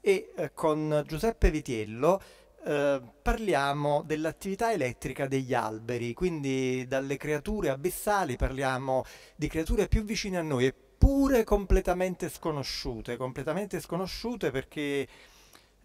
e eh, con Giuseppe Vitiello eh, parliamo dell'attività elettrica degli alberi, quindi dalle creature abissali parliamo di creature più vicine a noi, eppure completamente sconosciute, completamente sconosciute perché...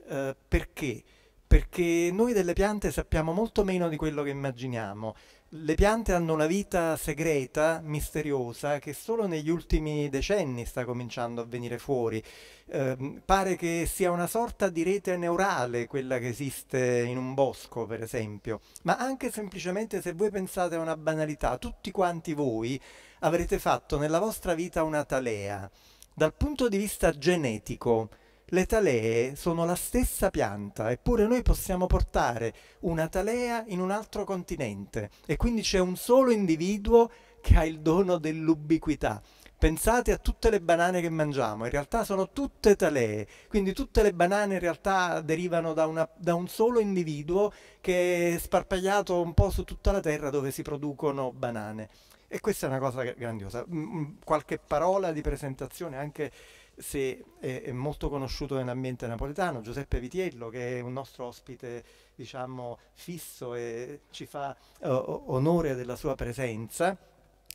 Eh, perché? Perché noi delle piante sappiamo molto meno di quello che immaginiamo le piante hanno una vita segreta, misteriosa, che solo negli ultimi decenni sta cominciando a venire fuori. Eh, pare che sia una sorta di rete neurale quella che esiste in un bosco, per esempio. Ma anche semplicemente se voi pensate a una banalità, tutti quanti voi avrete fatto nella vostra vita una talea. Dal punto di vista genetico, le talee sono la stessa pianta, eppure noi possiamo portare una talea in un altro continente e quindi c'è un solo individuo che ha il dono dell'ubiquità. Pensate a tutte le banane che mangiamo, in realtà sono tutte talee, quindi tutte le banane in realtà derivano da, una, da un solo individuo che è sparpagliato un po' su tutta la terra dove si producono banane. E questa è una cosa grandiosa. Qualche parola di presentazione anche se è, è, molto conosciuto nell'ambiente napoletano, Giuseppe Vitiello che è un nostro ospite diciamo fisso e ci fa uh, onore della sua presenza,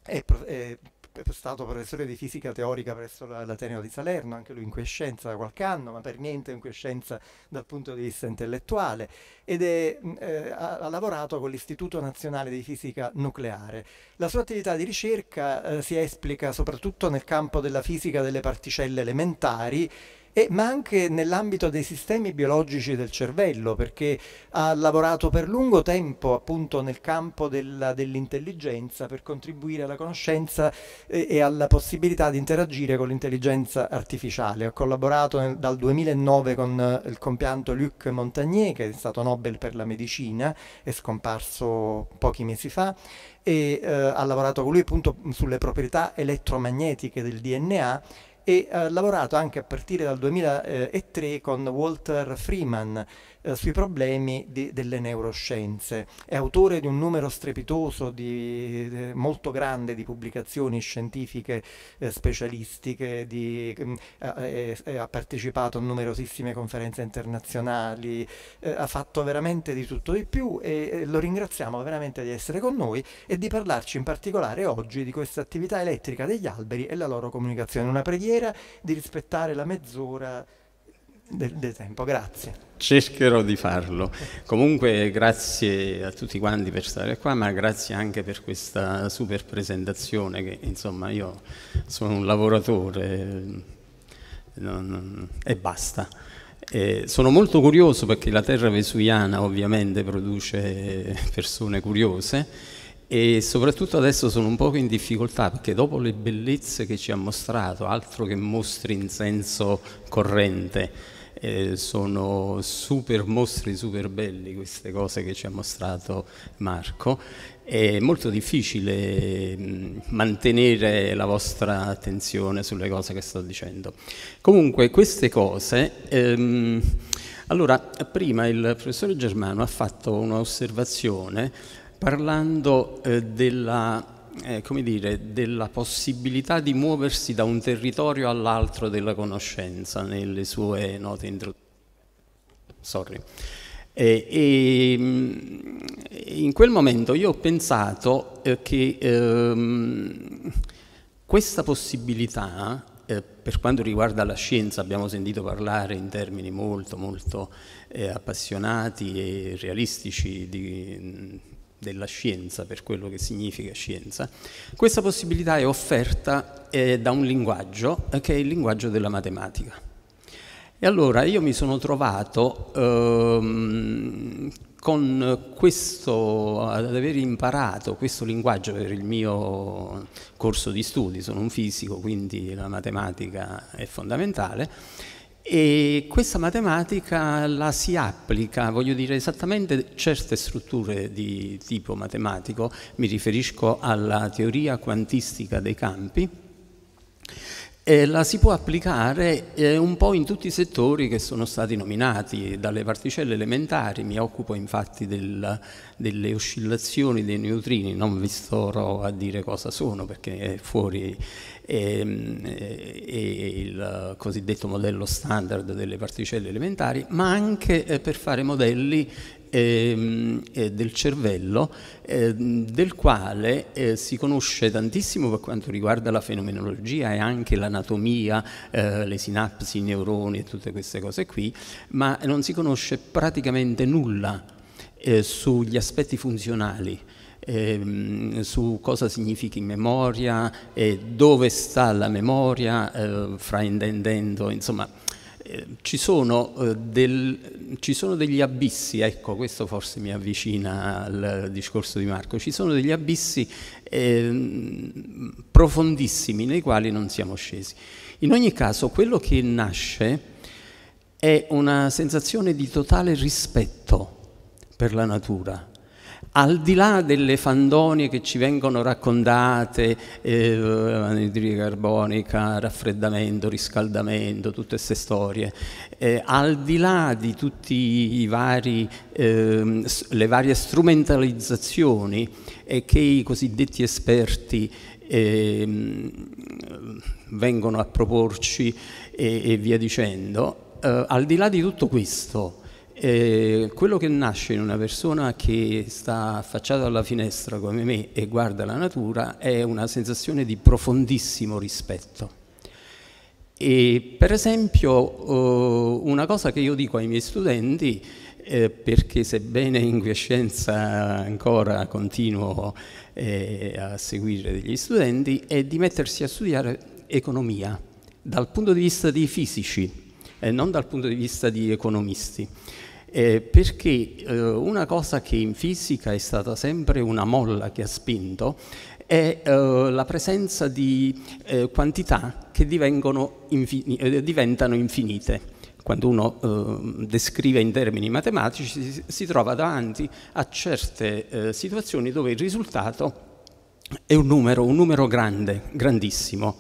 è, è è stato professore di fisica teorica presso l'Ateneo di Salerno, anche lui in quiescenza da qualche anno, ma per niente in quiescenza dal punto di vista intellettuale, ed è, mm, eh, ha, lavorato con l'Istituto Nazionale di Fisica Nucleare. La sua attività di ricerca eh, si esplica soprattutto nel campo della fisica delle particelle elementari, e, ma anche nell'ambito dei sistemi biologici del cervello, perché ha lavorato per lungo tempo appunto nel campo dell'intelligenza dell per contribuire alla conoscenza e, e, alla possibilità di interagire con l'intelligenza artificiale. Ha collaborato nel, dal 2009 con eh, il compianto Luc Montagnier, che è stato Nobel per la medicina, è scomparso pochi mesi fa, e eh, ha lavorato con lui appunto sulle proprietà elettromagnetiche del DNA e ha eh, lavorato anche a partire dal 2003 eh, con Walter Freeman eh, sui problemi di, delle neuroscienze. È autore di un numero strepitoso, di, de, eh, molto grande, di pubblicazioni scientifiche eh, specialistiche, di, eh, ha partecipato a numerosissime conferenze internazionali, eh, ha fatto veramente di tutto di più e lo ringraziamo veramente di essere con noi e di parlarci in particolare oggi di questa attività elettrica degli alberi e la loro comunicazione. Una preghiera di rispettare la mezz'ora del, del tempo. Grazie cercherò di farlo. Comunque grazie a tutti quanti per stare qua, ma grazie anche per questa super presentazione che insomma io sono un lavoratore non, e basta. Eh, sono molto curioso perché la terra vesuviana ovviamente produce persone curiose e soprattutto adesso sono un po' in difficoltà perché dopo le bellezze che ci ha mostrato, altro che mostri in senso corrente, eh, sono super mostri, super belli queste cose che ci ha mostrato Marco. È molto difficile mm, mantenere la vostra attenzione sulle cose che sto dicendo. Comunque queste cose... Ehm, allora, prima il professore Germano ha fatto un'osservazione parlando eh, della eh, come dire, della possibilità di muoversi da un territorio all'altro della conoscenza nelle sue note introduttive. Sorry. Eh, e, e, mm, in quel momento io ho pensato eh, che ehm, questa possibilità, eh, per quanto riguarda la scienza, abbiamo sentito parlare in termini molto, molto eh, appassionati e realistici di, mm, della scienza, per quello che significa scienza, questa possibilità è offerta eh, da un linguaggio eh, che è il linguaggio della matematica. E allora io mi sono trovato ehm, con questo, ad aver imparato questo linguaggio per il mio corso di studi, sono un fisico, quindi la matematica è fondamentale, e questa matematica la si applica, voglio dire, esattamente certe strutture di tipo matematico, mi riferisco alla teoria quantistica dei campi, e la si può applicare eh, un po' in tutti i settori che sono stati nominati, dalle particelle elementari, mi occupo infatti del, delle oscillazioni dei neutrini, non vi sto a dire cosa sono perché è fuori Ehm, eh, e, e il cosiddetto modello standard delle particelle elementari, ma anche eh, per fare modelli ehm, eh, del cervello del quale si conosce tantissimo per quanto riguarda la fenomenologia e anche l'anatomia, le sinapsi, i neuroni e tutte queste cose qui, ma non si conosce praticamente nulla sugli aspetti funzionali ehm, su cosa significhi memoria e dove sta la memoria, eh, fraintendendo, insomma, eh, ci, sono, eh, del, ci sono degli abissi, ecco, questo forse mi avvicina al discorso di Marco, ci sono degli abissi ehm, profondissimi nei quali non siamo scesi. In ogni caso, quello che nasce è una sensazione di totale rispetto per la natura, al di là delle fandonie che ci vengono raccontate, eh, anidride carbonica, raffreddamento, riscaldamento, tutte queste storie, eh, al di là di tutte eh, le varie strumentalizzazioni che i cosiddetti esperti ehm, vengono a proporci e, e via dicendo, eh, al di là di tutto questo, eh, quello che nasce in una persona che sta affacciata alla finestra come me e guarda la natura è una sensazione di profondissimo rispetto. E per esempio eh, una cosa che io dico ai miei studenti, eh, perché sebbene in quiescenza ancora continuo eh, a seguire degli studenti, è di mettersi a studiare economia dal punto di vista dei fisici e eh, non dal punto di vista di economisti eh, perché eh, una cosa che in fisica è stata sempre una molla che ha spinto è eh, la presenza di eh, quantità che infin eh, diventano infinite. Quando uno eh, descrive in termini matematici si, si trova davanti a certe situazioni dove il risultato è un numero, un numero grande, grandissimo.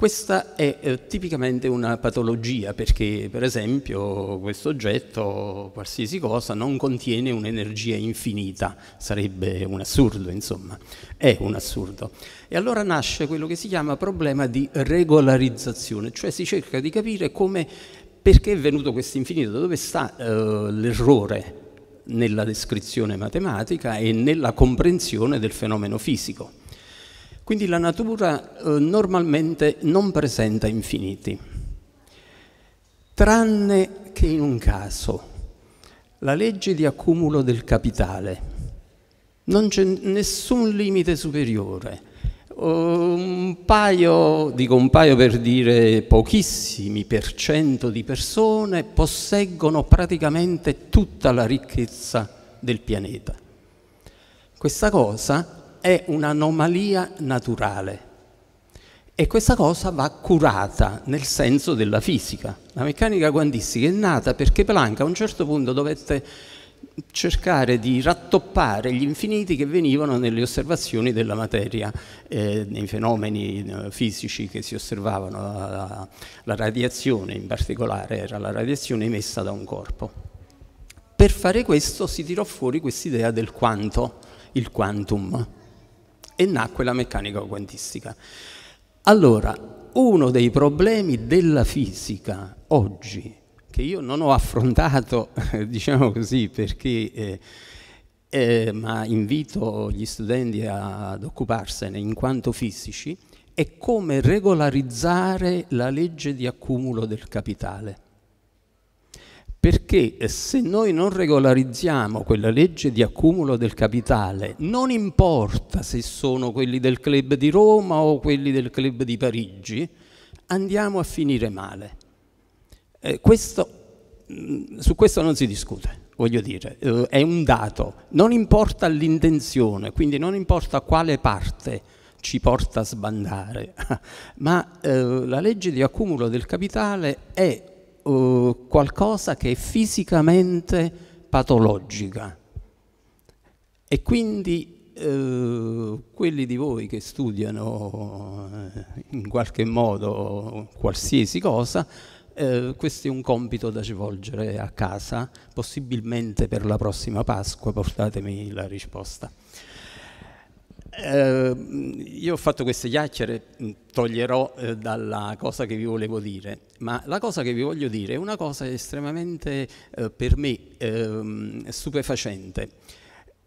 Questa è eh, tipicamente una patologia perché per esempio questo oggetto, qualsiasi cosa, non contiene un'energia infinita, sarebbe un assurdo insomma, è un assurdo. E allora nasce quello che si chiama problema di regolarizzazione, cioè si cerca di capire come, perché è venuto questo infinito, dove sta eh, l'errore nella descrizione matematica e nella comprensione del fenomeno fisico. Quindi la natura eh, normalmente non presenta infiniti, tranne che in un caso, la legge di accumulo del capitale. Non c'è nessun limite superiore. Eh, un paio, dico un paio per dire pochissimi per cento di persone posseggono praticamente tutta la ricchezza del pianeta. Questa cosa è un'anomalia naturale e questa cosa va curata nel senso della fisica. La meccanica quantistica è nata perché Planck a un certo punto dovette cercare di rattoppare gli infiniti che venivano nelle osservazioni della materia, eh, nei fenomeni eh, fisici che si osservavano, la, la radiazione in particolare era la radiazione emessa da un corpo. Per fare questo si tirò fuori quest'idea del quanto, il quantum e nacque la meccanica quantistica. Allora, uno dei problemi della fisica oggi, che io non ho affrontato, [laughs] diciamo così, perché... Eh, eh, ma invito gli studenti ad occuparsene in quanto fisici, è come regolarizzare la legge di accumulo del capitale perché eh, se noi non regolarizziamo quella legge di accumulo del capitale, non importa se sono quelli del club di Roma o quelli del club di Parigi, andiamo a finire male. Eh, questo, mm, su questo non si discute, voglio dire, eh, è un dato, non importa l'intenzione, quindi non importa quale parte ci porta a sbandare, [laughs] ma eh, la legge di accumulo del capitale è uh, qualcosa che è fisicamente patologica. E quindi uh, quelli di voi che studiano eh, in qualche modo qualsiasi cosa, eh, questo è un compito da svolgere a casa, possibilmente per la prossima Pasqua, portatemi la risposta. Eh, io ho fatto queste chiacchiere, mm, toglierò eh, dalla cosa che vi volevo dire, ma la cosa che vi voglio dire è una cosa estremamente eh, per me ehm, stupefacente.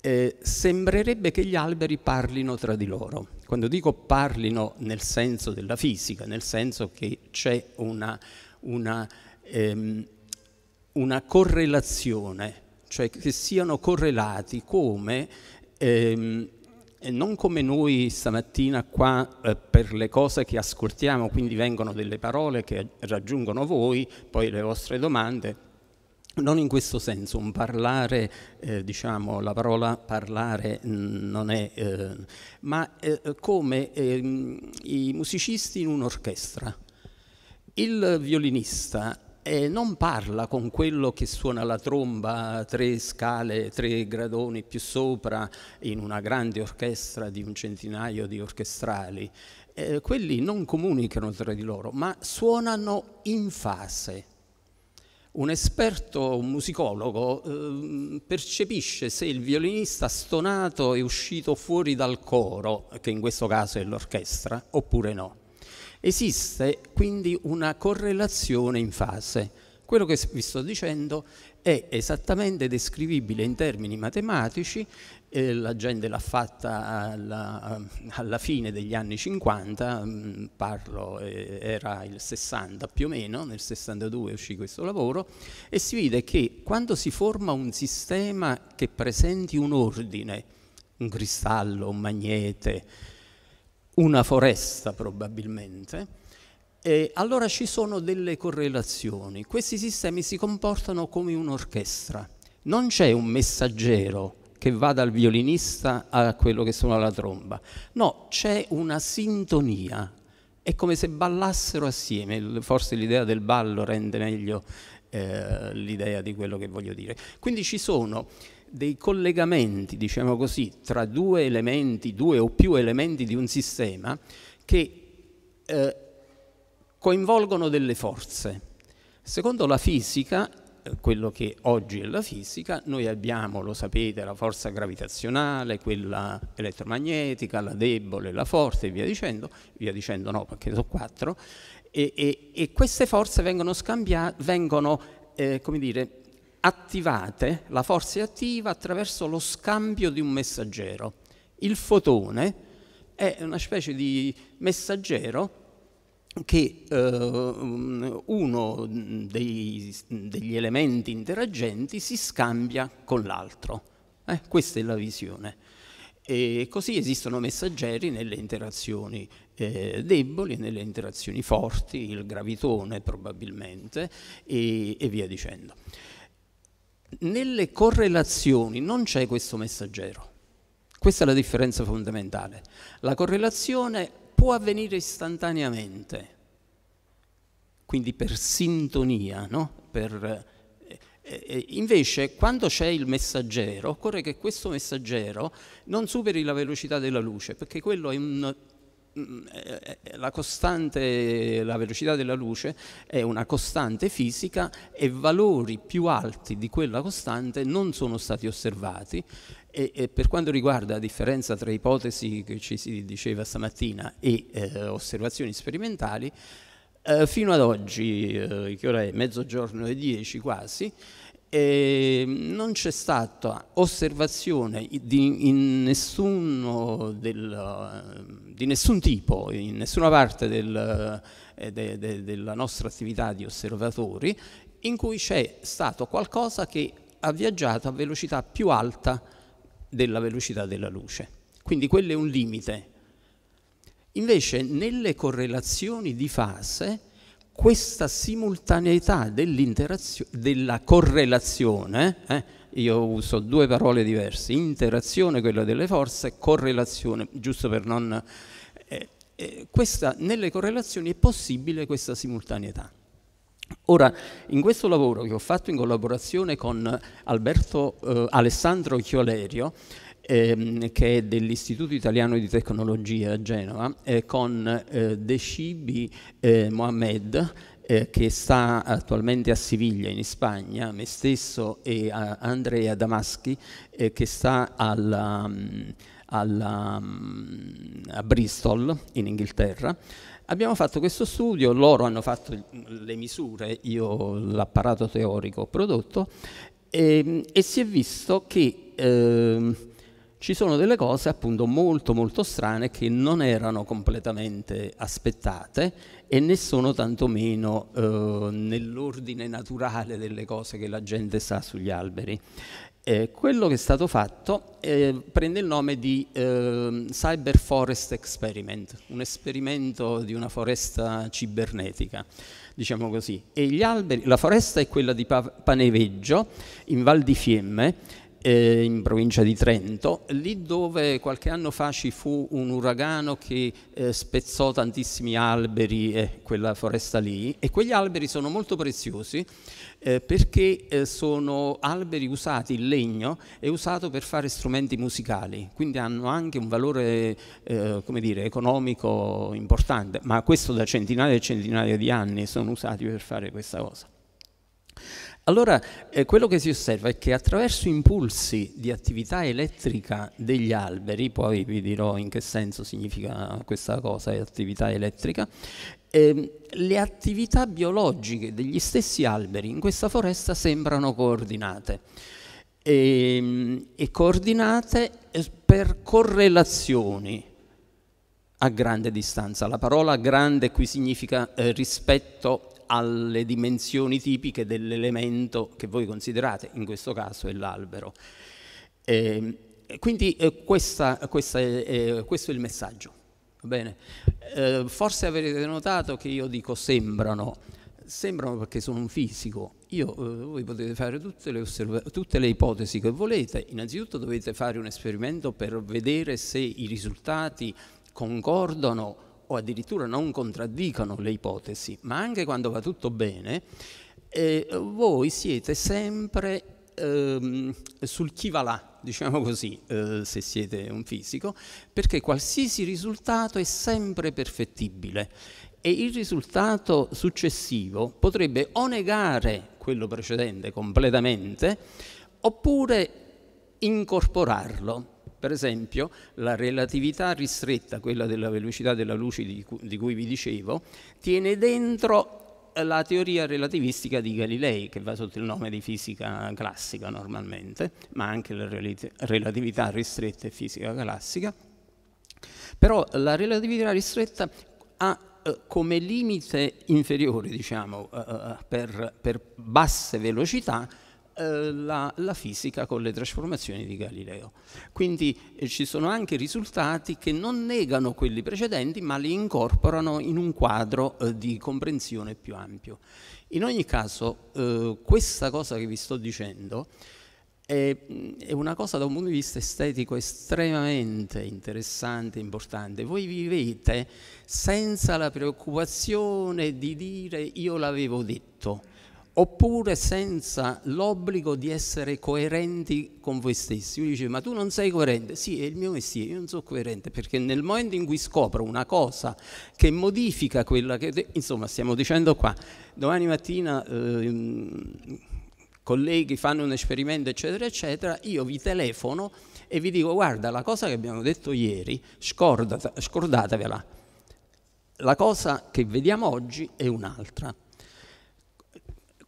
Eh, sembrerebbe che gli alberi parlino tra di loro. Quando dico parlino nel senso della fisica, nel senso che c'è una, una, ehm, una correlazione, cioè che siano correlati come ehm, e non come noi stamattina qua eh, per le cose che ascoltiamo, quindi vengono delle parole che raggiungono voi, poi le vostre domande, non in questo senso, un parlare, eh, diciamo, la parola parlare non è, eh, ma eh, come ehm, i musicisti in un'orchestra. Il violinista eh, non parla con quello che suona la tromba tre scale, tre gradoni più sopra in una grande orchestra di un centinaio di orchestrali. Eh, quelli non comunicano tra di loro, ma suonano in fase. Un esperto un musicologo eh, percepisce se il violinista stonato è uscito fuori dal coro, che in questo caso è l'orchestra, oppure no. Esiste quindi una correlazione in fase. Quello che vi sto dicendo è esattamente descrivibile in termini matematici, eh, la gente l'ha fatta alla, alla, fine degli anni 50, mm, parlo, eh, era il 60 più o meno, nel 62 uscì questo lavoro, e si vide che quando si forma un sistema che presenti un ordine, un cristallo, un magnete, una foresta probabilmente, e allora ci sono delle correlazioni. Questi sistemi si comportano come un'orchestra. Non c'è un messaggero che va dal violinista a quello che suona la tromba. No, c'è una sintonia. È come se ballassero assieme. Forse l'idea del ballo rende meglio eh, l'idea di quello che voglio dire. Quindi ci sono dei collegamenti, diciamo così, tra due elementi, due o più elementi di un sistema che eh, coinvolgono delle forze. Secondo la fisica, eh, quello che oggi è la fisica, noi abbiamo, lo sapete, la forza gravitazionale, quella elettromagnetica, la debole, la forte e via dicendo, via dicendo no perché sono quattro, e, e, e queste forze vengono scambiate, vengono, eh, come dire, attivate, la forza è attiva attraverso lo scambio di un messaggero. Il fotone è una specie di messaggero che eh, uno dei, degli elementi interagenti si scambia con l'altro. Eh? Questa è la visione. E così esistono messaggeri nelle interazioni eh, deboli, nelle interazioni forti, il gravitone probabilmente, e, e via dicendo nelle correlazioni non c'è questo messaggero. Questa è la differenza fondamentale. La correlazione può avvenire istantaneamente, quindi per sintonia, no? per, eh, eh, eh invece quando c'è il messaggero occorre che questo messaggero non superi la velocità della luce, perché quello è un Mm, eh, eh, eh, la costante, la velocità della luce è una costante fisica e valori più alti di quella costante non sono stati osservati e, e per quanto riguarda la differenza tra ipotesi che ci si diceva stamattina e eh, osservazioni sperimentali, eh, fino ad oggi, eh, che ora è mezzogiorno e dieci quasi, eh, non c'è stata osservazione di, in nessuno del di nessun tipo, in nessuna parte del, eh, de, de, della nostra attività di osservatori, in cui c'è stato qualcosa che ha viaggiato a velocità più alta della velocità della luce. Quindi quello è un limite. Invece nelle correlazioni di fase questa simultaneità della correlazione, eh, io uso due parole diverse, interazione, quella delle forze, correlazione, giusto per non... Eh, eh, questa, nelle correlazioni è possibile questa simultaneità. Ora, in questo lavoro che ho fatto in collaborazione con Alberto, eh, Alessandro Chiolerio, ehm, che è dell'Istituto Italiano di Tecnologia a Genova, con eh, De Scibi eh, Mohamed, eh, che sta attualmente a Siviglia in Spagna, me stesso e eh, Andrea Damaschi eh, che sta alla, mm, alla, mm, a Bristol in Inghilterra. Abbiamo fatto questo studio, loro hanno fatto le misure, io l'apparato teorico ho prodotto e, ehm, e, si è visto che eh, ci sono delle cose appunto molto molto strane che non erano completamente aspettate e ne sono tantomeno eh, nell'ordine naturale delle cose che la gente sa sugli alberi. Eh, quello che è stato fatto eh, prende il nome di eh, Cyber Forest Experiment, un esperimento di una foresta cibernetica, diciamo così. Alberi, la foresta è quella di pa- Paneveggio, in Val di Fiemme, eh, in provincia di Trento, lì dove qualche anno fa ci fu un uragano che eh, spezzò tantissimi alberi, eh, quella foresta lì, e quegli alberi sono molto preziosi eh, perché eh, sono alberi usati, il legno è usato per fare strumenti musicali, quindi hanno anche un valore eh, come dire, economico importante, ma questo da centinaia e centinaia di anni sono usati per fare questa cosa. Allora, eh, quello che si osserva è che attraverso impulsi di attività elettrica degli alberi, poi vi dirò in che senso significa questa cosa, attività elettrica, eh, le attività biologiche degli stessi alberi in questa foresta sembrano coordinate. E, ehm, e coordinate eh, per correlazioni a grande distanza. La parola grande qui significa eh, rispetto alle dimensioni tipiche dell'elemento che voi considerate, in questo caso è l'albero. Eh, quindi eh, questa, questa è, eh, questo è il messaggio. Eh, forse avrete notato che io dico sembrano, sembrano perché sono un fisico. Io, eh, voi potete fare tutte le, tutte le ipotesi che volete, innanzitutto dovete fare un esperimento per vedere se i risultati concordano o addirittura non contraddicono le ipotesi, ma anche quando va tutto bene, eh, voi siete sempre ehm, sul chi va là, diciamo così, eh, se siete un fisico, perché qualsiasi risultato è sempre perfettibile e il risultato successivo potrebbe o negare quello precedente completamente oppure incorporarlo per esempio la relatività ristretta, quella della velocità della luce di cui, di cui vi dicevo, tiene dentro eh, la teoria relativistica di Galilei, che va sotto il nome di fisica classica normalmente, ma anche la relatività ristretta e fisica classica. Però la relatività ristretta ha eh, come limite inferiore, diciamo, eh, per, per basse velocità, eh, la, la, fisica con le trasformazioni di Galileo. Quindi eh, ci sono anche risultati che non negano quelli precedenti, ma li incorporano in un quadro eh, di comprensione più ampio. In ogni caso, eh, questa cosa che vi sto dicendo è, è, una cosa da un punto di vista estetico estremamente interessante e importante. Voi vivete senza la preoccupazione di dire io l'avevo detto oppure senza l'obbligo di essere coerenti con voi stessi. Lui dice, ma tu non sei coerente? Sì, è il mio mestiere, io non sono coerente, perché nel momento in cui scopro una cosa che modifica quella che... Insomma, stiamo dicendo qua, domani mattina... Eh, colleghi fanno un esperimento eccetera eccetera, io vi telefono e vi dico guarda la cosa che abbiamo detto ieri, scordatevela, la cosa che vediamo oggi è un'altra.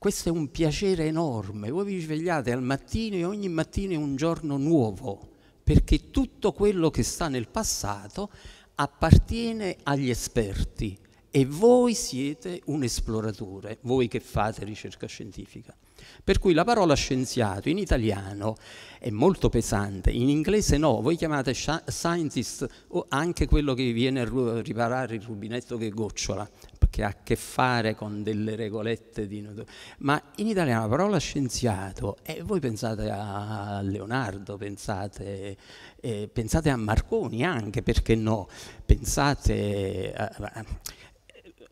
Questo è un piacere enorme. Voi vi svegliate al mattino e ogni mattino è un giorno nuovo, perché tutto quello che sta nel passato appartiene agli esperti e voi siete un esploratore, voi che fate ricerca scientifica. Per cui la parola scienziato in italiano è molto pesante, in inglese no, voi chiamate scientist o anche quello che viene a riparare il rubinetto che gocciola, che ha a che fare con delle regolette di... Ma in italiano la parola scienziato, e eh, voi pensate a Leonardo, pensate, eh, pensate, a Marconi anche, perché no, pensate... A... Eh, eh,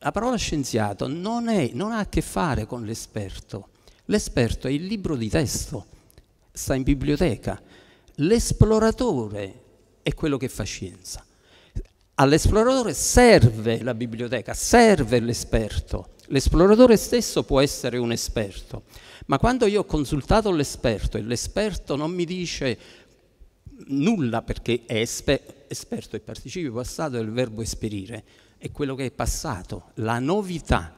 la parola scienziato non, è, non ha a che fare con l'esperto, L'esperto è il libro di testo, sta in biblioteca. L'esploratore è quello che fa scienza. All'esploratore serve la biblioteca, serve l'esperto. L'esploratore stesso può essere un esperto, ma quando io ho consultato l'esperto e l'esperto non mi dice nulla perché è esper esperto, il participio passato del verbo esperire, è quello che è passato, la novità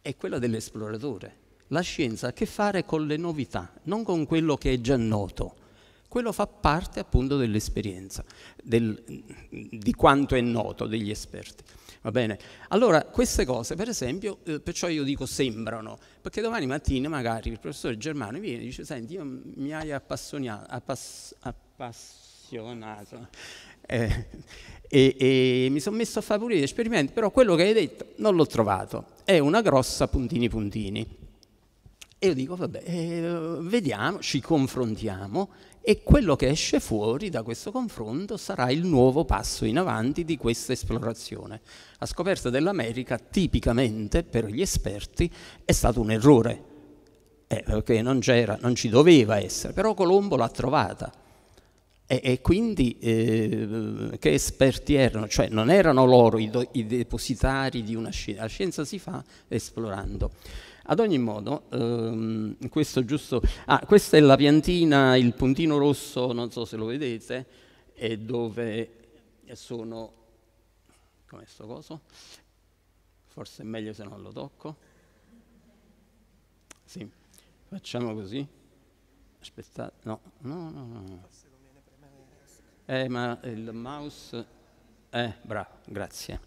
è quella dell'esploratore la scienza ha a che fare con le novità, non con quello che è già noto. Quello fa parte appunto dell'esperienza, del, di quanto è noto degli esperti. Va bene? Allora, queste cose, per esempio, eh, perciò io dico sembrano, perché domani mattina magari il professore Germano viene e dice, senti, io mi hai appass appassionato, [laughs] eh, e, e, mi sono messo a fare pure gli esperimenti, però quello che hai detto non l'ho trovato, è una grossa puntini puntini. E io dico, vabbè, eh, vediamo, ci confrontiamo e quello che esce fuori da questo confronto sarà il nuovo passo in avanti di questa esplorazione. La scoperta dell'America tipicamente per gli esperti è stato un errore, eh, perché non, non ci doveva essere, però Colombo l'ha trovata. E, e quindi eh, che esperti erano? Cioè non erano loro i, do, i depositari di una scienza, la scienza si fa esplorando. Ad ogni modo, ehm, questo giusto... Ah, questa è la piantina, il puntino rosso, non so se lo vedete, è dove sono... Come sto coso? Forse è meglio se non lo tocco. Sì, facciamo così. Aspettate, no, no, no, no. Eh, ma il mouse... Eh, bravo, grazie.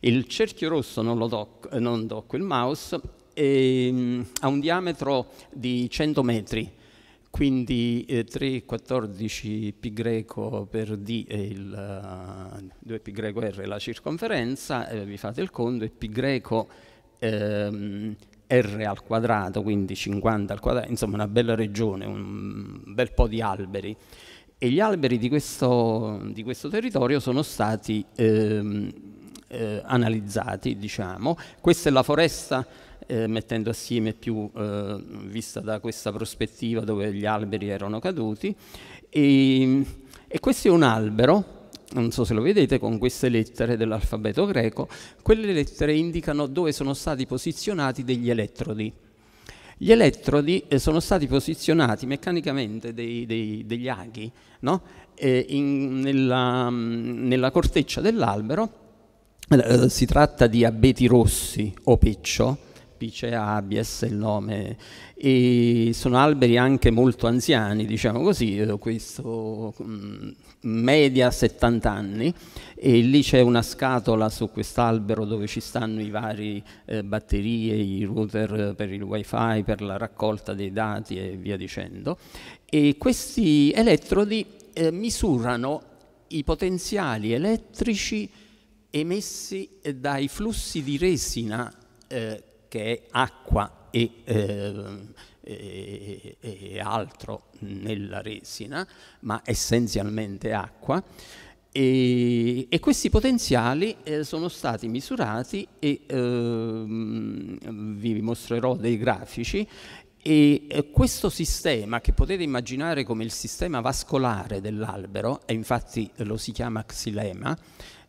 Il cerchio rosso non lo tocco, eh, non tocco il mouse ha ehm, un diametro di 100 metri, quindi eh, 3,14 π greco per d è il uh, 2 π greco r la circonferenza, eh, vi fate il conto, e π greco ehm, r al quadrato, quindi 50 al quadrato, insomma una bella regione, un bel po' di alberi. E gli alberi di questo, di questo territorio sono stati ehm, eh, analizzati, diciamo. Questa è la foresta eh, mettendo assieme più eh, vista da questa prospettiva dove gli alberi erano caduti. E, e questo è un albero non so se lo vedete, con queste lettere dell'alfabeto greco, quelle lettere indicano dove sono stati posizionati degli elettrodi. Gli elettrodi eh, sono stati posizionati meccanicamente dei, dei, degli aghi no? eh, in, nella, nella, corteccia dell'albero, eh, si tratta di abeti rossi o peccio, Soppice, Abies è il nome, e sono alberi anche molto anziani, diciamo così, eh, questo mm, media 70 anni, e lì c'è una scatola su quest'albero dove ci stanno i vari eh, batterie, i router per il wifi, per la raccolta dei dati e via dicendo, e questi elettrodi eh, misurano i potenziali elettrici emessi dai flussi di resina eh, che è acqua e, eh, e, eh, e altro nella resina, ma essenzialmente acqua, e, e, questi potenziali eh, sono stati misurati e eh, vi mostrerò dei grafici e eh, questo sistema che potete immaginare come il sistema vascolare dell'albero, e infatti lo si chiama xilema,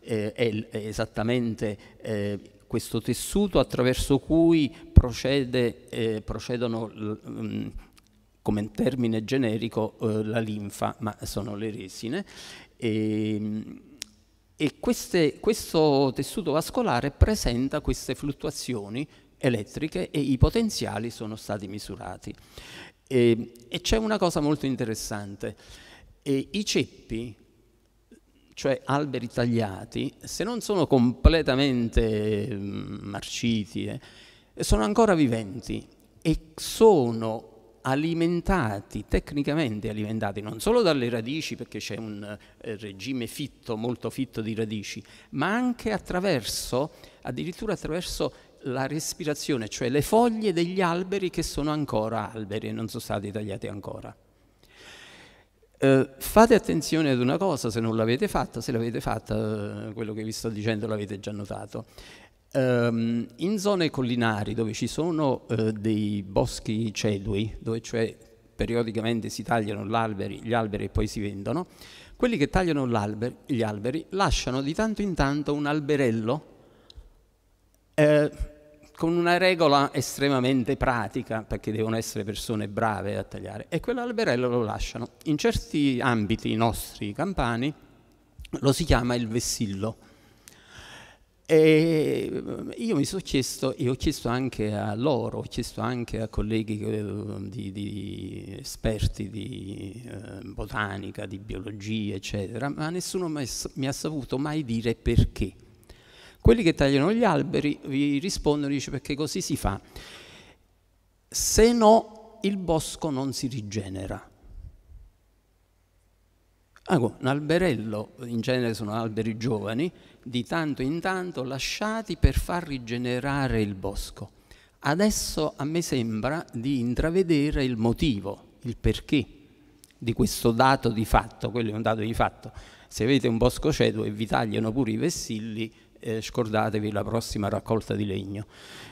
eh, è esattamente questo tessuto attraverso cui procede, eh, procedono, mm, come termine generico, eh, la linfa, ma sono le resine. E, ehm, e queste, questo tessuto vascolare presenta queste fluttuazioni elettriche e i potenziali sono stati misurati. E, ehm, e c'è una cosa molto interessante. E I ceppi cioè alberi tagliati, se non sono completamente mm, marciti, eh, sono ancora viventi e sono alimentati, tecnicamente alimentati, non solo dalle radici, perché c'è un eh, regime fitto, molto fitto di radici, ma anche attraverso, addirittura attraverso la respirazione, cioè le foglie degli alberi che sono ancora alberi e non sono stati tagliati ancora. Eh, fate attenzione ad una cosa, se non l'avete fatta, se l'avete fatta, eh, quello che vi sto dicendo l'avete già notato. Um, in zone collinari dove ci sono uh, dei boschi cedui, dove cioè periodicamente si tagliano gli alberi e poi si vendono, quelli che tagliano gli alberi lasciano di tanto in tanto un alberello eh, con una regola estremamente pratica, perché devono essere persone brave a tagliare, e quell'alberello lo lasciano. In certi ambiti nostri campani lo si chiama il vessillo. E eh, io mi sono chiesto, e ho chiesto anche a loro, ho chiesto anche a colleghi eh, di, di esperti di eh, botanica, di biologia, eccetera, ma nessuno mi ha saputo mai dire perché quelli che tagliano gli alberi vi rispondono, dice perché così si fa. Se no il bosco non si rigenera. Ah, un alberello, in genere sono alberi giovani, di tanto in tanto lasciati per far rigenerare il bosco. Adesso a me sembra di intravedere il motivo, il perché di questo dato di fatto, quello è un dato di fatto. Se avete un bosco ceduo e vi tagliano pure i vessilli, eh, scordatevi la prossima raccolta di legno.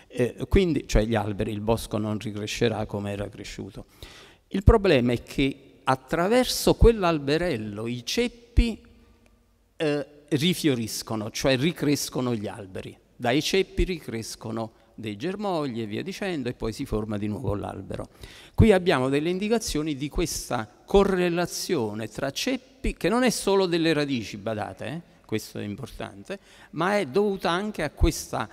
Eh, quindi, cioè gli alberi, il bosco non ricrescerà come era cresciuto. Il problema è che attraverso quell'alberello i ceppi eh, rifioriscono, cioè ricrescono gli alberi. Dai ceppi ricrescono dei germogli e via dicendo e poi si forma di nuovo l'albero. Qui abbiamo delle indicazioni di questa correlazione tra ceppi, che non è solo delle radici, badate, eh? questo è importante, ma è dovuta anche a questa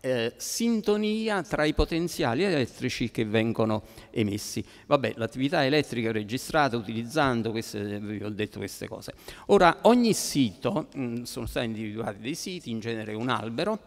eh, sintonia tra i potenziali elettrici che vengono emessi. Vabbè, l'attività elettrica è registrata utilizzando queste, vi ho detto queste cose. Ora, ogni sito, mh, mm, sono stati individuati dei siti, in genere un albero,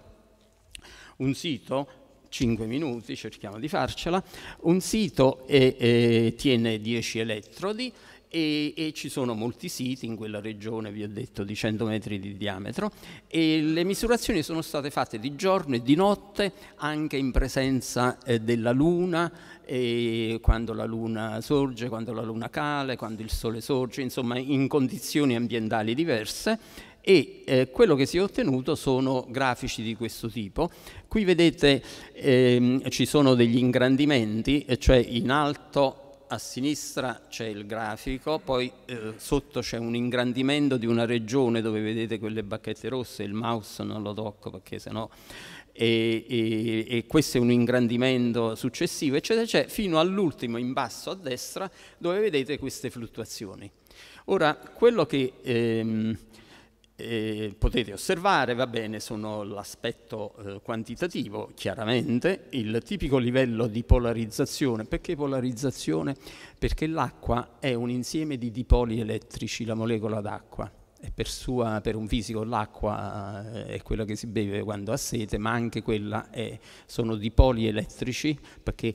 un sito 5 minuti, cerchiamo di farcela, un sito e, e tiene 10 elettrodi, e, e, ci sono molti siti in quella regione, vi ho detto, di 100 metri di diametro e le misurazioni sono state fatte di giorno e di notte anche in presenza eh, della luna, eh, quando la luna sorge, quando la luna cale, quando il sole sorge, insomma in condizioni ambientali diverse e eh, quello che si è ottenuto sono grafici di questo tipo. Qui vedete ehm, ci sono degli ingrandimenti, cioè in alto a sinistra c'è il grafico, poi eh, sotto c'è un ingrandimento di una regione dove vedete quelle bacchette rosse, il mouse non lo tocco perché sennò... E, e, e questo è un ingrandimento successivo, eccetera, eccetera, fino all'ultimo in basso a destra dove vedete queste fluttuazioni. Ora, quello che... Ehm, e eh, potete osservare, va bene, sono l'aspetto eh, quantitativo, chiaramente, il tipico livello di polarizzazione. Perché polarizzazione? Perché l'acqua è un insieme di dipoli elettrici, la molecola d'acqua. per, sua, per, un fisico l'acqua eh, è quella che si beve quando ha sete, ma anche quella è, sono dipoli elettrici, perché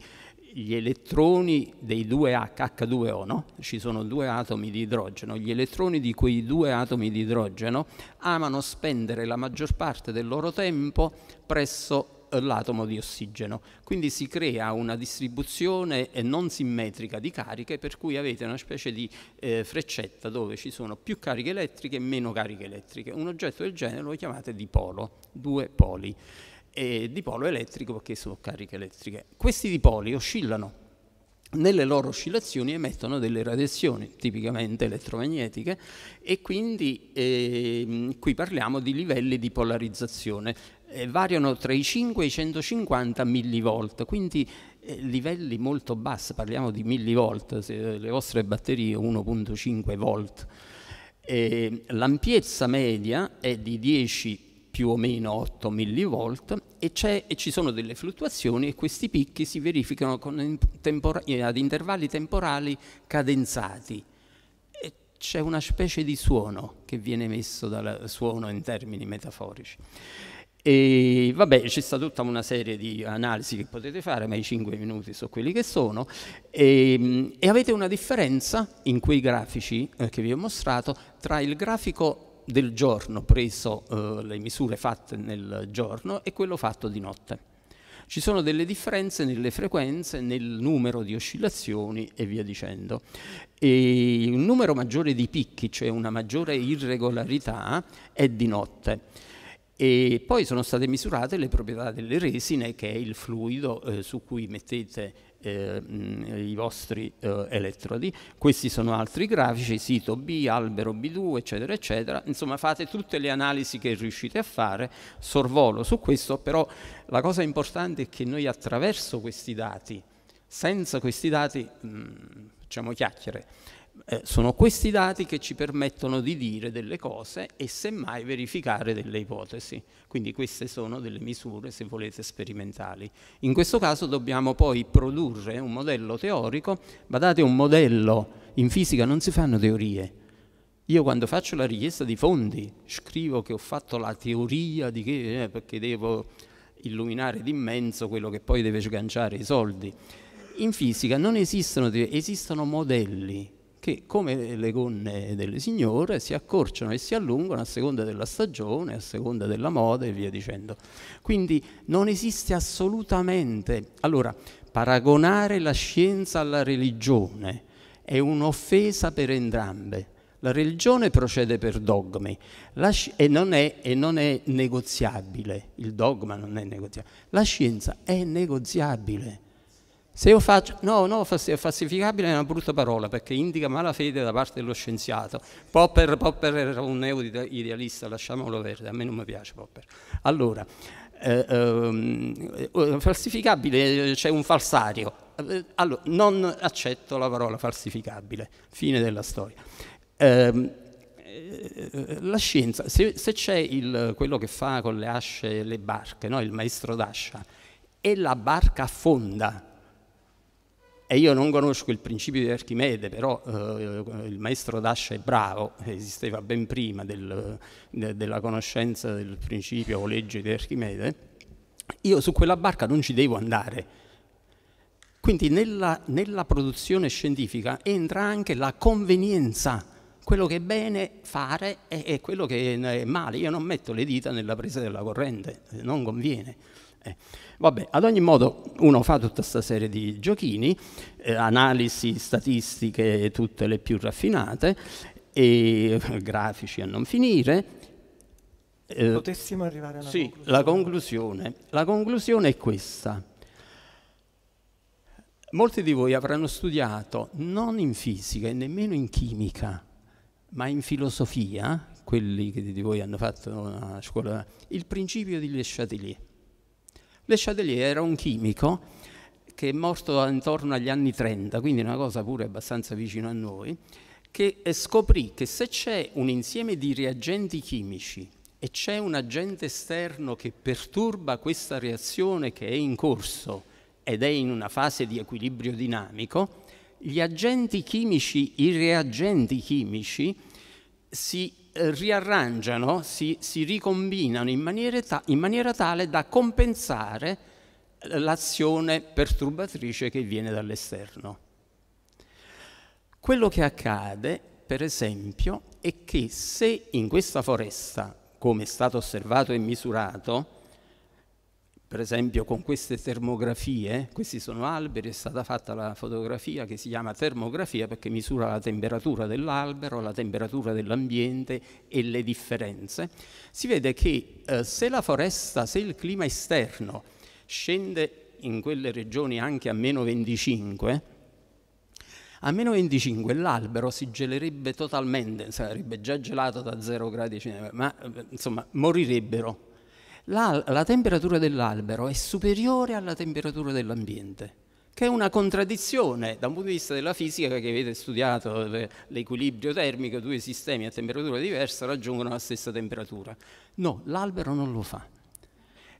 gli elettroni dei due H2O, no? ci sono due atomi di idrogeno, gli elettroni di quei due atomi di idrogeno amano spendere la maggior parte del loro tempo presso eh, l'atomo di ossigeno. Quindi si crea una distribuzione eh, non simmetrica di cariche per cui avete una specie di eh, freccetta dove ci sono più cariche elettriche e meno cariche elettriche. Un oggetto del genere lo chiamate dipolo, due poli e dipolo elettrico perché sono cariche elettriche. Questi dipoli oscillano, nelle loro oscillazioni emettono delle radiazioni tipicamente elettromagnetiche e quindi eh, qui parliamo di livelli di polarizzazione. Eh, variano tra i 5 e i 150 millivolt, quindi eh, livelli molto bassi, parliamo di millivolt, se, le vostre batterie 1.5 volt. Ehm, l'ampiezza media è di 10 più o meno 8 millivolt e, e, ci sono delle fluttuazioni e questi picchi si verificano eh, ad intervalli temporali cadenzati e c'è una specie di suono che viene messo dal suono in termini metaforici. E vabbè, c'è stata tutta una serie di analisi che potete fare, ma i 5 minuti sono quelli che sono. E, ehm, e avete una differenza in quei grafici eh, che vi ho mostrato tra il grafico del giorno preso eh, le misure fatte nel giorno e quello fatto di notte. Ci sono delle differenze nelle frequenze, nel numero di oscillazioni e via dicendo. E un numero maggiore di picchi, cioè una maggiore irregolarità, è di notte. E poi sono state misurate le proprietà delle resine, che è il fluido eh, su cui mettete eh, i vostri eh, elettrodi. Questi sono altri grafici, sito B, albero B2, eccetera, eccetera. Insomma, fate tutte le analisi che riuscite a fare, sorvolo su questo, però la cosa importante è che noi attraverso questi dati, senza questi dati, mh, mm, diciamo chiacchiere, eh, sono questi dati che ci permettono di dire delle cose e semmai verificare delle ipotesi. Quindi queste sono delle misure, se volete, sperimentali. In questo caso dobbiamo poi produrre un modello teorico. Badate, un modello in fisica non si fanno teorie. Io quando faccio la richiesta di fondi scrivo che ho fatto la teoria di che, eh, perché devo illuminare d'immenso quello che poi deve sganciare i soldi. In fisica non esistono, esistono modelli, che come le gonne delle signore si accorciano e si allungano a seconda della stagione, a seconda della moda e via dicendo. Quindi non esiste assolutamente... Allora, paragonare la scienza alla religione è un'offesa per entrambe. La religione procede per dogmi e non, è, e, non è, negoziabile, il dogma non è negoziabile. La scienza è negoziabile se io faccio, no, no, falsificabile è una brutta parola perché indica malafede da parte dello scienziato. Popper, Popper era un neo-idealista, lasciamolo verde, a me non mi piace Popper. Allora, eh, ehm, eh, falsificabile eh, c'è cioè un falsario. Eh, allora, non accetto la parola falsificabile, fine della storia. Ehm, eh, la scienza, se, se c'è il, quello che fa con le asce le barche, no? il maestro d'ascia, e la barca affonda, e io non conosco il principio di Archimede, però eh, il maestro Dascia è bravo, esisteva ben prima del, de, della conoscenza del principio o legge di Archimede, io su quella barca non ci devo andare. Quindi nella, nella produzione scientifica entra anche la convenienza, quello che è bene fare e, e quello che è male. Io non metto le dita nella presa della corrente, non conviene. Eh. Vabbè, ad ogni modo uno fa tutta questa serie di giochini, eh, analisi statistiche tutte le più raffinate, e, eh, grafici a non finire. Eh, Potessimo arrivare alla sì, conclusione. La conclusione. La conclusione è questa. Molti di voi avranno studiato non in fisica e nemmeno in chimica, ma in filosofia, quelli che di voi hanno fatto a scuola, il principio di Le Chatelier. Le Chatelier era un chimico che è morto intorno agli anni 30, quindi una cosa pure abbastanza vicina a noi, che scoprì che se c'è un insieme di reagenti chimici e c'è un agente esterno che perturba questa reazione che è in corso ed è in una fase di equilibrio dinamico, gli agenti chimici, i reagenti chimici si eh, riarrangiano, si, si ricombinano in maniera, ta- in maniera tale da compensare l'azione perturbatrice che viene dall'esterno. Quello che accade, per esempio, è che se in questa foresta, come è stato osservato e misurato, per esempio con queste termografie, questi sono alberi, è stata fatta la fotografia che si chiama termografia perché misura la temperatura dell'albero, la temperatura dell'ambiente e le differenze, si vede che eh, se la foresta, se il clima esterno scende in quelle regioni anche a meno 25, a meno 25 l'albero si gelerebbe totalmente, sarebbe già gelato da 0 gradi, ma eh, insomma morirebbero la, la temperatura dell'albero è superiore alla temperatura dell'ambiente che è una contraddizione da un punto di vista della fisica che avete studiato eh, l'equilibrio termico, due sistemi a temperatura diversa raggiungono la stessa temperatura. No, l'albero non lo fa,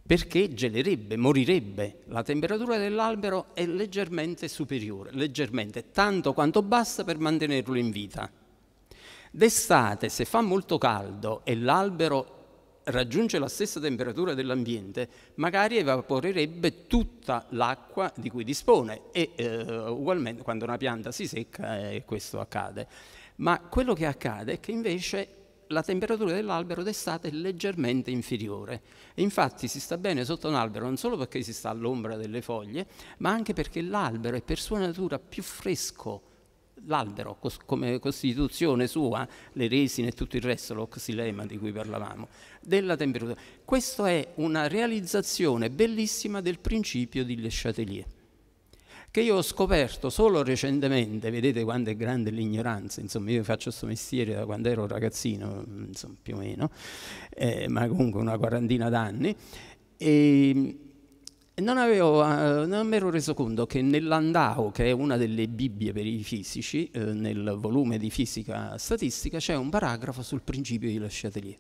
perché gelerebbe, morirebbe. La temperatura dell'albero è leggermente superiore, leggermente, tanto quanto basta per mantenerlo in vita. D'estate, se fa molto caldo e l'albero raggiunge la stessa temperatura dell'ambiente, magari evaporerebbe tutta l'acqua di cui dispone e eh, ugualmente quando una pianta si secca eh, questo accade. Ma quello che accade è che invece la temperatura dell'albero d'estate è leggermente inferiore. E infatti si sta bene sotto un albero non solo perché si sta all'ombra delle foglie, ma anche perché l'albero è per sua natura più fresco l'albero cos come costituzione sua, le resine e tutto il resto, l'oxilema di cui parlavamo, della temperatura. Questa è una realizzazione bellissima del principio di Le Chatelier, che io ho scoperto solo recentemente, vedete quanto è grande l'ignoranza, insomma io faccio questo mestiere da quando ero ragazzino, insomma più o meno, eh, ma comunque una quarantina d'anni, e ehm, non, avevo, eh, non, mi ero reso conto che nell'Andao, che è una delle Bibbie per i fisici, eh, nel volume di fisica statistica, c'è un paragrafo sul principio di Lasciatelier,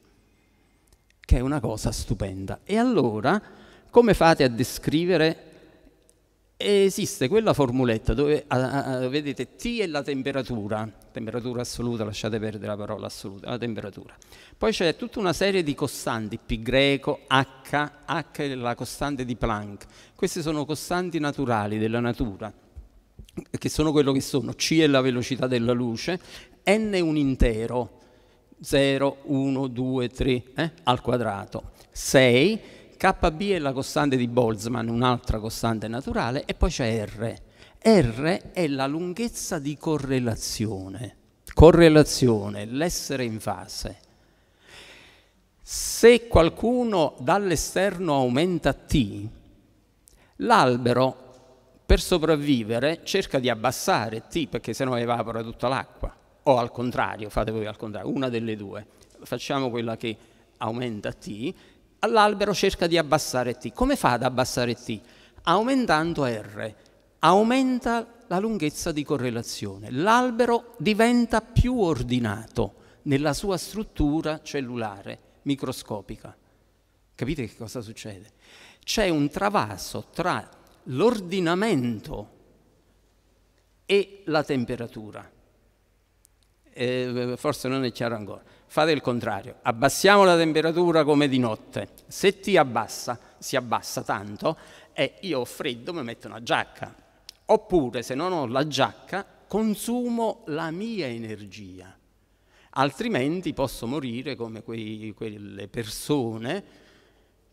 che è una cosa stupenda. E allora, come fate a descrivere esiste quella formuletta dove a, vedete T è la temperatura, temperatura assoluta, lasciate perdere la parola assoluta, la temperatura. Poi c'è tutta una serie di costanti, P greco, H, H è la costante di Planck. Queste sono costanti naturali della natura, che sono quello che sono. C è la velocità della luce, N è un intero, 0, 1, 2, 3 eh, al quadrato. 6 KB è la costante di Boltzmann, un'altra costante naturale, e poi c'è R. R è la lunghezza di correlazione. Correlazione, l'essere in fase. Se qualcuno dall'esterno aumenta T, l'albero per sopravvivere cerca di abbassare T perché sennò evapora tutta l'acqua. O al contrario, fate voi al contrario, una delle due. Facciamo quella che aumenta T l'albero cerca di abbassare t. Come fa ad abbassare t? Aumentando r. Aumenta la lunghezza di correlazione. L'albero diventa più ordinato nella sua struttura cellulare microscopica. Capite che cosa succede? C'è un travaso tra l'ordinamento e la temperatura. Eh, forse non è chiaro ancora fate il contrario, abbassiamo la temperatura come di notte, se ti abbassa, si abbassa tanto e io ho freddo mi metto una giacca, oppure se non ho la giacca consumo la mia energia, altrimenti posso morire come quei, quelle persone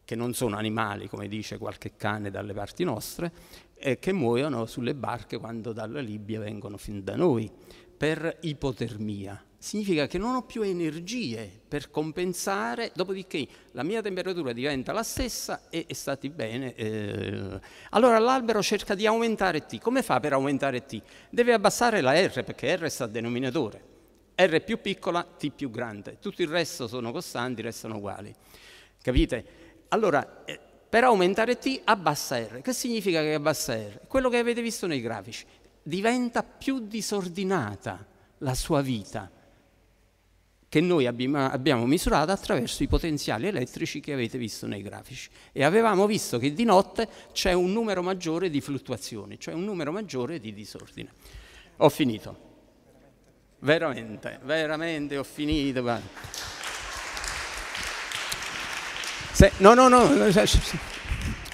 che non sono animali, come dice qualche cane dalle parti nostre, eh, che muoiono sulle barche quando dalla Libia vengono fin da noi, per ipotermia significa che non ho più energie per compensare, dopodiché la mia temperatura diventa la stessa e, e stati bene. Eh. Allora l'albero cerca di aumentare T. Come fa per aumentare T? Deve abbassare la R perché R sta al denominatore. R più piccola, T più grande. Tutto il resto sono costanti, restano uguali. Capite? Allora, eh, per aumentare T abbassa R. Che significa che abbassa R? Quello che avete visto nei grafici. Diventa più disordinata la sua vita che noi abbiamo misurato attraverso i potenziali elettrici che avete visto nei grafici e avevamo visto che di notte c'è un numero maggiore di fluttuazioni, cioè un numero maggiore di disordine. Ho finito. Veramente, veramente ho finito. Se, no, no, no,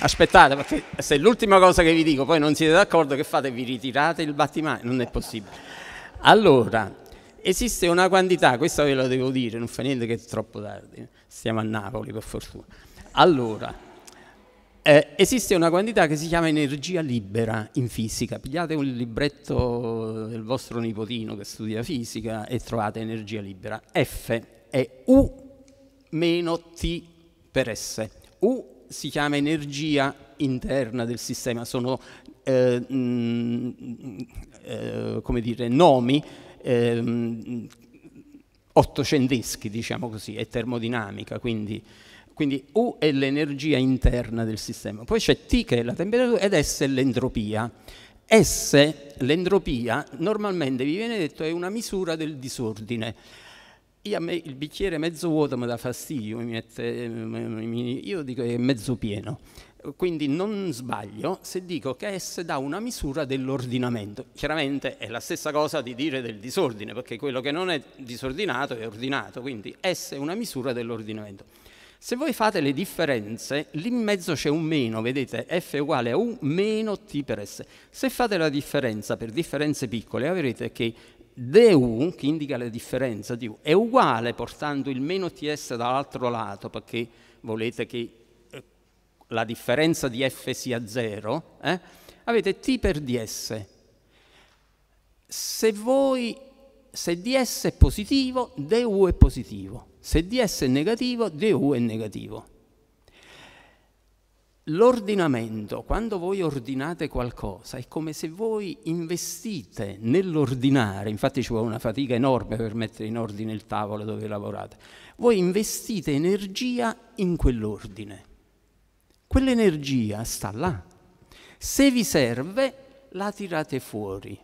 aspettate perché se è l'ultima cosa che vi dico poi non siete d'accordo che fate? Vi ritirate il battimano? Non è possibile. Allora, esiste una quantità, questa ve la devo dire, non fa niente che è troppo tardi, stiamo a Napoli per fortuna. Allora, eh, esiste una quantità che si chiama energia libera in fisica. Pigliate un libretto del vostro nipotino che studia fisica e trovate energia libera. F è U meno T per S. U si chiama energia interna del sistema, sono eh, mh, mm, eh, come dire, nomi ehm, ottocenteschi, diciamo così, è termodinamica, quindi, quindi, U è l'energia interna del sistema, poi c'è T che è la temperatura ed S è l'entropia. S, l'entropia, normalmente vi viene detto è una misura del disordine io a me il bicchiere mezzo vuoto mi dà fastidio, mi mette, mi, io dico che è mezzo pieno. Quindi non sbaglio se dico che S dà una misura dell'ordinamento. Chiaramente è la stessa cosa di dire del disordine, perché quello che non è disordinato è ordinato, quindi S è una misura dell'ordinamento. Se voi fate le differenze, lì in mezzo c'è un meno, vedete, f è uguale a u meno t per s. Se fate la differenza per differenze piccole, avrete che dU, che indica la differenza di U, è uguale portando il meno TS dall'altro lato, perché volete che eh, la differenza di F sia 0, eh? avete T per DS. Se, voi, se DS è positivo, dU è positivo. Se DS è negativo, dU è negativo. L'ordinamento, quando voi ordinate qualcosa, è come se voi investite nell'ordinare, infatti ci vuole una fatica enorme per mettere in ordine il tavolo dove lavorate, voi investite energia in quell'ordine. Quell'energia sta là. Se vi serve, la tirate fuori.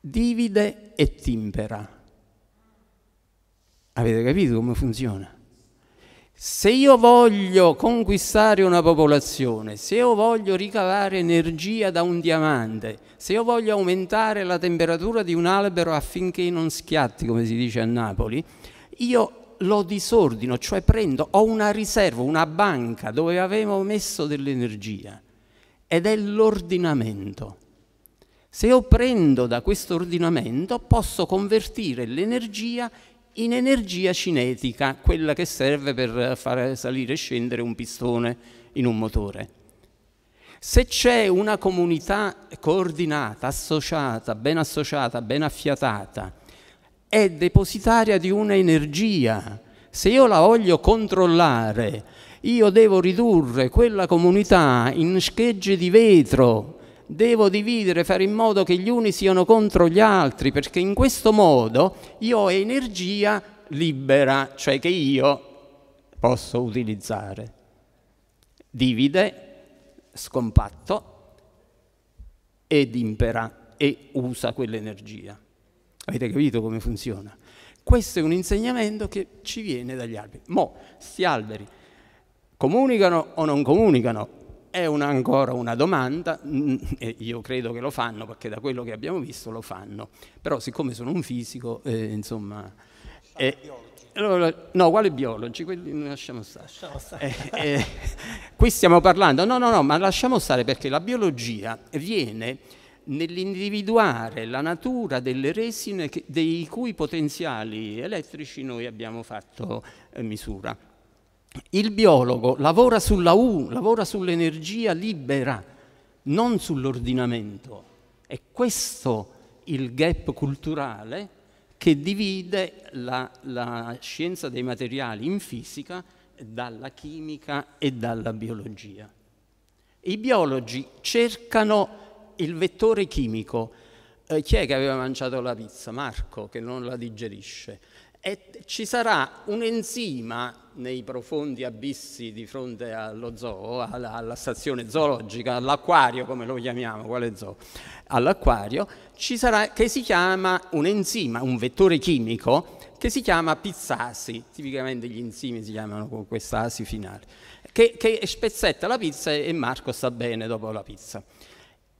Divide e timpera. Avete capito come funziona? Se io voglio conquistare una popolazione, se io voglio ricavare energia da un diamante, se io voglio aumentare la temperatura di un albero affinché non schiatti, come si dice a Napoli, io lo disordino, cioè prendo, ho una riserva, una banca dove avevo messo dell'energia ed è l'ordinamento. Se io prendo da questo ordinamento posso convertire l'energia in in energia cinetica, quella che serve per far salire e scendere un pistone in un motore. Se c'è una comunità coordinata, associata, ben associata, ben affiatata, è depositaria di un'energia. Se io la voglio controllare, io devo ridurre quella comunità in schegge di vetro devo dividere, fare in modo che gli uni siano contro gli altri, perché in questo modo io ho energia libera, cioè che io posso utilizzare. Divide, scompatto ed impera e usa quell'energia. Avete capito come funziona? Questo è un insegnamento che ci viene dagli alberi. Mo, sti alberi comunicano o non comunicano? È una, ancora una domanda, mm, io credo che lo fanno perché da quello che abbiamo visto lo fanno, però siccome sono un fisico, eh, insomma... Eh, allora, no, quale biologi? Quelli lasciamo stare. Lasciamo stare. Eh, eh, qui stiamo parlando, no, no, no, ma lasciamo stare perché la biologia viene nell'individuare la natura delle resine che, dei cui potenziali elettrici noi abbiamo fatto eh, misura il biologo lavora sulla U, lavora sull'energia libera, non sull'ordinamento. È questo il gap culturale che divide la, la scienza dei materiali in fisica dalla chimica e dalla biologia. I biologi cercano il vettore chimico. Eh, chi è che aveva mangiato la pizza? Marco, che non la digerisce. E ci sarà un enzima nei profondi abissi di fronte allo zoo, alla, alla stazione zoologica, all'acquario come lo chiamiamo, quale zoo? All'acquario, ci sarà, che si chiama un enzima, un vettore chimico che si chiama pizzasi, tipicamente gli enzimi si chiamano con questa asi finale, che, che spezzetta la pizza e Marco sta bene dopo la pizza.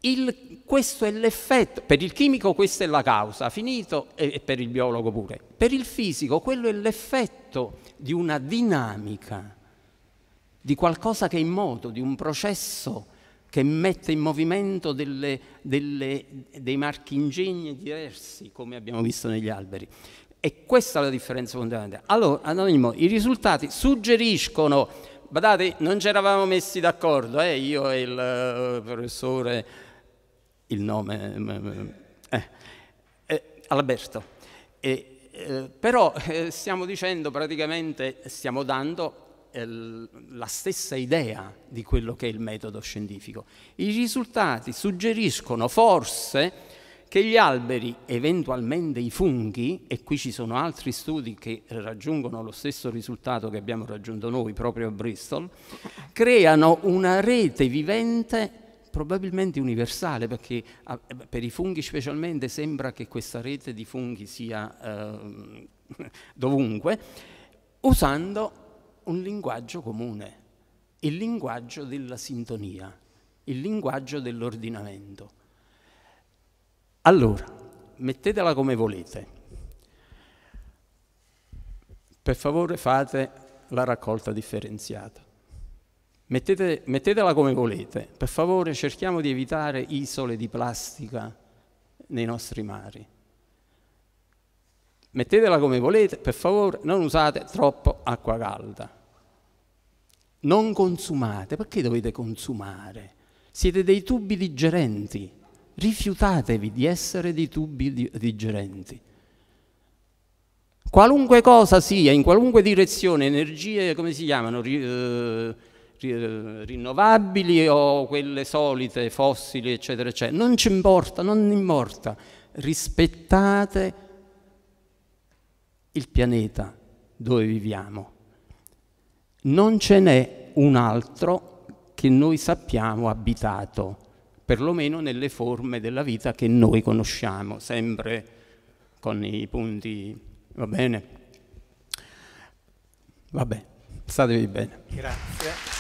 Il, questo è l'effetto, per il chimico questa è la causa, finito, e per il biologo pure. Per il fisico quello è l'effetto di una dinamica, di qualcosa che è in moto, di un processo che mette in movimento delle, delle, dei marchi ingegni diversi, come abbiamo visto negli alberi. E questa è la differenza fondamentale. Allora, Anonimo, i risultati suggeriscono, badate, non ci eravamo messi d'accordo, eh, io e il eh, professore il nome, mm, mm, mm. eh, eh, Alberto. Eh, eh però eh, stiamo dicendo praticamente, stiamo dando eh, la stessa idea di quello che è il metodo scientifico. I risultati suggeriscono forse che gli alberi, eventualmente i funghi, e qui ci sono altri studi che raggiungono lo stesso risultato che abbiamo raggiunto noi proprio a Bristol, [laughs] creano una rete vivente probabilmente universale, perché ah, eh, per i funghi specialmente sembra che questa rete di funghi sia eh, [laughs] dovunque, usando un linguaggio comune, il linguaggio della sintonia, il linguaggio dell'ordinamento. Allora, mettetela come volete. Per favore fate la raccolta differenziata. Mettete, mettetela come volete, per favore cerchiamo di evitare isole di plastica nei nostri mari. Mettetela come volete, per favore non usate troppo acqua calda. Non consumate, perché dovete consumare? Siete dei tubi digerenti, rifiutatevi di essere dei tubi digerenti. Qualunque cosa sia, in qualunque direzione, energie, come si chiamano? Eh, eh, rinnovabili o quelle solite, fossili, eccetera, eccetera. Non ci importa, non importa. Rispettate il pianeta dove viviamo. Non ce n'è un altro che noi sappiamo abitato, perlomeno nelle forme della vita che noi conosciamo, sempre con i punti, va bene? Vabbè, statevi bene. Grazie.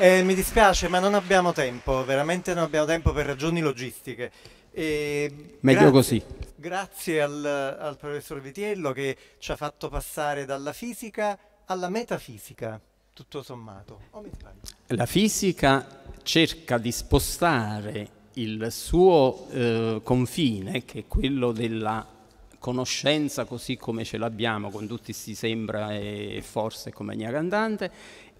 Eh, mi dispiace, ma non abbiamo tempo, veramente non abbiamo tempo per ragioni logistiche. E Meglio grazie, così. Grazie al, al professor Vitiello che ci ha fatto passare dalla fisica alla metafisica, tutto sommato. Oh, La fisica cerca di spostare il suo eh, confine, che è quello della conoscenza così come ce l'abbiamo, con tutti si sembra e forse come ogni cantante,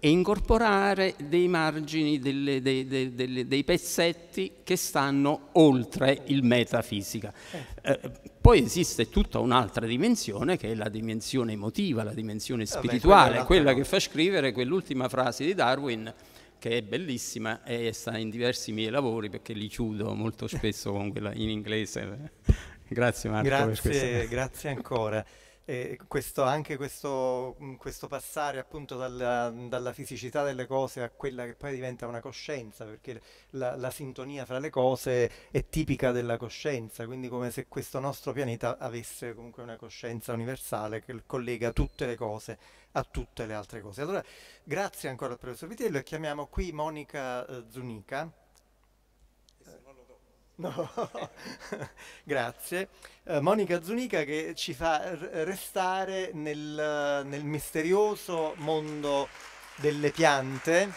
e incorporare dei margini, delle, dei, dei, dei, pezzetti che stanno oltre il metafisica. Eh. eh, poi esiste tutta un'altra dimensione che è la dimensione emotiva, la dimensione spirituale, Vabbè, quella, quella che fa scrivere quell'ultima frase di Darwin che è bellissima e sta in diversi miei lavori perché li chiudo molto spesso con quella in inglese. [laughs] grazie Marco. Grazie, grazie ancora. E questo, anche questo, questo passare appunto dalla, dalla, fisicità delle cose a quella che poi diventa una coscienza, perché la, la, sintonia fra le cose è tipica della coscienza, quindi come se questo nostro pianeta avesse comunque una coscienza universale che collega tutte le cose a tutte le altre cose. Allora, grazie ancora al professor Vitello e chiamiamo qui Monica eh, Zunica. No, [laughs] grazie. Uh, Monica Zunica che ci fa restare nel, nel, misterioso mondo delle piante,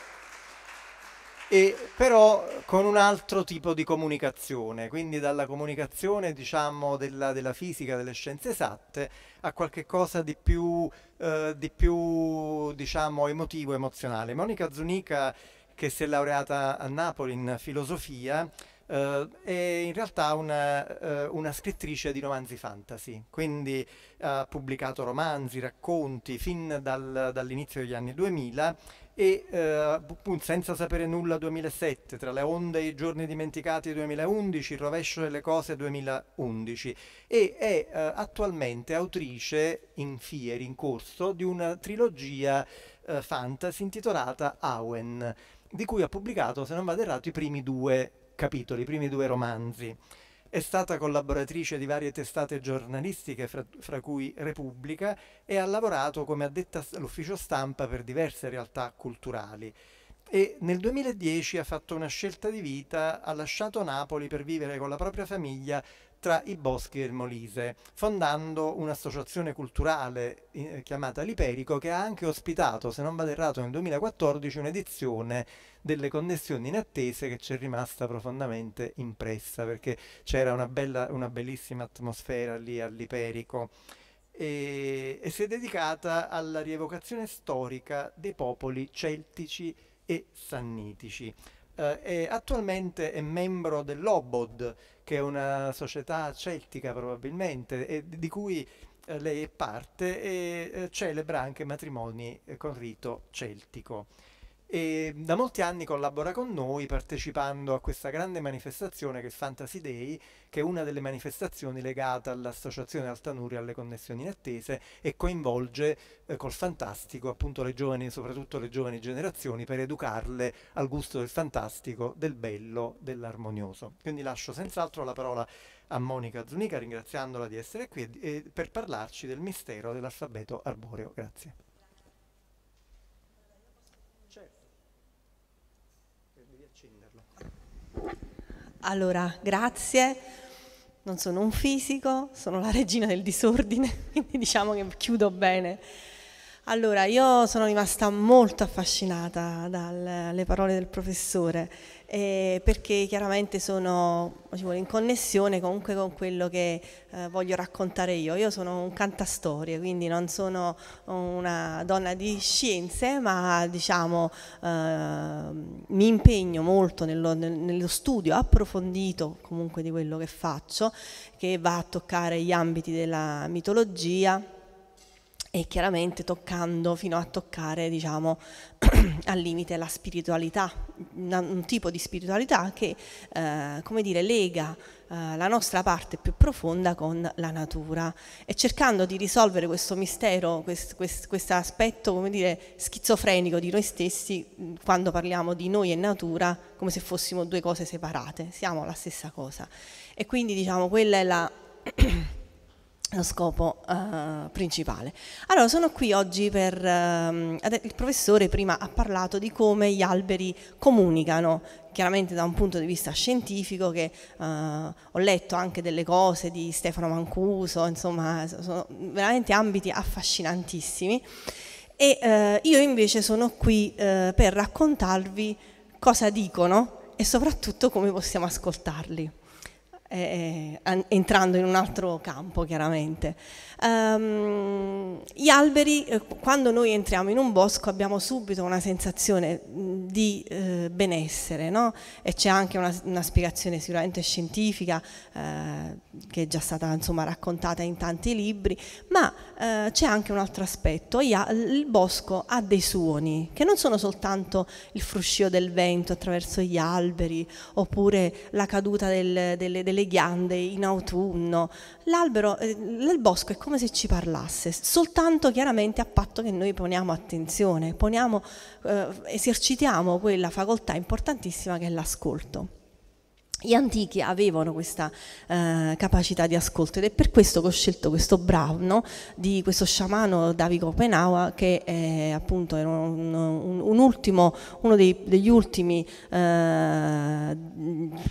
e però con un altro tipo di comunicazione, quindi dalla comunicazione diciamo, della, della, fisica, delle scienze esatte, a qualcosa di più, uh, di più diciamo, emotivo, emozionale. Monica Zunica che si è laureata a Napoli in filosofia, Uh, è in realtà una, uh, una, scrittrice di romanzi fantasy, quindi ha pubblicato romanzi, racconti fin dal, dall'inizio degli anni 2000 e uh, senza sapere nulla 2007, tra le onde e i giorni dimenticati 2011, il rovescio delle cose 2011 e è attualmente autrice in fieri, in corso, di una trilogia fantasy intitolata Awen di cui ha pubblicato, se non vado errato, i primi due capitoli, i primi due romanzi. È stata collaboratrice di varie testate giornalistiche, fra, fra cui Repubblica, e ha lavorato come addetta all'ufficio stampa per diverse realtà culturali. E nel 2010 ha fatto una scelta di vita, ha lasciato Napoli per vivere con la propria famiglia tra i boschi del Molise, fondando un'associazione culturale eh, chiamata Liperico che ha anche ospitato, se non vado errato, nel 2014 un'edizione delle connessioni inattese che ci è rimasta profondamente impressa perché c'era una, una, bellissima atmosfera lì all'Iperico e, e si è dedicata alla rievocazione storica dei popoli celtici e sannitici. Uh, eh, è attualmente è membro dell'Obod, che è una società celtica probabilmente, e di cui eh, lei è parte e eh, celebra anche matrimoni eh, con rito celtico e da molti anni collabora con noi partecipando a questa grande manifestazione che è Fantasy Day, che è una delle manifestazioni legate all'associazione Altanuri alle connessioni in e coinvolge eh, col fantastico appunto le giovani, soprattutto le giovani generazioni, per educarle al gusto del fantastico, del bello, dell'armonioso. Quindi lascio senz'altro la parola a Monica Zunica ringraziandola di essere qui e, e per parlarci del mistero dell'alfabeto arboreo. Grazie. Allora, grazie. Non sono un fisico, sono la regina del disordine, [laughs] quindi diciamo che chiudo bene. Allora, io sono rimasta molto affascinata dalle parole del professore eh, perché chiaramente sono diciamo, in connessione comunque con quello che eh, voglio raccontare io. Io sono un cantastorie, quindi non sono una donna di scienze, ma diciamo eh, mi impegno molto nello, nello studio approfondito comunque di quello che faccio, che va a toccare gli ambiti della mitologia e chiaramente toccando fino a toccare diciamo [clears throat] al limite la spiritualità, un tipo di spiritualità che eh, come dire lega eh, la nostra parte più profonda con la natura e cercando di risolvere questo mistero, questo quest, quest aspetto come dire schizofrenico di noi stessi quando parliamo di noi e natura come se fossimo due cose separate, siamo la stessa cosa e quindi diciamo quella è la [clears throat] lo scopo uh, principale. Allora, sono qui oggi per... Uh, il professore prima ha parlato di come gli alberi comunicano, chiaramente da un punto di vista scientifico, che uh, ho letto anche delle cose di Stefano Mancuso, insomma, sono veramente ambiti affascinantissimi. E eh, io invece sono qui per raccontarvi cosa dicono e soprattutto come possiamo ascoltarli eh, eh entrando in un altro campo chiaramente. Um, gli alberi, eh, quando noi entriamo in un bosco abbiamo subito una sensazione mm, di eh, benessere no? e c'è anche una, una, spiegazione sicuramente scientifica eh, che è già stata insomma, raccontata in tanti libri, ma eh, c'è anche un altro aspetto, il bosco ha dei suoni che non sono soltanto il fruscio del vento attraverso gli alberi oppure la caduta del, delle, delle, ghiande in autunno, l'albero, eh, il bosco è come se ci parlasse, soltanto chiaramente a patto che noi poniamo attenzione, poniamo, eh, esercitiamo quella facoltà importantissima che è l'ascolto gli antichi avevano questa eh, capacità di ascolto ed è per questo che ho scelto questo brano di questo sciamano Davide Kopenawa che è, appunto un, un, un ultimo, uno dei, degli ultimi eh,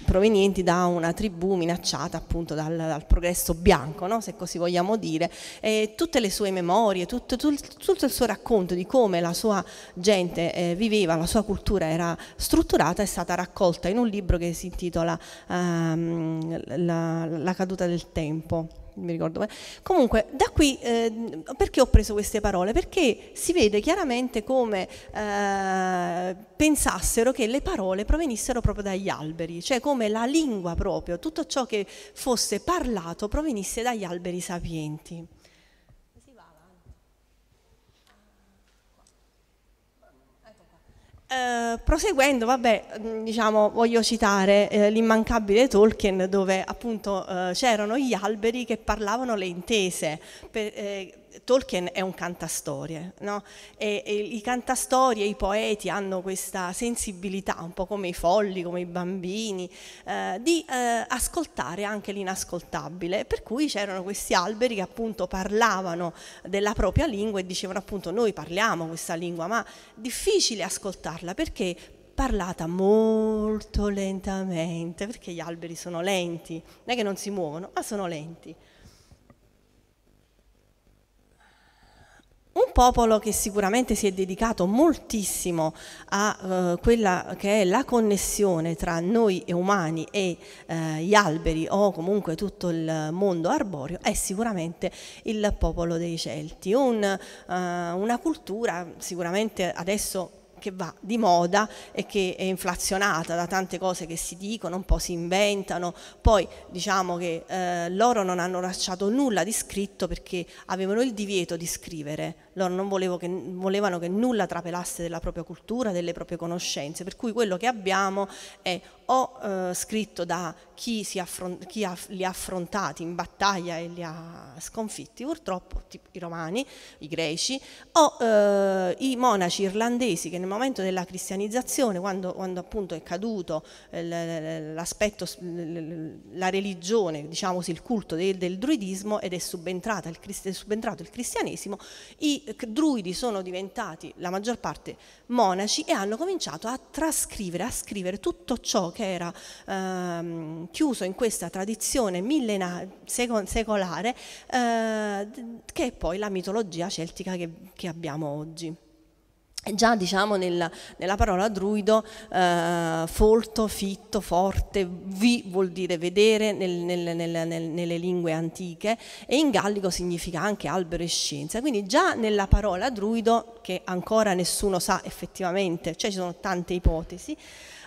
provenienti da una tribù minacciata appunto dal, dal progresso bianco, no? se così vogliamo dire, e tutte le sue memorie, tutto, tutto il suo racconto di come la sua gente eh, viveva, la sua cultura era strutturata è stata raccolta in un libro che si intitola ehm, la, la caduta del tempo mi ricordo. Comunque, da qui eh, perché ho preso queste parole? Perché si vede chiaramente come eh, pensassero che le parole provenissero proprio dagli alberi, cioè come la lingua proprio, tutto ciò che fosse parlato provenisse dagli alberi sapienti. Eh, proseguendo, vabbè, mm, diciamo, voglio citare eh, l'immancabile Tolkien dove appunto eh, c'erano gli alberi che parlavano le intese, per, eh, Tolkien è un cantastorie, no? e, e i cantastorie, i poeti hanno questa sensibilità, un po' come i folli, come i bambini, eh, di eh, ascoltare anche l'inascoltabile, per cui c'erano questi alberi che appunto parlavano della propria lingua e dicevano appunto noi parliamo questa lingua, ma è difficile ascoltarla perché parlata molto lentamente, perché gli alberi sono lenti, non è che non si muovono, ma sono lenti. Un popolo che sicuramente si è dedicato moltissimo a eh, quella che è la connessione tra noi umani e eh, gli alberi o comunque tutto il mondo arboreo è sicuramente il popolo dei Celti, Un, eh, una cultura sicuramente adesso che va di moda e che è inflazionata da tante cose che si dicono, un po' si inventano, poi diciamo che eh, loro non hanno lasciato nulla di scritto perché avevano il divieto di scrivere, loro non che, volevano che nulla trapelasse della propria cultura, delle proprie conoscenze, per cui quello che abbiamo è o eh, scritto da chi, affron- chi ha, li ha affrontati in battaglia e li ha sconfitti, purtroppo i romani, i greci, o eh, i monaci irlandesi che nel momento della cristianizzazione, quando, quando appunto è caduto eh, l'aspetto, la religione, diciamo così, il culto del, del druidismo ed è, il crist- è subentrato il cristianesimo, i druidi sono diventati la maggior parte monaci e hanno cominciato a trascrivere, a scrivere tutto ciò che che era ehm, chiuso in questa tradizione millena- secolare eh, che è poi la mitologia celtica che, che abbiamo oggi. Già diciamo nella, nella parola druido eh, folto, fitto, forte, vi vuol dire vedere nel, nel, nel, nelle lingue antiche e in gallico significa anche albero e scienza. Quindi già nella parola druido, che ancora nessuno sa effettivamente, cioè ci sono tante ipotesi,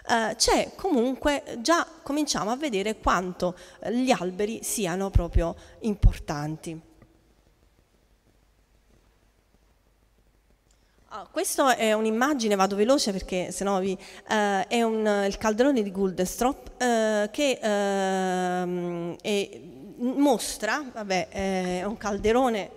eh, c'è comunque già cominciamo a vedere quanto eh, gli alberi siano proprio importanti. Ah, questa è un'immagine, vado veloce perché sennò vi... Eh, è un, il calderone di Guldestrop eh, che ehm, è, mostra, vabbè, eh, è un calderone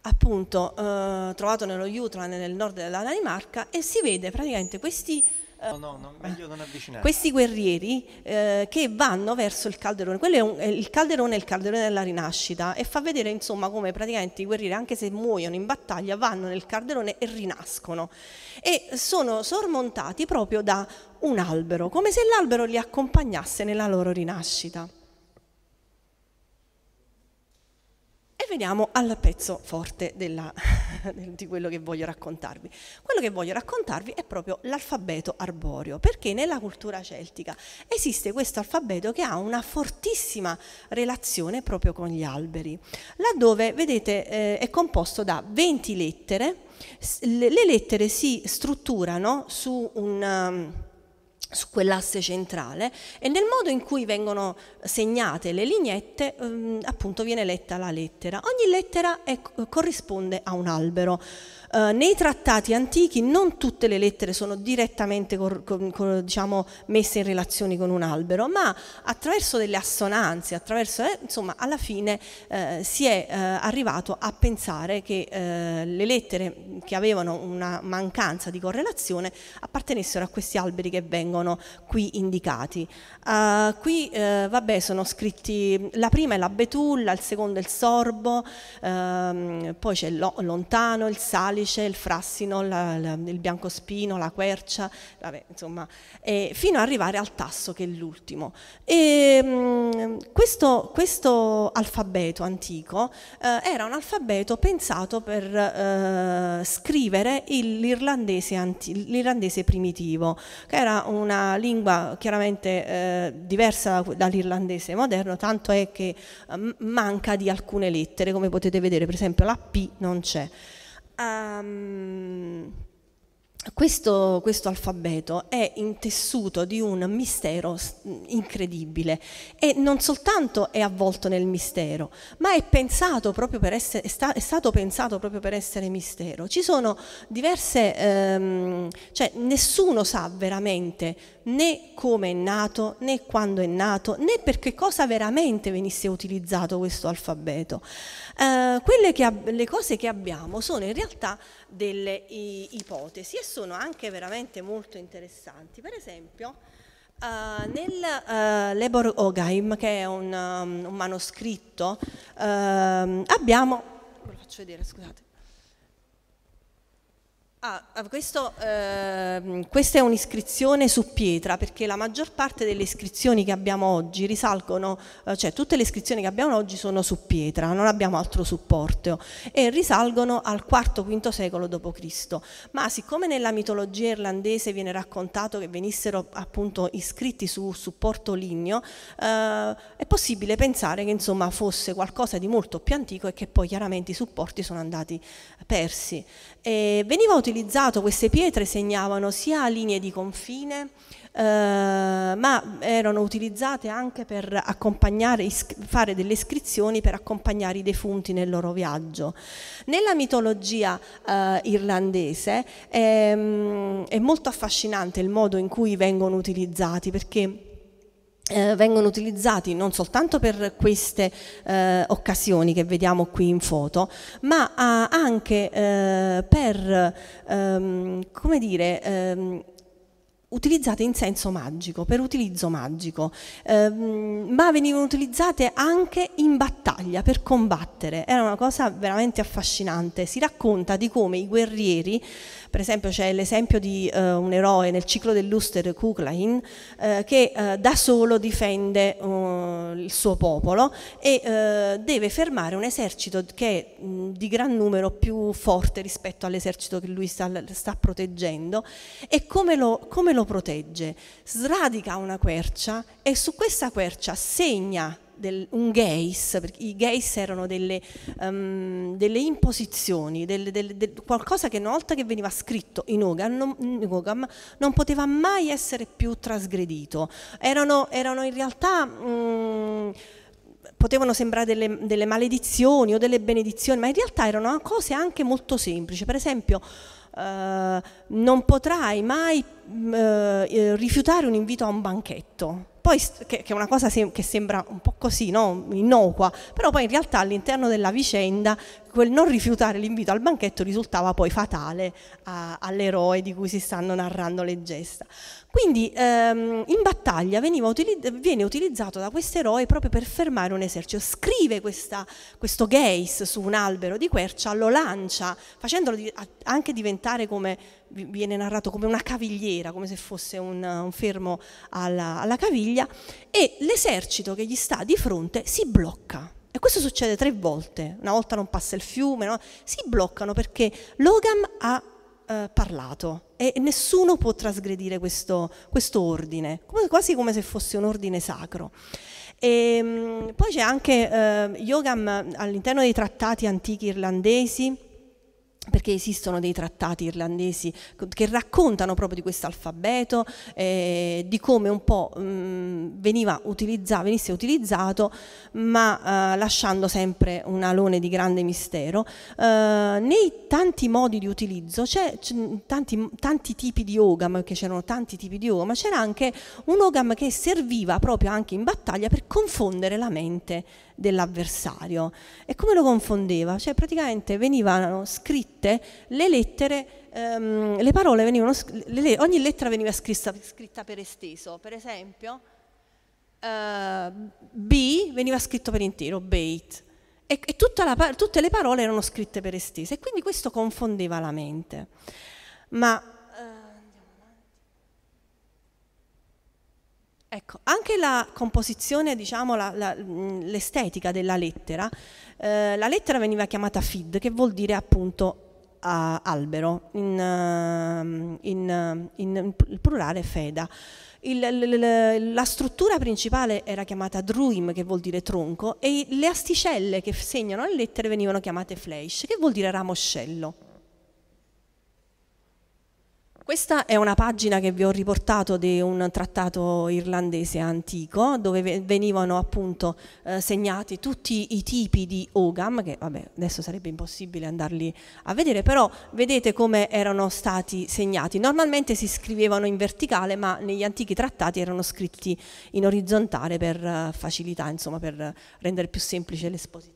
appunto eh, trovato nello Jutland nel nord della Danimarca e si vede praticamente questi No, no, non, meglio non avvicinare. Questi guerrieri eh, che vanno verso il calderone, quello è, un, è il calderone è il calderone della rinascita e fa vedere insomma come praticamente i guerrieri anche se muoiono in battaglia vanno nel calderone e rinascono e sono sormontati proprio da un albero, come se l'albero li accompagnasse nella loro rinascita. veniamo al pezzo forte della, [laughs] di quello che voglio raccontarvi. Quello che voglio raccontarvi è proprio l'alfabeto arboreo, perché nella cultura celtica esiste questo alfabeto che ha una fortissima relazione proprio con gli alberi, laddove, vedete, eh, è composto da 20 lettere, le lettere si strutturano su un um, su quell'asse centrale e nel modo in cui vengono segnate le lignette ehm, appunto viene letta la lettera. Ogni lettera è, corrisponde a un albero. Eh, nei trattati antichi non tutte le lettere sono direttamente cor, cor, cor, diciamo, messe in relazione con un albero, ma attraverso delle assonanze, attraverso, eh, insomma, alla fine eh, si è eh, arrivato a pensare che eh, le lettere che avevano una mancanza di correlazione appartenessero a questi alberi che vengono qui indicati. qui vabbè, sono scritti, la prima è la betulla, il secondo è il sorbo, ehm, poi c'è lo, lontano, il Sal l'alice, il frassino, la, la, il biancospino, la quercia, vabbè, insomma, eh, fino ad arrivare al tasso che è l'ultimo. E, mh, mm, questo, questo, alfabeto antico eh, era un alfabeto pensato per eh, scrivere l'irlandese, primitivo, che era una lingua chiaramente eh, diversa da, dall'irlandese moderno, tanto è che eh, manca di alcune lettere, come potete vedere per esempio la P non c'è. Um, questo, questo, alfabeto è intessuto di un mistero incredibile e non soltanto è avvolto nel mistero, ma è, essere, è, sta, è stato pensato proprio per essere mistero. Ci sono diverse, um, cioè nessuno sa veramente né come è nato, né quando è nato, né per che cosa veramente venisse utilizzato questo alfabeto. Eh, quelle che, le cose che abbiamo sono in realtà delle ipotesi e sono anche veramente molto interessanti. Per esempio, Uh, nel uh, Lebor Ogaim, che è un, um, un manoscritto, uh, abbiamo, ve lo faccio vedere, scusate, Ah, ah, questo, eh, questa è un'iscrizione su pietra perché la maggior parte delle iscrizioni che abbiamo oggi risalgono, eh, cioè tutte le iscrizioni che abbiamo oggi sono su pietra, non abbiamo altro supporto e risalgono al IV-V secolo d.C. Ma siccome nella mitologia irlandese viene raccontato che venissero appunto iscritti su supporto ligneo, eh, è possibile pensare che insomma fosse qualcosa di molto più antico e che poi chiaramente i supporti sono andati persi. E veniva utilizzato utilizzato, queste pietre segnavano sia linee di confine, eh, ma erano utilizzate anche per accompagnare, fare delle iscrizioni per accompagnare i defunti nel loro viaggio. Nella mitologia eh, irlandese ehm, è molto affascinante il modo in cui vengono utilizzati perché eh, vengono utilizzati non soltanto per queste eh, occasioni che vediamo qui in foto, ma ah, anche eh, per, ehm, come dire, ehm, utilizzate in senso magico, per utilizzo magico, ehm, ma venivano utilizzate anche in battaglia, per combattere. Era una cosa veramente affascinante. Si racconta di come i guerrieri per esempio c'è l'esempio di eh, un eroe nel ciclo dell'Uster, Kuklain, eh, che eh, da solo difende eh, il suo popolo e eh, deve fermare un esercito che è mh, di gran numero più forte rispetto all'esercito che lui sta, sta proteggendo e come lo, come lo protegge? Sradica una quercia e su questa quercia segna del, un gays, perché i gays erano delle, um, delle imposizioni, delle, delle, qualcosa che una volta che veniva scritto in Hogan non, non poteva mai essere più trasgredito, erano, erano in realtà... Um, potevano sembrare delle, delle, maledizioni o delle benedizioni, ma in realtà erano cose anche molto semplici. Per esempio, eh, non potrai mai mm, eh, rifiutare un invito a un banchetto poi, che, che, è una cosa sem- che sembra un po' così, no? innocua, però poi in realtà all'interno della vicenda quel non rifiutare l'invito al banchetto risultava poi fatale a, all'eroe di cui si stanno narrando le gesta. Quindi ehm, in battaglia utilizz viene utilizzato da questo eroe proprio per fermare un esercito. Scrive questa, questo geis su un albero di quercia, lo lancia, facendolo di anche diventare come viene narrato come una cavigliera, come se fosse un, un fermo alla, alla caviglia, e l'esercito che gli sta di fronte si blocca. E questo succede tre volte, una volta non passa il fiume, no? si bloccano perché Logan ha eh, parlato e nessuno può trasgredire questo, questo ordine, come, quasi come se fosse un ordine sacro. E, ehm, poi c'è anche eh, Yogam all'interno dei trattati antichi irlandesi, perché esistono dei trattati irlandesi che raccontano proprio di questo alfabeto, eh, di come un po' mh, mm, veniva utilizzato, venisse utilizzato, ma eh, lasciando sempre un alone di grande mistero. Eh, nei tanti modi di utilizzo, c'è, mm, tanti, mm, tanti, tipi di ogam, che c'erano tanti tipi di ogam, ma c'era anche un ogam che serviva proprio anche in battaglia per confondere la mente dell'avversario. E come lo confondeva? Cioè praticamente venivano scritte le lettere, ehm, le parole venivano, le, ogni lettera veniva scritta, scritta per esteso, per esempio eh, B veniva scritto per intero, bait, e, e la, tutte le parole erano scritte per estese, e quindi questo confondeva la mente. Ma Ecco, anche la composizione, diciamo, la, la, l'estetica della lettera, eh, la lettera veniva chiamata fid, che vuol dire appunto uh, albero, in, uh, in, in, plurale feda. Il, l, l, la struttura principale era chiamata druim, che vuol dire tronco, e le asticelle che segnano le lettere venivano chiamate fleisch, che vuol dire ramoscello. Questa è una pagina che vi ho riportato di un trattato irlandese antico dove venivano appunto eh, segnati tutti i tipi di ogam, che vabbè adesso sarebbe impossibile andarli a vedere, però vedete come erano stati segnati. Normalmente si scrivevano in verticale ma negli antichi trattati erano scritti in orizzontale per eh, facilità, insomma per rendere più semplice l'esposizione.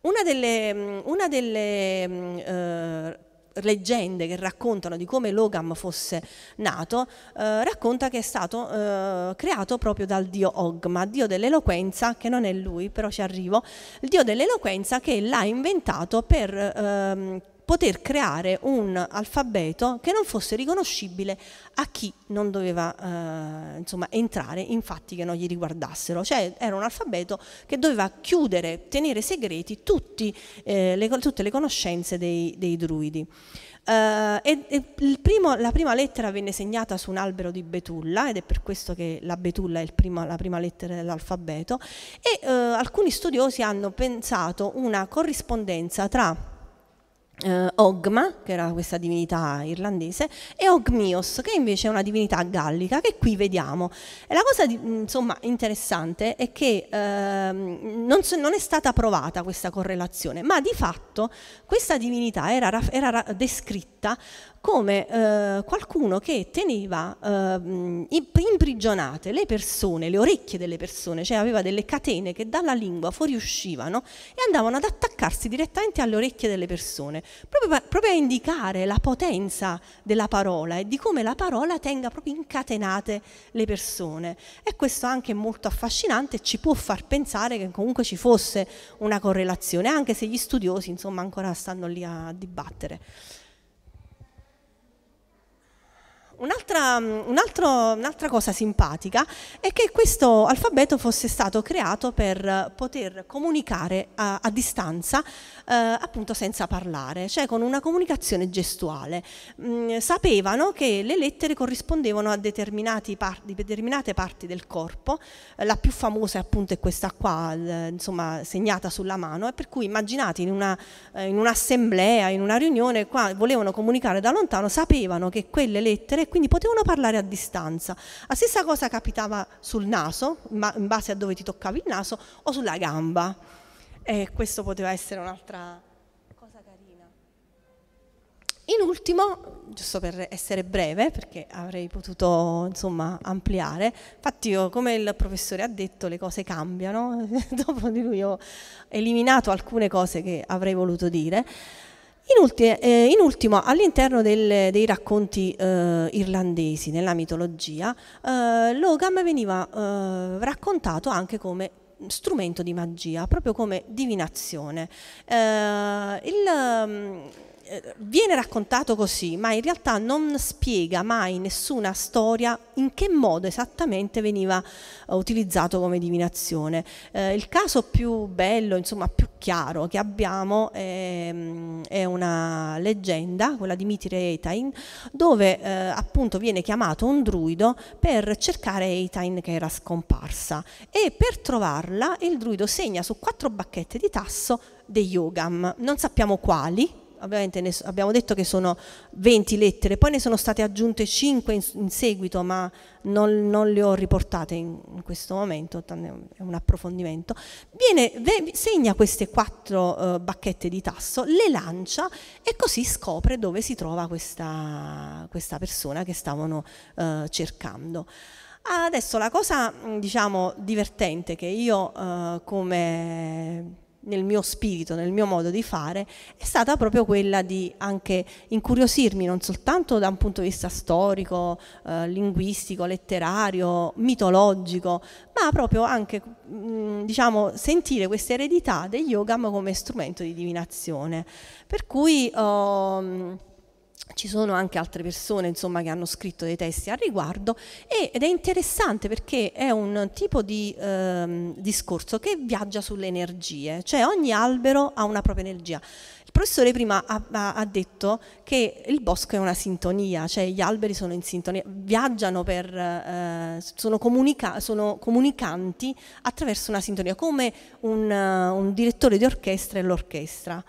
Una delle, mm, una delle mm, eh, leggende che raccontano di come Logam fosse nato, eh, racconta che è stato eh, creato proprio dal dio Ogma, dio dell'eloquenza, che non è lui, però ci arrivo, il dio dell'eloquenza che l'ha inventato per... Ehm, poter creare un alfabeto che non fosse riconoscibile a chi non doveva eh, insomma, entrare in fatti che non gli riguardassero. Cioè era un alfabeto che doveva chiudere, tenere segreti tutti, eh, le, tutte le conoscenze dei, dei druidi. Uh, e, e primo, la prima lettera venne segnata su un albero di betulla ed è per questo che la betulla è prima, la prima lettera dell'alfabeto e uh, alcuni studiosi hanno pensato una corrispondenza tra eh, Ogma, che era questa divinità irlandese, e Ogmios, che invece è una divinità gallica, che qui vediamo. E la cosa insomma, interessante è che ehm, non, non, è stata provata questa correlazione, ma di fatto questa divinità era, era descritta come eh, qualcuno che teneva eh, imprigionate le persone, le orecchie delle persone, cioè aveva delle catene che dalla lingua fuoriuscivano e andavano ad attaccarsi direttamente alle orecchie delle persone, proprio, proprio a indicare la potenza della parola e di come la parola tenga proprio incatenate le persone. E questo anche è molto affascinante e ci può far pensare che comunque ci fosse una correlazione, anche se gli studiosi insomma ancora stanno lì a dibattere. Un'altra, mm, un un'altra cosa simpatica è che questo alfabeto fosse stato creato per eh, poter comunicare a, a distanza eh, appunto senza parlare, cioè con una comunicazione gestuale. Mm, sapevano che le lettere corrispondevano a par determinate parti del corpo, eh, la più famosa appunto è questa qua, insomma segnata sulla mano, e per cui immaginate in, eh, un'assemblea, in, un in una riunione, qua volevano comunicare da lontano, sapevano che quelle lettere quindi potevano parlare a distanza. La stessa cosa capitava sul naso, ma in base a dove ti toccavi il naso, o sulla gamba. E questo poteva essere un'altra cosa carina. In ultimo, giusto per essere breve, perché avrei potuto insomma, ampliare, infatti io, come il professore ha detto le cose cambiano, [laughs] dopo di lui ho eliminato alcune cose che avrei voluto dire. Eh, in, ultimo, all'interno dei racconti eh, irlandesi, nella mitologia, eh, l'ogam veniva eh, raccontato anche come strumento di magia, proprio come divinazione. Eh, il, viene raccontato così, ma in realtà non spiega mai nessuna storia in che modo esattamente veniva eh, utilizzato come divinazione. Eh, il caso più bello, insomma più chiaro che abbiamo è, ehm, è una leggenda, quella di Mitire Etain, dove eh, appunto viene chiamato un druido per cercare Etain che era scomparsa e per trovarla il druido segna su quattro bacchette di tasso degli yogam, non sappiamo quali, ovviamente ne, abbiamo detto che sono 20 lettere, poi ne sono state aggiunte 5 in, in seguito, ma non, non, le ho riportate in, in, questo momento, è un approfondimento, Viene, segna queste quattro eh, bacchette di tasso, le lancia e così scopre dove si trova questa, questa persona che stavano eh, cercando. Adesso la cosa diciamo divertente che io eh, come nel mio spirito, nel mio modo di fare, è stata proprio quella di anche incuriosirmi non soltanto da un punto di vista storico, eh, linguistico, letterario, mitologico, ma proprio anche mh, mm, diciamo, sentire questa eredità del yoga come strumento di divinazione. Per cui... Oh, ci sono anche altre persone insomma, che hanno scritto dei testi al riguardo ed è interessante perché è un tipo di ehm, discorso che viaggia sulle energie, cioè ogni albero ha una propria energia. Il professore prima ha, ha detto che il bosco è una sintonia, cioè gli alberi sono in sintonia, viaggiano per, eh, sono, comunica sono, comunicanti attraverso una sintonia, come un, un direttore di orchestra e l'orchestra.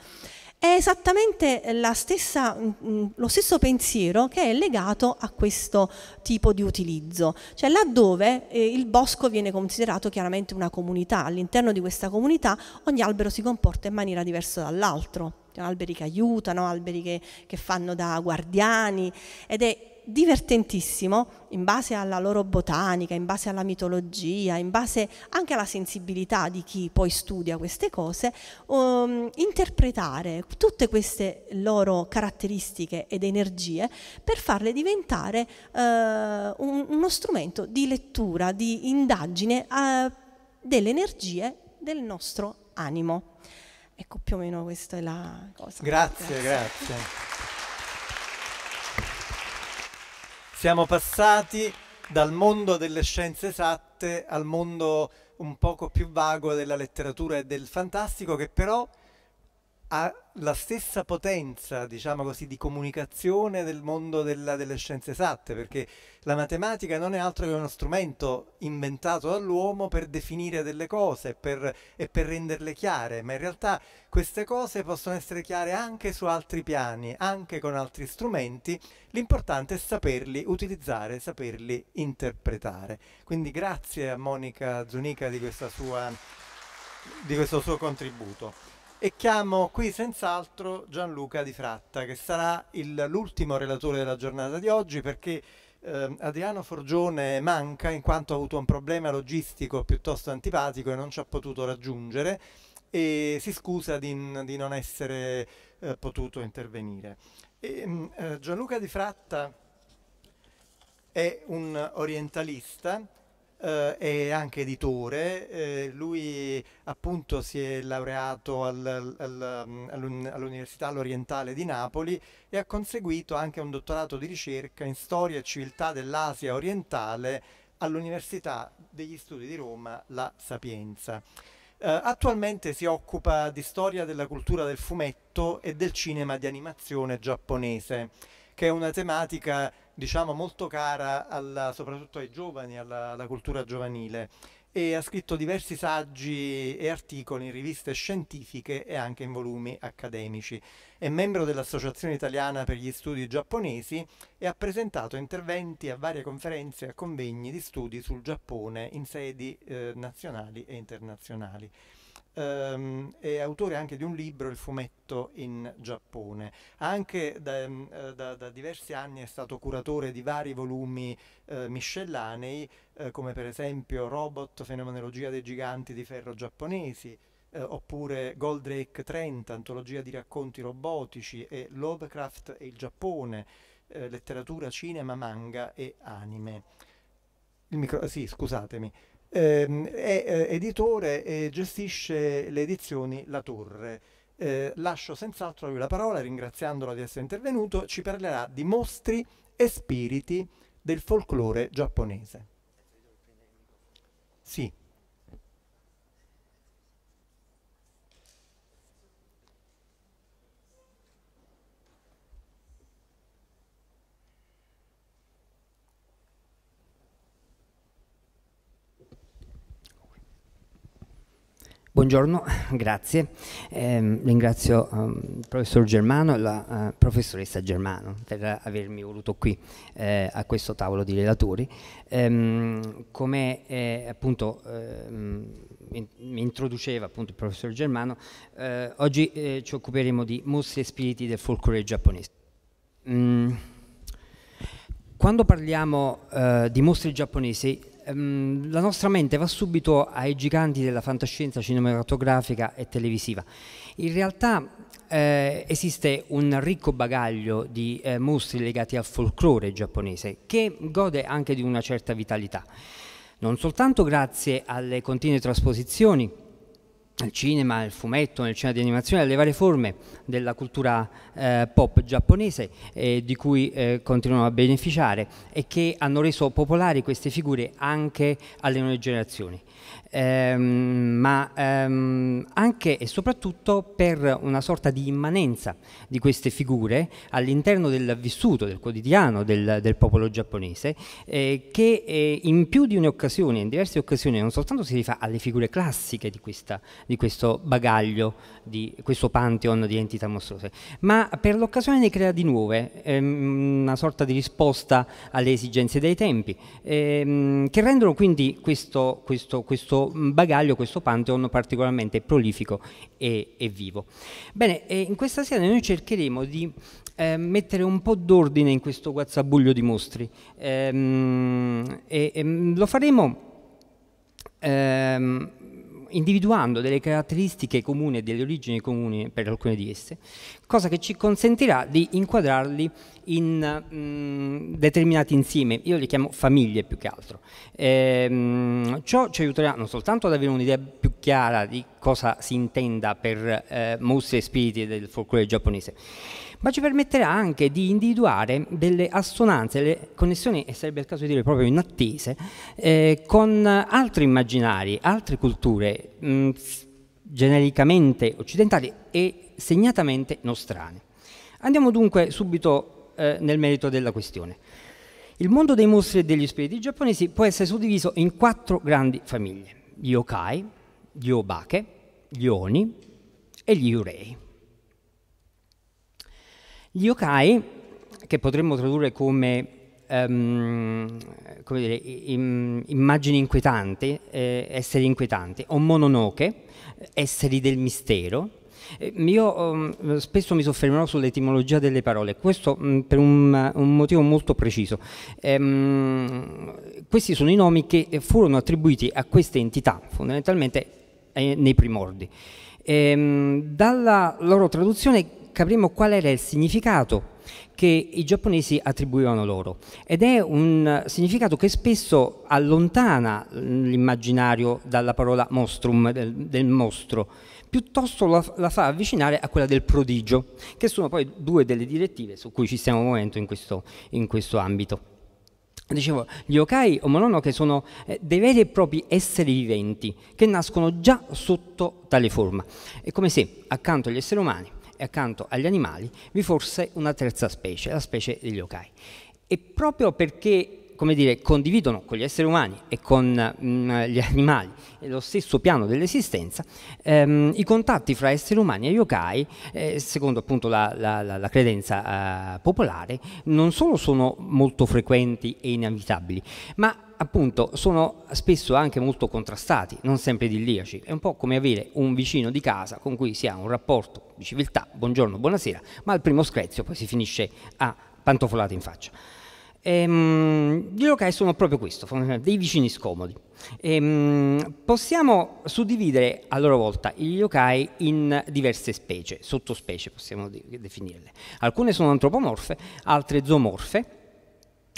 È esattamente stessa, mm, mm, lo stesso pensiero che è legato a questo tipo di utilizzo, cioè laddove eh, il bosco viene considerato chiaramente una comunità, all'interno di questa comunità ogni albero si comporta in maniera diversa dall'altro, cioè, alberi che aiutano, alberi che, che fanno da guardiani ed è divertentissimo in base alla loro botanica, in base alla mitologia, in base anche alla sensibilità di chi poi studia queste cose, um, interpretare tutte queste loro caratteristiche ed energie per farle diventare uh, un, uno strumento di lettura, di indagine uh, delle energie del nostro animo. Ecco, più o meno questa è la cosa. Grazie, grazie. grazie. Siamo passati dal mondo delle scienze esatte al mondo un poco più vago della letteratura e del fantastico che però ha la stessa potenza, diciamo così, di comunicazione del mondo della, delle scienze esatte, perché la matematica non è altro che uno strumento inventato dall'uomo per definire delle cose per, e per renderle chiare, ma in realtà queste cose possono essere chiare anche su altri piani, anche con altri strumenti, l'importante è saperli utilizzare, saperli interpretare. Quindi grazie a Monica Zunica di, sua, di questo suo contributo e chiamo qui senz'altro Gianluca Di Fratta che sarà l'ultimo relatore della giornata di oggi perché eh, Adriano Forgione manca in quanto ha avuto un problema logistico piuttosto antipatico e non ci ha potuto raggiungere e si scusa di, di non essere eh, potuto intervenire. E, mm, eh, Gianluca Di Fratta è un orientalista eh, è anche editore, eh, lui appunto si è laureato al, al, mm, all'Università L'Orientale di Napoli e ha conseguito anche un dottorato di ricerca in storia e civiltà dell'Asia orientale all'Università degli Studi di Roma La Sapienza. Eh, attualmente si occupa di storia della cultura del fumetto e del cinema di animazione giapponese, che è una tematica diciamo, molto cara alla, soprattutto ai giovani, alla, alla cultura giovanile e ha scritto diversi saggi e articoli in riviste scientifiche e anche in volumi accademici. È membro dell'Associazione Italiana per gli Studi Giapponesi e ha presentato interventi a varie conferenze e a convegni di studi sul Giappone in sedi eh, nazionali e internazionali ehm, è autore anche di un libro, il fumetto in Giappone. Anche da, ehm, eh, da, da diversi anni è stato curatore di vari volumi eh, miscellanei, eh, come per esempio Robot, Fenomenologia dei giganti di ferro giapponesi, eh, oppure Goldrake 30, Antologia di racconti robotici e Lovecraft e il Giappone, eh, letteratura, cinema, manga e anime. Micro... sì, scusatemi ehm, è eh, editore e gestisce le edizioni La Torre. Eh, lascio senz'altro a lui la parola, ringraziandolo di essere intervenuto, ci parlerà di mostri e spiriti del folklore giapponese. Sì. Buongiorno, [laughs] grazie. Eh, ringrazio um, il professor Germano e la uh, professoressa Germano per avermi voluto qui eh, a questo tavolo di relatori. Um, come eh, appunto ehm, mi introduceva appunto il professor Germano, eh, oggi eh, ci occuperemo di mostri e spiriti del folklore giapponese. Mm. Quando parliamo di mostri giapponesi Ehm, la nostra mente va subito ai giganti della fantascienza cinematografica e televisiva. In realtà eh, esiste un ricco bagaglio di eh, mostri legati al folklore giapponese che gode anche di una certa vitalità, non soltanto grazie alle continue trasposizioni al cinema, al fumetto, nel cinema di animazione, alle varie forme della cultura eh, pop giapponese eh, di cui eh, continuano a beneficiare e che hanno reso popolari queste figure anche alle nuove generazioni ehm, ma ehm, anche e soprattutto per una sorta di immanenza di queste figure all'interno del vissuto, del quotidiano del, del popolo giapponese, eh, che eh, in più di un'occasione, in diverse occasioni, non soltanto si rifà alle figure classiche di, questa, di questo bagaglio, di questo pantheon di entità mostruose, ma per l'occasione ne crea di nuove, ehm, una sorta di risposta alle esigenze dei tempi, ehm, che rendono quindi questo, questo, questo bagaglio, questo pantheon particolarmente prolifico e, e vivo. Bene, e in questa sede noi cercheremo di eh, mettere un po' d'ordine in questo guazzabuglio di mostri. Ehm, e, lo faremo... Ehm, individuando delle caratteristiche comuni e delle origini comuni per alcune di esse, cosa che ci consentirà di inquadrarli in mh, mm, determinati insieme, io li chiamo famiglie più che altro. Ehm, ciò ci aiuterà non soltanto ad avere un'idea più chiara di cosa si intenda per eh, mostre e spiriti del folklore giapponese, ma ci permetterà anche di individuare delle assonanze, le connessioni, e sarebbe il caso di dire proprio inattese, eh, con altri immaginari, altre culture mh, mm, genericamente occidentali e segnatamente nostrane. Andiamo dunque subito eh, nel merito della questione. Il mondo dei mostri e degli spiriti giapponesi può essere suddiviso in quattro grandi famiglie, gli yokai, gli obake, gli oni e gli yurei. Gli yokai, che potremmo tradurre come, um, come dire, immagini inquietanti, eh, esseri inquietanti, o mononoke, esseri del mistero, eh, io um, spesso mi soffermerò sull'etimologia delle parole, questo um, per un, un, motivo molto preciso. Um, questi sono i nomi che furono attribuiti a queste entità, fondamentalmente eh, nei primordi. dalla loro traduzione capiremo qual era il significato che i giapponesi attribuivano loro ed è un significato che spesso allontana l'immaginario dalla parola mostrum, del, del mostro, piuttosto la, la, fa avvicinare a quella del prodigio, che sono poi due delle direttive su cui ci stiamo muovendo in questo, in questo ambito. Dicevo, gli yokai o mononoke sono eh, dei veri e propri esseri viventi che nascono già sotto tale forma. È come se accanto agli esseri umani e accanto agli animali vi fosse una terza specie, la specie degli yokai. E proprio perché come dire, condividono con gli esseri umani e con mh, mm, gli [laughs] animali lo stesso piano dell'esistenza, ehm, i contatti fra esseri umani e yokai, eh, secondo appunto la, la, la credenza eh, popolare, non solo sono molto frequenti e inevitabili, ma appunto sono spesso anche molto contrastati, non sempre idilliaci. È un po' come avere un vicino di casa con cui si ha un rapporto di civiltà, buongiorno, buonasera, ma al primo screzio poi si finisce a pantofolate in faccia. Ehm, gli locali sono proprio questo, dei vicini scomodi. Ehm, possiamo suddividere a loro volta i yokai in diverse specie, sottospecie possiamo definirle. Alcune sono antropomorfe, altre zoomorfe,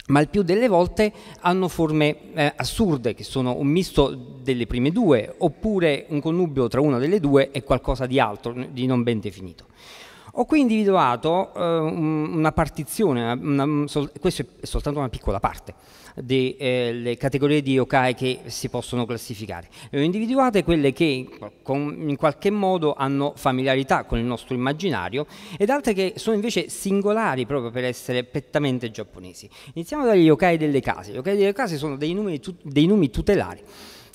ma il più delle volte hanno forme eh, assurde, che sono un misto delle prime due, oppure un connubio tra una delle due e qualcosa di altro, di non ben definito. Ho qui individuato eh, una partizione, una, una, sol- questa è soltanto una piccola parte, delle eh, categorie di yokai che si possono classificare. Le ho individuate quelle che in qualche modo hanno familiarità con il nostro immaginario ed altre che sono invece singolari proprio per essere prettamente giapponesi. Iniziamo dagli yokai delle case. Gli yokai delle case sono dei nomi, tut dei nomi tutelari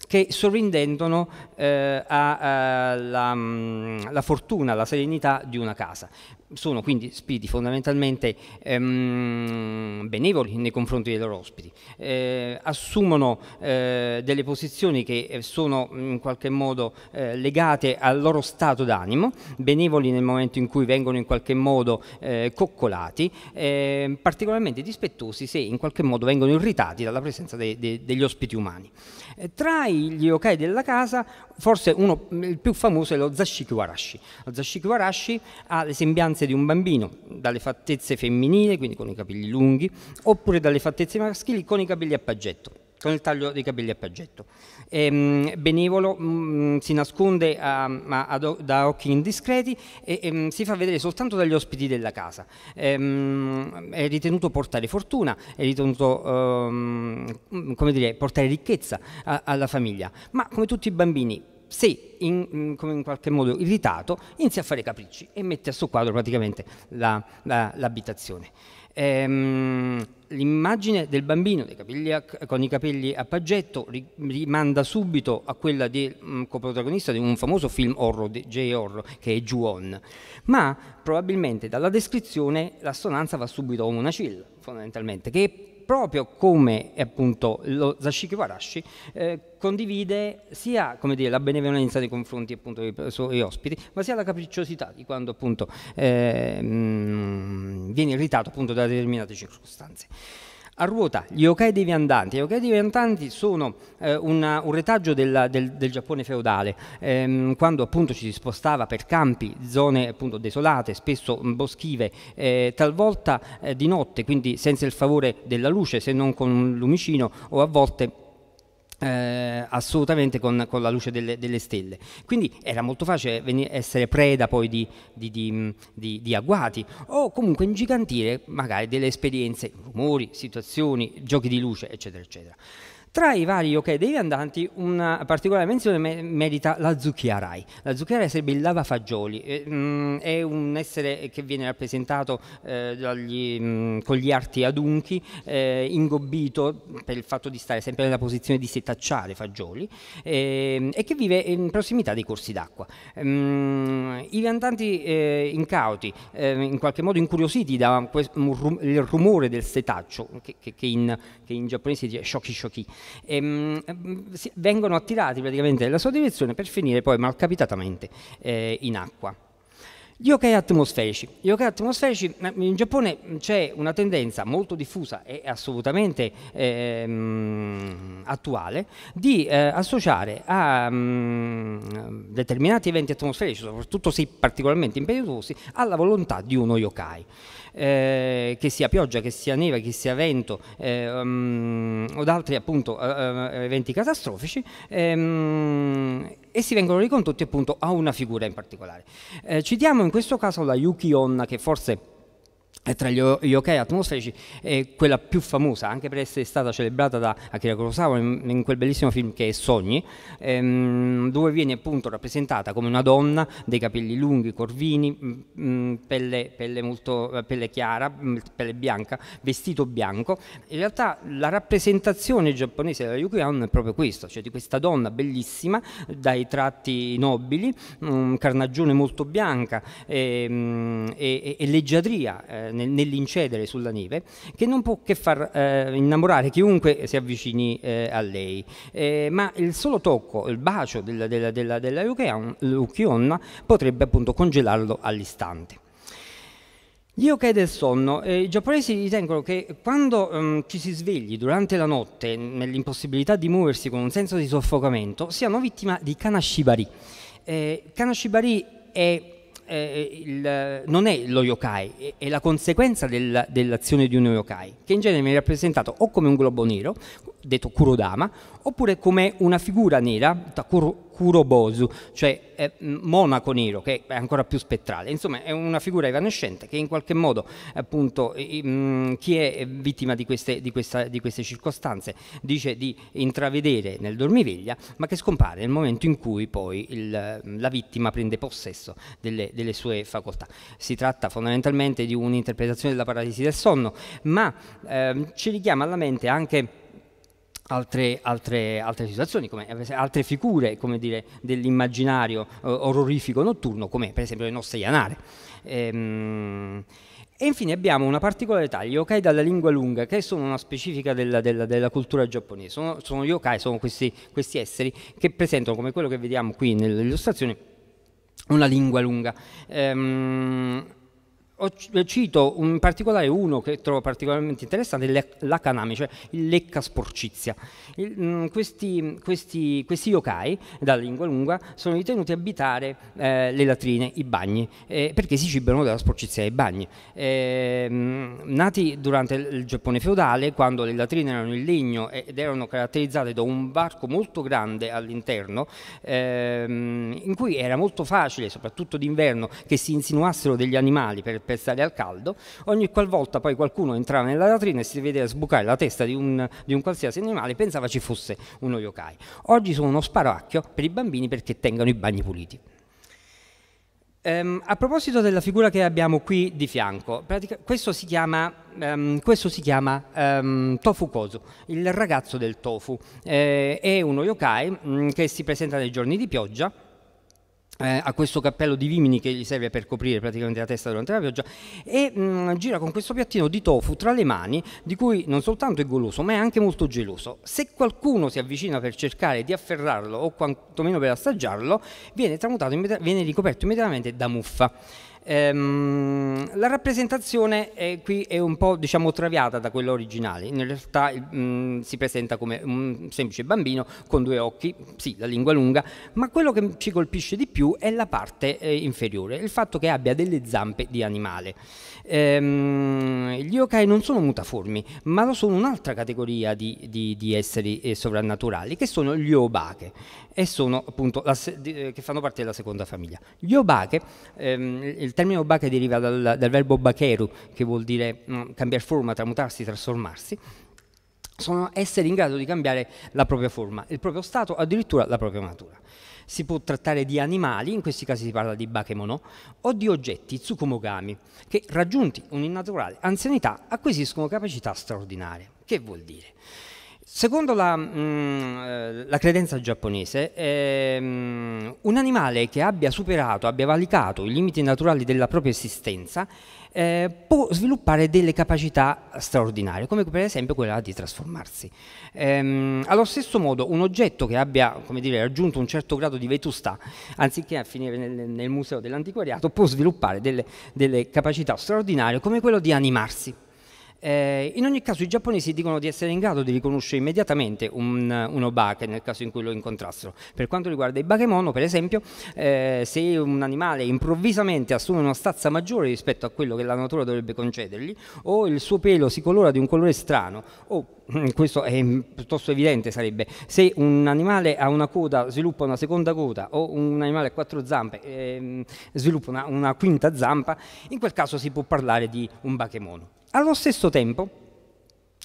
che sovrintendono eh, alla mm, fortuna, alla serenità di una casa sono quindi spiriti fondamentalmente ehm, benevoli nei confronti dei loro ospiti, eh, assumono eh, delle posizioni che eh, sono in qualche modo eh, legate al loro stato d'animo, benevoli nel momento in cui vengono in qualche modo eh, coccolati, ehm, particolarmente dispettosi se in qualche modo vengono irritati dalla presenza de de degli ospiti umani. Eh, tra gli yokai della casa forse uno, mm, il più famoso è lo Zashiki Warashi. Lo Zashiki Warashi ha le sembianze di un bambino, dalle fattezze femminili, quindi con i capelli lunghi, oppure dalle fattezze maschili con i capelli a paggetto, con il taglio dei capelli a paggetto. Ehm, benevolo mh, mm, mm, si nasconde a, a, a, da occhi indiscreti e, e ehm, si fa vedere soltanto dagli ospiti della casa. Ehm, è ritenuto portare fortuna, è ritenuto ehm, mm, come dire, portare ricchezza alla famiglia, ma come tutti i bambini se in, in, in, qualche modo irritato inizia a fare capricci e mette a suo quadro praticamente la, la, l'abitazione. Ehm, l'immagine del bambino capelli a, con i capelli a paggetto rimanda subito a quella del mm, coprotagonista di un famoso film horror, di J-horror, che è Juon. ma probabilmente dalla descrizione l'assonanza va subito a una chill, fondamentalmente, che proprio come appunto lo Zashiki Warashi eh, condivide sia dire, la benevolenza nei confronti appunto, dei suoi ospiti, ma sia la capricciosità di quando appunto, eh, mh, mm, viene irritato appunto, da determinate circostanze. A ruota, gli yokai dei viandanti. Gli yokai dei viandanti sono eh, una, un retaggio del, del, del Giappone feudale, ehm, quando appunto ci si spostava per campi, zone appunto desolate, spesso boschive, eh, talvolta eh, di notte, quindi senza il favore della luce, se non con un lumicino o a volte eh, assolutamente con, con, la luce delle, delle, stelle. Quindi era molto facile venire, essere preda poi di, di, di, di, agguati o comunque ingigantire magari delle esperienze, rumori, situazioni, giochi di luce, eccetera, eccetera. Tra i vari ok dei viandanti, una particolare menzione merita la Zucchiarai. La Zucchiarai sarebbe il lavafagioli, eh, mm, è un essere che viene rappresentato eh, dagli, mm, con gli arti adunchi, eh, ingobbito per il fatto di stare sempre nella posizione di setacciare fagioli ehm, e che vive in prossimità dei corsi d'acqua. Mh, mm, I viandanti eh, incauti, ehm, in qualche modo incuriositi dal rumore del setaccio, che, che, che, in, che in, giapponese si dice shoki shoki, e, ehm, ehm, vengono attirati praticamente nella sua direzione per finire poi malcapitatamente eh, in acqua. Gli yokai atmosferici. Gli yokai atmosferici in Giappone c'è una tendenza molto diffusa e assolutamente ehm, attuale di eh, associare a mh, mm, determinati eventi atmosferici, soprattutto se particolarmente impetuosi, alla volontà di uno yokai. Eh, che sia pioggia, che sia neve, che sia vento um, eh, mm, o altri appunto eh, eventi catastrofici ehm, e si vengono ricondotti appunto a una figura in particolare. citiamo in questo caso la Yuki Onna che forse tra gli yokai atmosferici è quella più famosa, anche per essere stata celebrata da Akira Kurosawa in, in quel bellissimo film che è Sogni, ehm, dove viene appunto rappresentata come una donna, dei capelli lunghi, corvini, mh, pelle, pelle, molto, eh, pelle, chiara, mh, pelle bianca, vestito bianco. In realtà la rappresentazione giapponese della Yukian è proprio questa, cioè di questa donna bellissima, dai tratti nobili, mh, mm, carnagione molto bianca ehm, e, e, e leggiadria. Eh, nel, nell'incedere sulla neve, che non può che far eh, innamorare chiunque si avvicini eh, a lei. Eh, ma il solo tocco, il bacio della, della, della, della Luchionna potrebbe appunto congelarlo all'istante. Gli yokai del sonno. Eh, I giapponesi ritengono che quando ehm, ci si svegli durante la notte, nell'impossibilità di muoversi con un senso di soffocamento, siano vittima di kanashibari. Eh, kanashibari è eh, eh, il, non è lo yokai, è, è la conseguenza del, dell'azione di uno yokai, che in genere viene rappresentato o come un globo nero, detto Kurodama, oppure come una figura nera, Takuro Kurobosu, cioè eh, monaco nero, che è ancora più spettrale. Insomma, è una figura evanescente che in qualche modo, appunto, mh, mm, chi è vittima di queste, di, questa, di queste, circostanze dice di intravedere nel dormiveglia, ma che scompare nel momento in cui poi il, mm, la vittima prende possesso delle, delle, sue facoltà. Si tratta fondamentalmente di un'interpretazione della paralisi del sonno, ma eh, ci richiama alla mente anche Altre, altre, altre, situazioni, come eh, altre figure dell'immaginario eh, orrorifico notturno, come per esempio le nostre Ianare. Ehm, e infine abbiamo una particolarità, gli yokai dalla lingua lunga, che sono una specifica della, della, della cultura giapponese. Sono, sono yokai, sono questi, questi esseri che presentano, come quello che vediamo qui nell'illustrazione, una lingua lunga. Ehm, eh, cito in particolare uno che trovo particolarmente interessante, il l'akanami, cioè il lecca sporcizia. Il, mm, questi, questi, questi, yokai, da lingua lunga, sono ritenuti abitare eh, le latrine, i bagni, eh, perché si cibano della sporcizia dei bagni. Eh, nati durante il Giappone feudale, quando le latrine erano in legno ed erano caratterizzate da un varco molto grande all'interno, ehm, in cui era molto facile, soprattutto d'inverno, che si insinuassero degli animali per per stare al caldo, ogni qualvolta poi qualcuno entrava nella latrina e si vedeva sbucare la testa di un, di un qualsiasi animale, pensava ci fosse uno yokai. Oggi sono uno sparacchio per i bambini perché tengano i bagni puliti. Um, a proposito della figura che abbiamo qui di fianco, pratica, questo si chiama, um, questo si chiama um, Tofu Koso, il ragazzo del tofu. Eh, è uno yokai mm, che si presenta nei giorni di pioggia eh, a questo cappello di vimini che gli serve per coprire praticamente la testa durante la pioggia e mh, mm, gira con questo piattino di tofu tra le mani di cui non soltanto è goloso ma è anche molto geloso se qualcuno si avvicina per cercare di afferrarlo o quantomeno per assaggiarlo viene tramutato viene ricoperto immediatamente da muffa Ehm, la rappresentazione è, qui è un po' diciamo traviata da quella originale, in realtà mh, mm, si presenta come un semplice bambino con due occhi, sì la lingua lunga, ma quello che ci colpisce di più è la parte eh, inferiore, il fatto che abbia delle zampe di animale. Ehm, gli yokai non sono mutaformi, ma lo sono un'altra categoria di, di, di esseri eh, sovrannaturali, che sono gli obake, e sono appunto la, di, eh, che fanno parte della seconda famiglia. Gli obake, ehm, il termine obake deriva dal, dal verbo bakeru, che vuol dire mh, mm, cambiare forma, tramutarsi, trasformarsi, sono esseri in grado di cambiare la propria forma, il proprio stato, addirittura la propria natura. Si può trattare di animali, in questi casi si parla di bakemono, o di oggetti, tsukumogami, che raggiunti un'innaturale anzianità acquisiscono capacità straordinarie. Che vuol dire? Secondo la, mh, mm, eh, la, credenza giapponese, ehm, un animale che abbia superato, abbia valicato i limiti naturali della propria esistenza eh, può sviluppare delle capacità straordinarie, come per esempio quella di trasformarsi. Ehm, allo stesso modo, un oggetto che abbia dire, raggiunto un certo grado di vetustà, anziché finire nel, nel museo dell'antiquariato, può sviluppare delle, delle capacità straordinarie, come quello di animarsi. Eh, in ogni caso i giapponesi dicono di essere in grado di riconoscere immediatamente un, un obake nel caso in cui lo incontrassero. Per quanto riguarda i bakemono, per esempio, eh, se un animale improvvisamente assume una stazza maggiore rispetto a quello che la natura dovrebbe concedergli, o il suo pelo si colora di un colore strano, o mm, questo è piuttosto evidente sarebbe, se un animale ha una coda sviluppa una seconda coda o un animale a quattro zampe eh, sviluppa una, una quinta zampa, in quel caso si può parlare di un bakemono. Allo stesso tempo,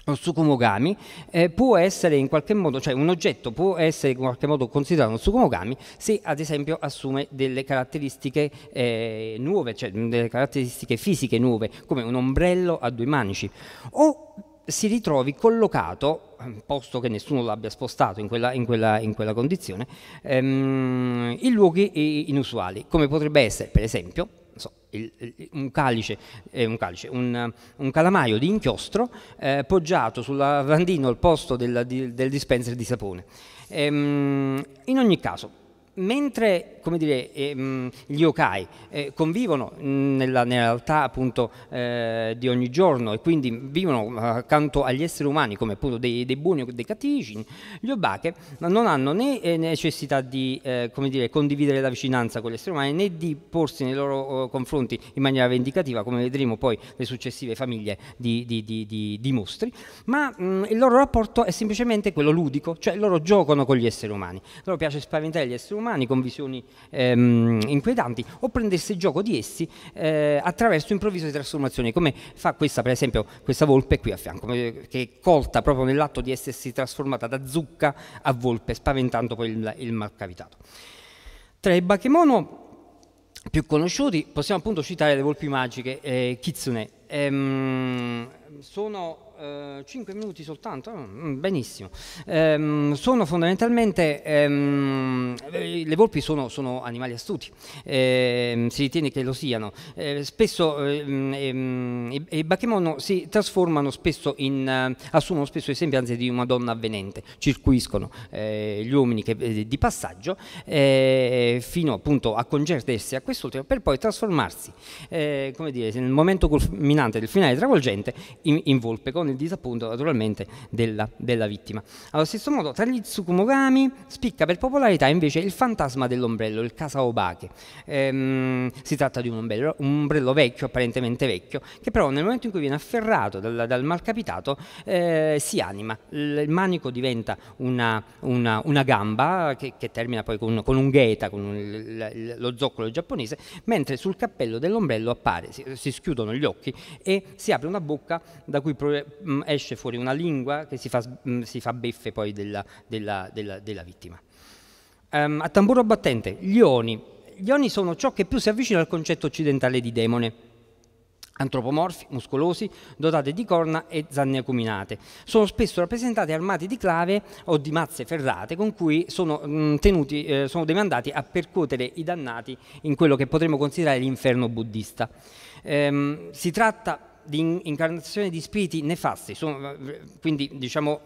lo Tsukumogami eh, può essere in qualche modo, cioè un oggetto può essere in qualche modo considerato un Tsukumogami se ad esempio assume delle caratteristiche eh, nuove, cioè delle caratteristiche fisiche nuove, come un ombrello a due manici, o si ritrovi collocato, posto che nessuno l'abbia spostato in quella, in quella, in quella condizione, ehm, in luoghi eh, inusuali, come potrebbe essere per esempio un, calice, eh, un, calice un, un, calamaio di inchiostro eh, poggiato sul lavandino al posto del, del dispenser di sapone. Ehm, in ogni caso, mentre dire, eh, mm, gli yokai eh, convivono mm, nella, realtà appunto, eh, di ogni giorno e quindi vivono accanto agli esseri umani come appunto dei, dei buoni o dei cattivi, gli obake non hanno né necessità di eh, dire, condividere la vicinanza con gli esseri umani né di porsi nei loro oh, confronti in maniera vendicativa come vedremo poi le successive famiglie di, di, di, di mostri, ma mm, il loro rapporto è semplicemente quello ludico, cioè loro giocano con gli esseri umani, loro piace spaventare gli esseri umani umani con visioni ehm, inquietanti o prendesse gioco di essi eh, attraverso improvvise trasformazioni, come fa questa, per esempio, questa volpe qui a fianco, che è colta proprio nell'atto di essersi trasformata da zucca a volpe, spaventando poi il, il malcavitato. Tra i bakemono più conosciuti possiamo appunto citare le volpi magiche eh, Kitsune. Ehm, sono 5 eh, minuti soltanto, ah, mm, benissimo. Ehm, sono fondamentalmente, ehm, eh, le volpi sono, sono animali astuti, ehm, si ritiene che lo siano. Eh, spesso ehm, ehm, i, i bachemono si trasformano spesso in, eh, assumono spesso le sembianze di una donna avvenente, circuiscono eh, gli uomini che, di passaggio fino appunto a congerdersi a quest'ultimo per poi trasformarsi, come dire, nel momento culminante del finale travolgente in, in volpe con il disappunto naturalmente della, della vittima. Allo stesso modo, tra gli Tsukumogami spicca per popolarità invece il fantasma dell'ombrello, il Kasaobake. Ehm, si tratta di un ombrello, un ombrello, vecchio, apparentemente vecchio, che però nel momento in cui viene afferrato dal, dal malcapitato eh, si anima, il manico diventa una, una, una gamba che, che, termina poi con, con un gheta, con un, lo zoccolo giapponese, mentre sul cappello dell'ombrello appare, si, si schiudono gli occhi e si apre una bocca da cui pro- mh, mm, esce fuori una lingua che si fa, mh, mm, si fa beffe poi della, della, della, della vittima. Um, a tamburo battente, gli ioni. Gli ioni sono ciò che più si avvicina al concetto occidentale di demone antropomorfi, muscolosi, dotati di corna e zanne acuminate. Sono spesso rappresentati armati di clave o di mazze ferrate con cui sono, mh, mm, tenuti, eh, sono demandati a percuotere i dannati in quello che potremmo considerare l'inferno buddista. Ehm, si tratta di incarnazione di spiriti nefasti, sono, quindi diciamo,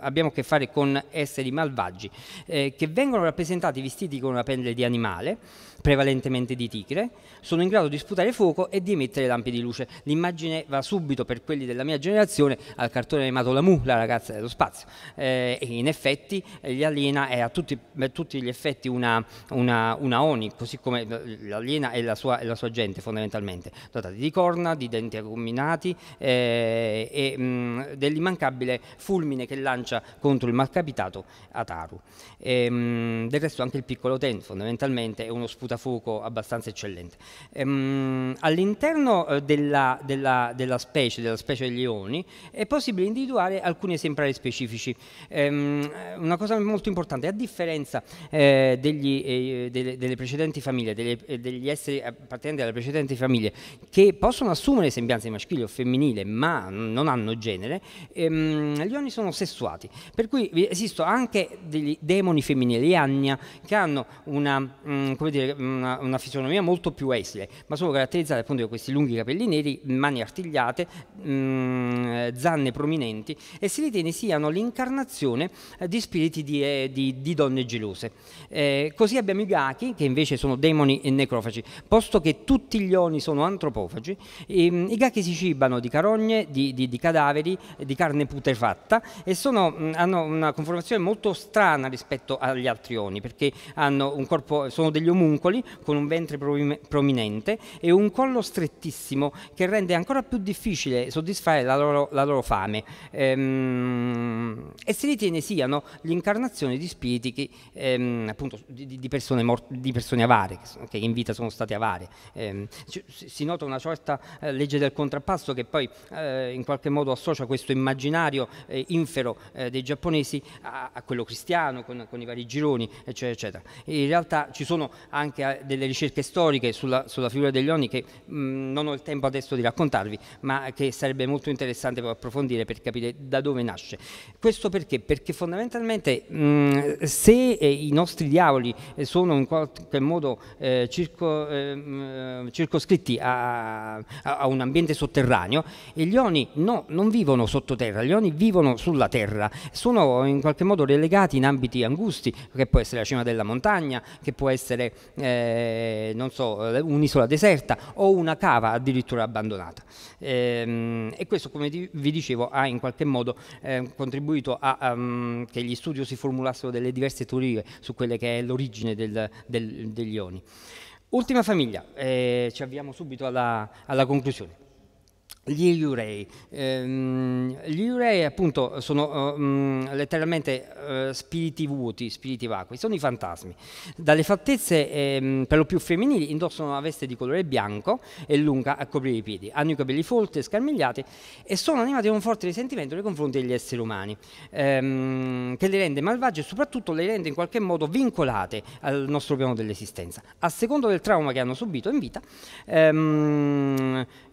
abbiamo a che fare con esseri malvagi, eh, che vengono rappresentati vestiti con una pelle di animale prevalentemente di tigre, sono in grado di sputare fuoco e di emettere lampi di luce. L'immagine va subito per quelli della mia generazione al cartone animato La Mu, la ragazza dello spazio. Eh, e in effetti eh, l'aliena è a tutti, a tutti, gli effetti una, una, una Oni, così come eh, l'aliena e la, sua, e la sua gente fondamentalmente, dotati di corna, di denti acuminati eh, e mh, mm, dell'immancabile fulmine che lancia contro il malcapitato Ataru. E, ehm, mh, del resto anche il piccolo Ten fondamentalmente è uno sputato sputafuoco abbastanza eccellente. Ehm, all'interno eh, della, della, della, specie, della specie degli ioni, è possibile individuare alcuni esemplari specifici. Ehm, eh, una cosa molto importante, a differenza eh, degli, eh, delle, delle, precedenti famiglie, delle, eh, degli esseri appartenenti alle precedenti famiglie, che possono assumere sembianze maschili o femminili, ma non hanno genere, ehm, gli ioni sono sessuati, per cui esistono anche degli demoni femminili, agna, che hanno una, mh, mm, come dire, una, una, fisionomia molto più esile, ma sono caratterizzate appunto da questi lunghi capelli neri, mani artigliate, mh, mm, zanne prominenti e si ritiene siano l'incarnazione eh, di spiriti di, eh, di, di donne gelose. Eh, così abbiamo i gachi, che invece sono demoni e necrofagi, posto che tutti gli oni sono antropofagi, ehm, i gachi si cibano di carogne, di, di cadaveri, di carne putrefatta e sono, mm, hanno una conformazione molto strana rispetto agli altri oni, perché hanno un corpo, sono degli omuncoli piccoli, con un ventre prominente e un collo strettissimo che rende ancora più difficile soddisfare la loro, la loro fame. Ehm, e si ritiene siano l'incarnazione di spiriti che, ehm, appunto, di, di, persone di, persone avare, che, in vita sono state avare. Ehm, si nota una certa eh, legge del contrappasso che poi eh, in qualche modo associa questo immaginario eh, infero eh, dei giapponesi a, a quello cristiano, con, con, i vari gironi, eccetera, eccetera. In realtà ci sono anche anche delle ricerche storiche sulla, sulla figura degli Oni che mh, non ho il tempo adesso di raccontarvi, ma che sarebbe molto interessante approfondire per capire da dove nasce. Questo perché? Perché fondamentalmente mh, se eh, i nostri diavoli eh, sono in qualche modo eh, circo, ehm, eh, circoscritti a, a, a, un ambiente sotterraneo, gli Oni no, non vivono sottoterra, gli Oni vivono sulla terra, sono in qualche modo relegati in ambiti angusti, che può essere la cima della montagna, che può essere eh, eh, non so, un'isola deserta o una cava addirittura abbandonata. Eh, e questo, come vi dicevo, ha in qualche modo eh, contribuito a um, che gli studi si formulassero delle diverse teorie su quelle che è l'origine del, del, degli ioni. Ultima famiglia, eh, ci avviamo subito alla, alla conclusione gli Iurei. Ehm, gli Urei appunto sono eh, letteralmente eh, spiriti vuoti, spiriti vacui, sono i fantasmi. Dalle fattezze ehm, per lo più femminili indossano una veste di colore bianco e lunga a coprire i piedi, hanno i capelli folti e scarmigliati e sono animati da un forte risentimento nei confronti degli esseri umani, ehm, che li rende malvagi e soprattutto li rende in qualche modo vincolate al nostro piano dell'esistenza. A seconda del trauma che hanno subito in vita,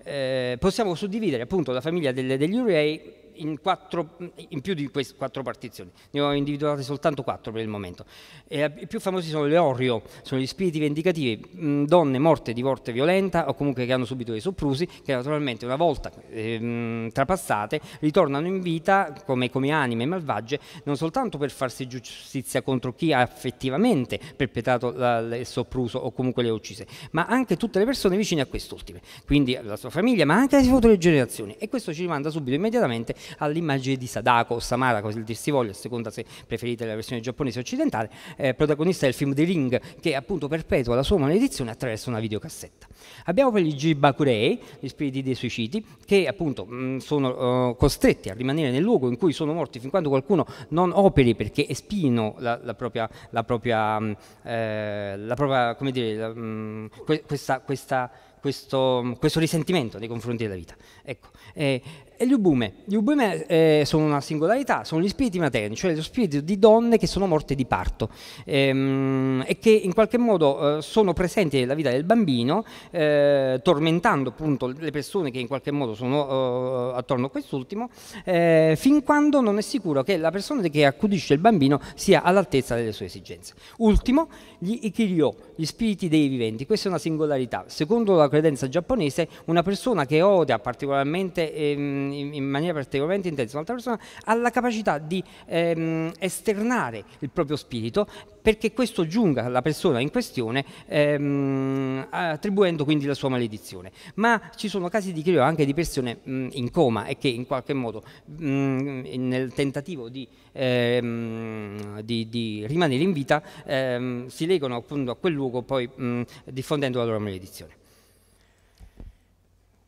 eh, possiamo suddividere appunto la famiglia delle, degli Urei in, quattro, in più di queste quattro partizioni, ne ho individuate soltanto quattro per il momento. E I più famosi sono le Orrio, sono gli spiriti vendicativi, mh, mm, donne morte di morte violenta o comunque che hanno subito dei soprusi, che naturalmente una volta eh, trapassate ritornano in vita come, come anime malvagie, non soltanto per farsi giustizia contro chi ha effettivamente perpetrato la, il sopruso o comunque le ha uccise, ma anche tutte le persone vicine a quest'ultime, quindi la sua famiglia, ma anche le future generazioni. E questo ci rimanda subito immediatamente all'immagine di Sadako o Samara, così dir si voglia, a seconda se preferite la versione giapponese occidentale, eh, protagonista del film The Ring, che appunto perpetua la sua maledizione attraverso una videocassetta. Abbiamo poi gli Jibakurei, gli spiriti dei suicidi, che appunto mh, mm, sono uh, costretti a rimanere nel luogo in cui sono morti fin quando qualcuno non operi perché espino la, la propria, la propria, mh, mm, eh, la propria come dire, la, mh, mm, que questa, questa questo, questo, risentimento nei confronti della vita. Ecco, eh, e gli ubume, gli ubume eh, sono una singolarità, sono gli spiriti materni, cioè lo spiriti di donne che sono morte di parto ehm, e che in qualche modo eh, sono presenti nella vita del bambino, eh, tormentando appunto le persone che in qualche modo sono eh, attorno a quest'ultimo, eh, fin quando non è sicuro che la persona che accudisce il bambino sia all'altezza delle sue esigenze. Ultimo, gli ikiryo, gli spiriti dei viventi, questa è una singolarità. Secondo la credenza giapponese, una persona che odia particolarmente... Ehm, in maniera particolarmente intensa un'altra persona, ha la capacità di ehm, esternare il proprio spirito perché questo giunga alla persona in questione ehm, attribuendo quindi la sua maledizione. Ma ci sono casi di credo anche di persone mh, in coma e che in qualche modo mh, nel tentativo di, ehm, di, di rimanere in vita ehm, si legano appunto a quel luogo poi mh, diffondendo la loro maledizione.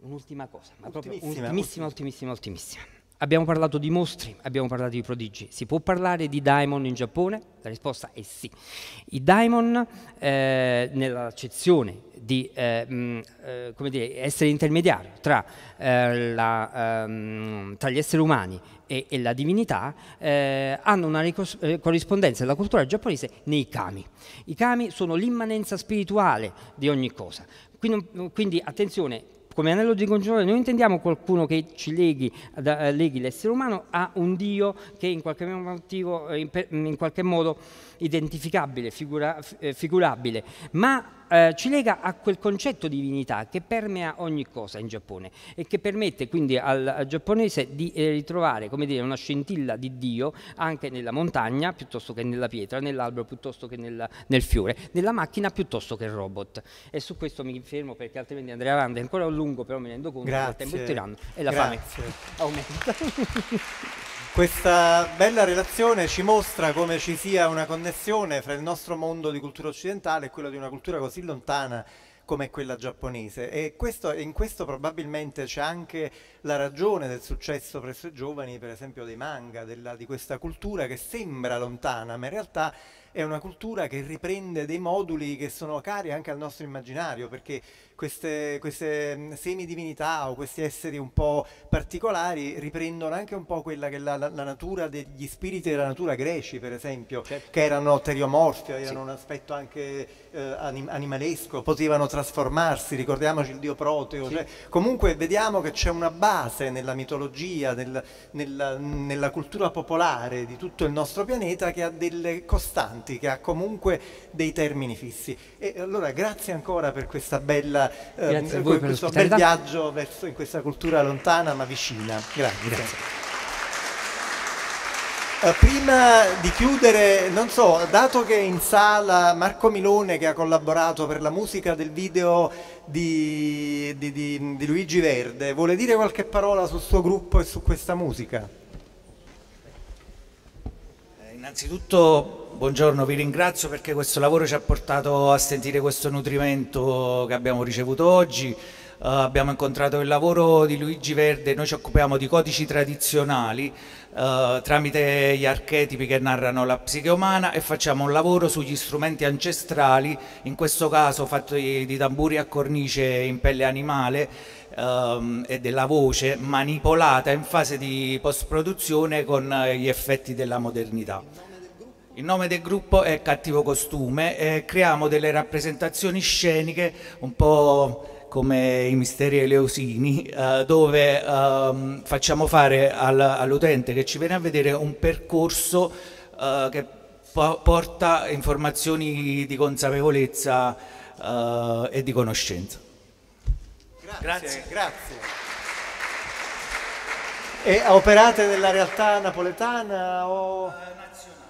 Un'ultima cosa, ma ultimissima, proprio ultimissima, ultimissima, ultimissima. Abbiamo parlato di mostri, abbiamo parlato di prodigi. Si può parlare di daimon in Giappone? La risposta è sì. I daimon, eh, nell'accezione di eh, mh, eh, dire, essere intermediario tra, eh, la, ehm, tra, gli esseri umani e, e la divinità, eh, hanno una ricos- eh, corrispondenza della cultura giapponese nei kami. I kami sono l'immanenza spirituale di ogni cosa. Quindi, quindi attenzione, come analogico di noi intendiamo qualcuno che ci leghi, eh, leghi l'essere umano a un Dio che in qualche modo, eh, in qualche modo identificabile, figura, eh, figurabile, ma eh, ci lega a quel concetto di divinità che permea ogni cosa in Giappone e che permette quindi al, giapponese di eh, ritrovare dire, una scintilla di Dio anche nella montagna piuttosto che nella pietra, nell'albero piuttosto che nel, nel fiore, nella macchina piuttosto che il robot. E su questo mi fermo perché altrimenti andrei avanti ancora a lungo, però mi rendo conto che il tempo tiranno e la Grazie. fame aumenta. [laughs] Questa bella relazione ci mostra come ci sia una connessione fra il nostro mondo di cultura occidentale e quello di una cultura così lontana come quella giapponese e questo, in questo probabilmente c'è anche la ragione del successo presso i giovani per esempio dei manga, della, di questa cultura che sembra lontana ma in realtà è una cultura che riprende dei moduli che sono cari anche al nostro immaginario, perché queste, queste mm, semidivinità o questi esseri un po' particolari riprendono anche un po' quella che è la, la, la natura degli spiriti della natura greci, per esempio, certo. che erano teriomorfi, avevano sì. un aspetto anche eh, anim- animalesco, potevano trasformarsi, ricordiamoci il dio Proteo. Sì. Cioè, comunque vediamo che c'è una base nella mitologia, nel, nella, nella cultura popolare di tutto il nostro pianeta che ha delle costanti avanti, che ha comunque dei termini fissi. E allora grazie ancora per questa bella, eh, per questo bel viaggio verso, in questa cultura lontana ma vicina. Grazie. grazie. Eh, prima di chiudere, non so, dato che è in sala Marco Milone che ha collaborato per la musica del video di, di, di, di Luigi Verde, vuole dire qualche parola sul suo gruppo e su questa musica? Eh, innanzitutto buongiorno, vi ringrazio perché questo lavoro ci ha portato a sentire questo nutrimento che abbiamo ricevuto oggi. Uh, abbiamo incontrato il lavoro di Luigi Verde, noi ci occupiamo di codici tradizionali uh, tramite gli archetipi che narrano la psiche umana e facciamo un lavoro sugli strumenti ancestrali, in questo caso fatto di, di tamburi a cornice in pelle animale um, e della voce manipolata in fase di post-produzione con gli effetti della modernità. Il nome del gruppo è Cattivo Costume, eh, creiamo delle rappresentazioni sceniche un po' come i misteri eleusini, eh, dove eh, facciamo fare al, all'utente che ci viene a vedere un percorso eh, che po porta informazioni di consapevolezza eh, e di conoscenza. Grazie, grazie. grazie. E operate nella realtà napoletana o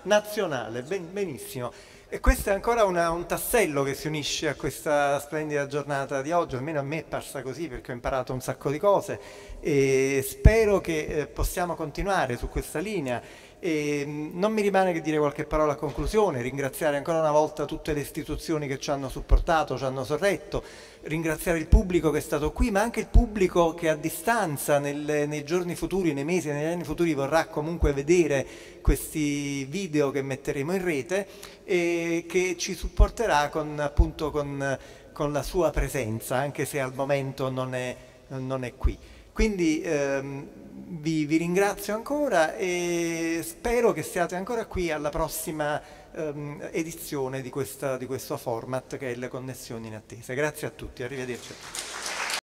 nazionale, ben, benissimo. E questo è ancora una, un tassello che si unisce a questa splendida giornata di oggi, almeno a me è parsa così perché ho imparato un sacco di cose e spero che eh, possiamo continuare su questa linea e ehm, non mi rimane che dire qualche parola a conclusione, ringraziare ancora una volta tutte le istituzioni che ci hanno supportato, ci hanno sorretto, ringraziare il pubblico che è stato qui, ma anche il pubblico che a distanza nel, nei giorni futuri, nei mesi, negli anni futuri vorrà comunque vedere questi video che metteremo in rete e che ci supporterà con, appunto, con, con la sua presenza, anche se al momento non è, non è qui. Quindi ehm, vi, vi, ringrazio ancora e spero che siate ancora qui alla prossima ehm, edizione di, questa, di questo format che è le connessioni in attesa. Grazie a tutti, arrivederci.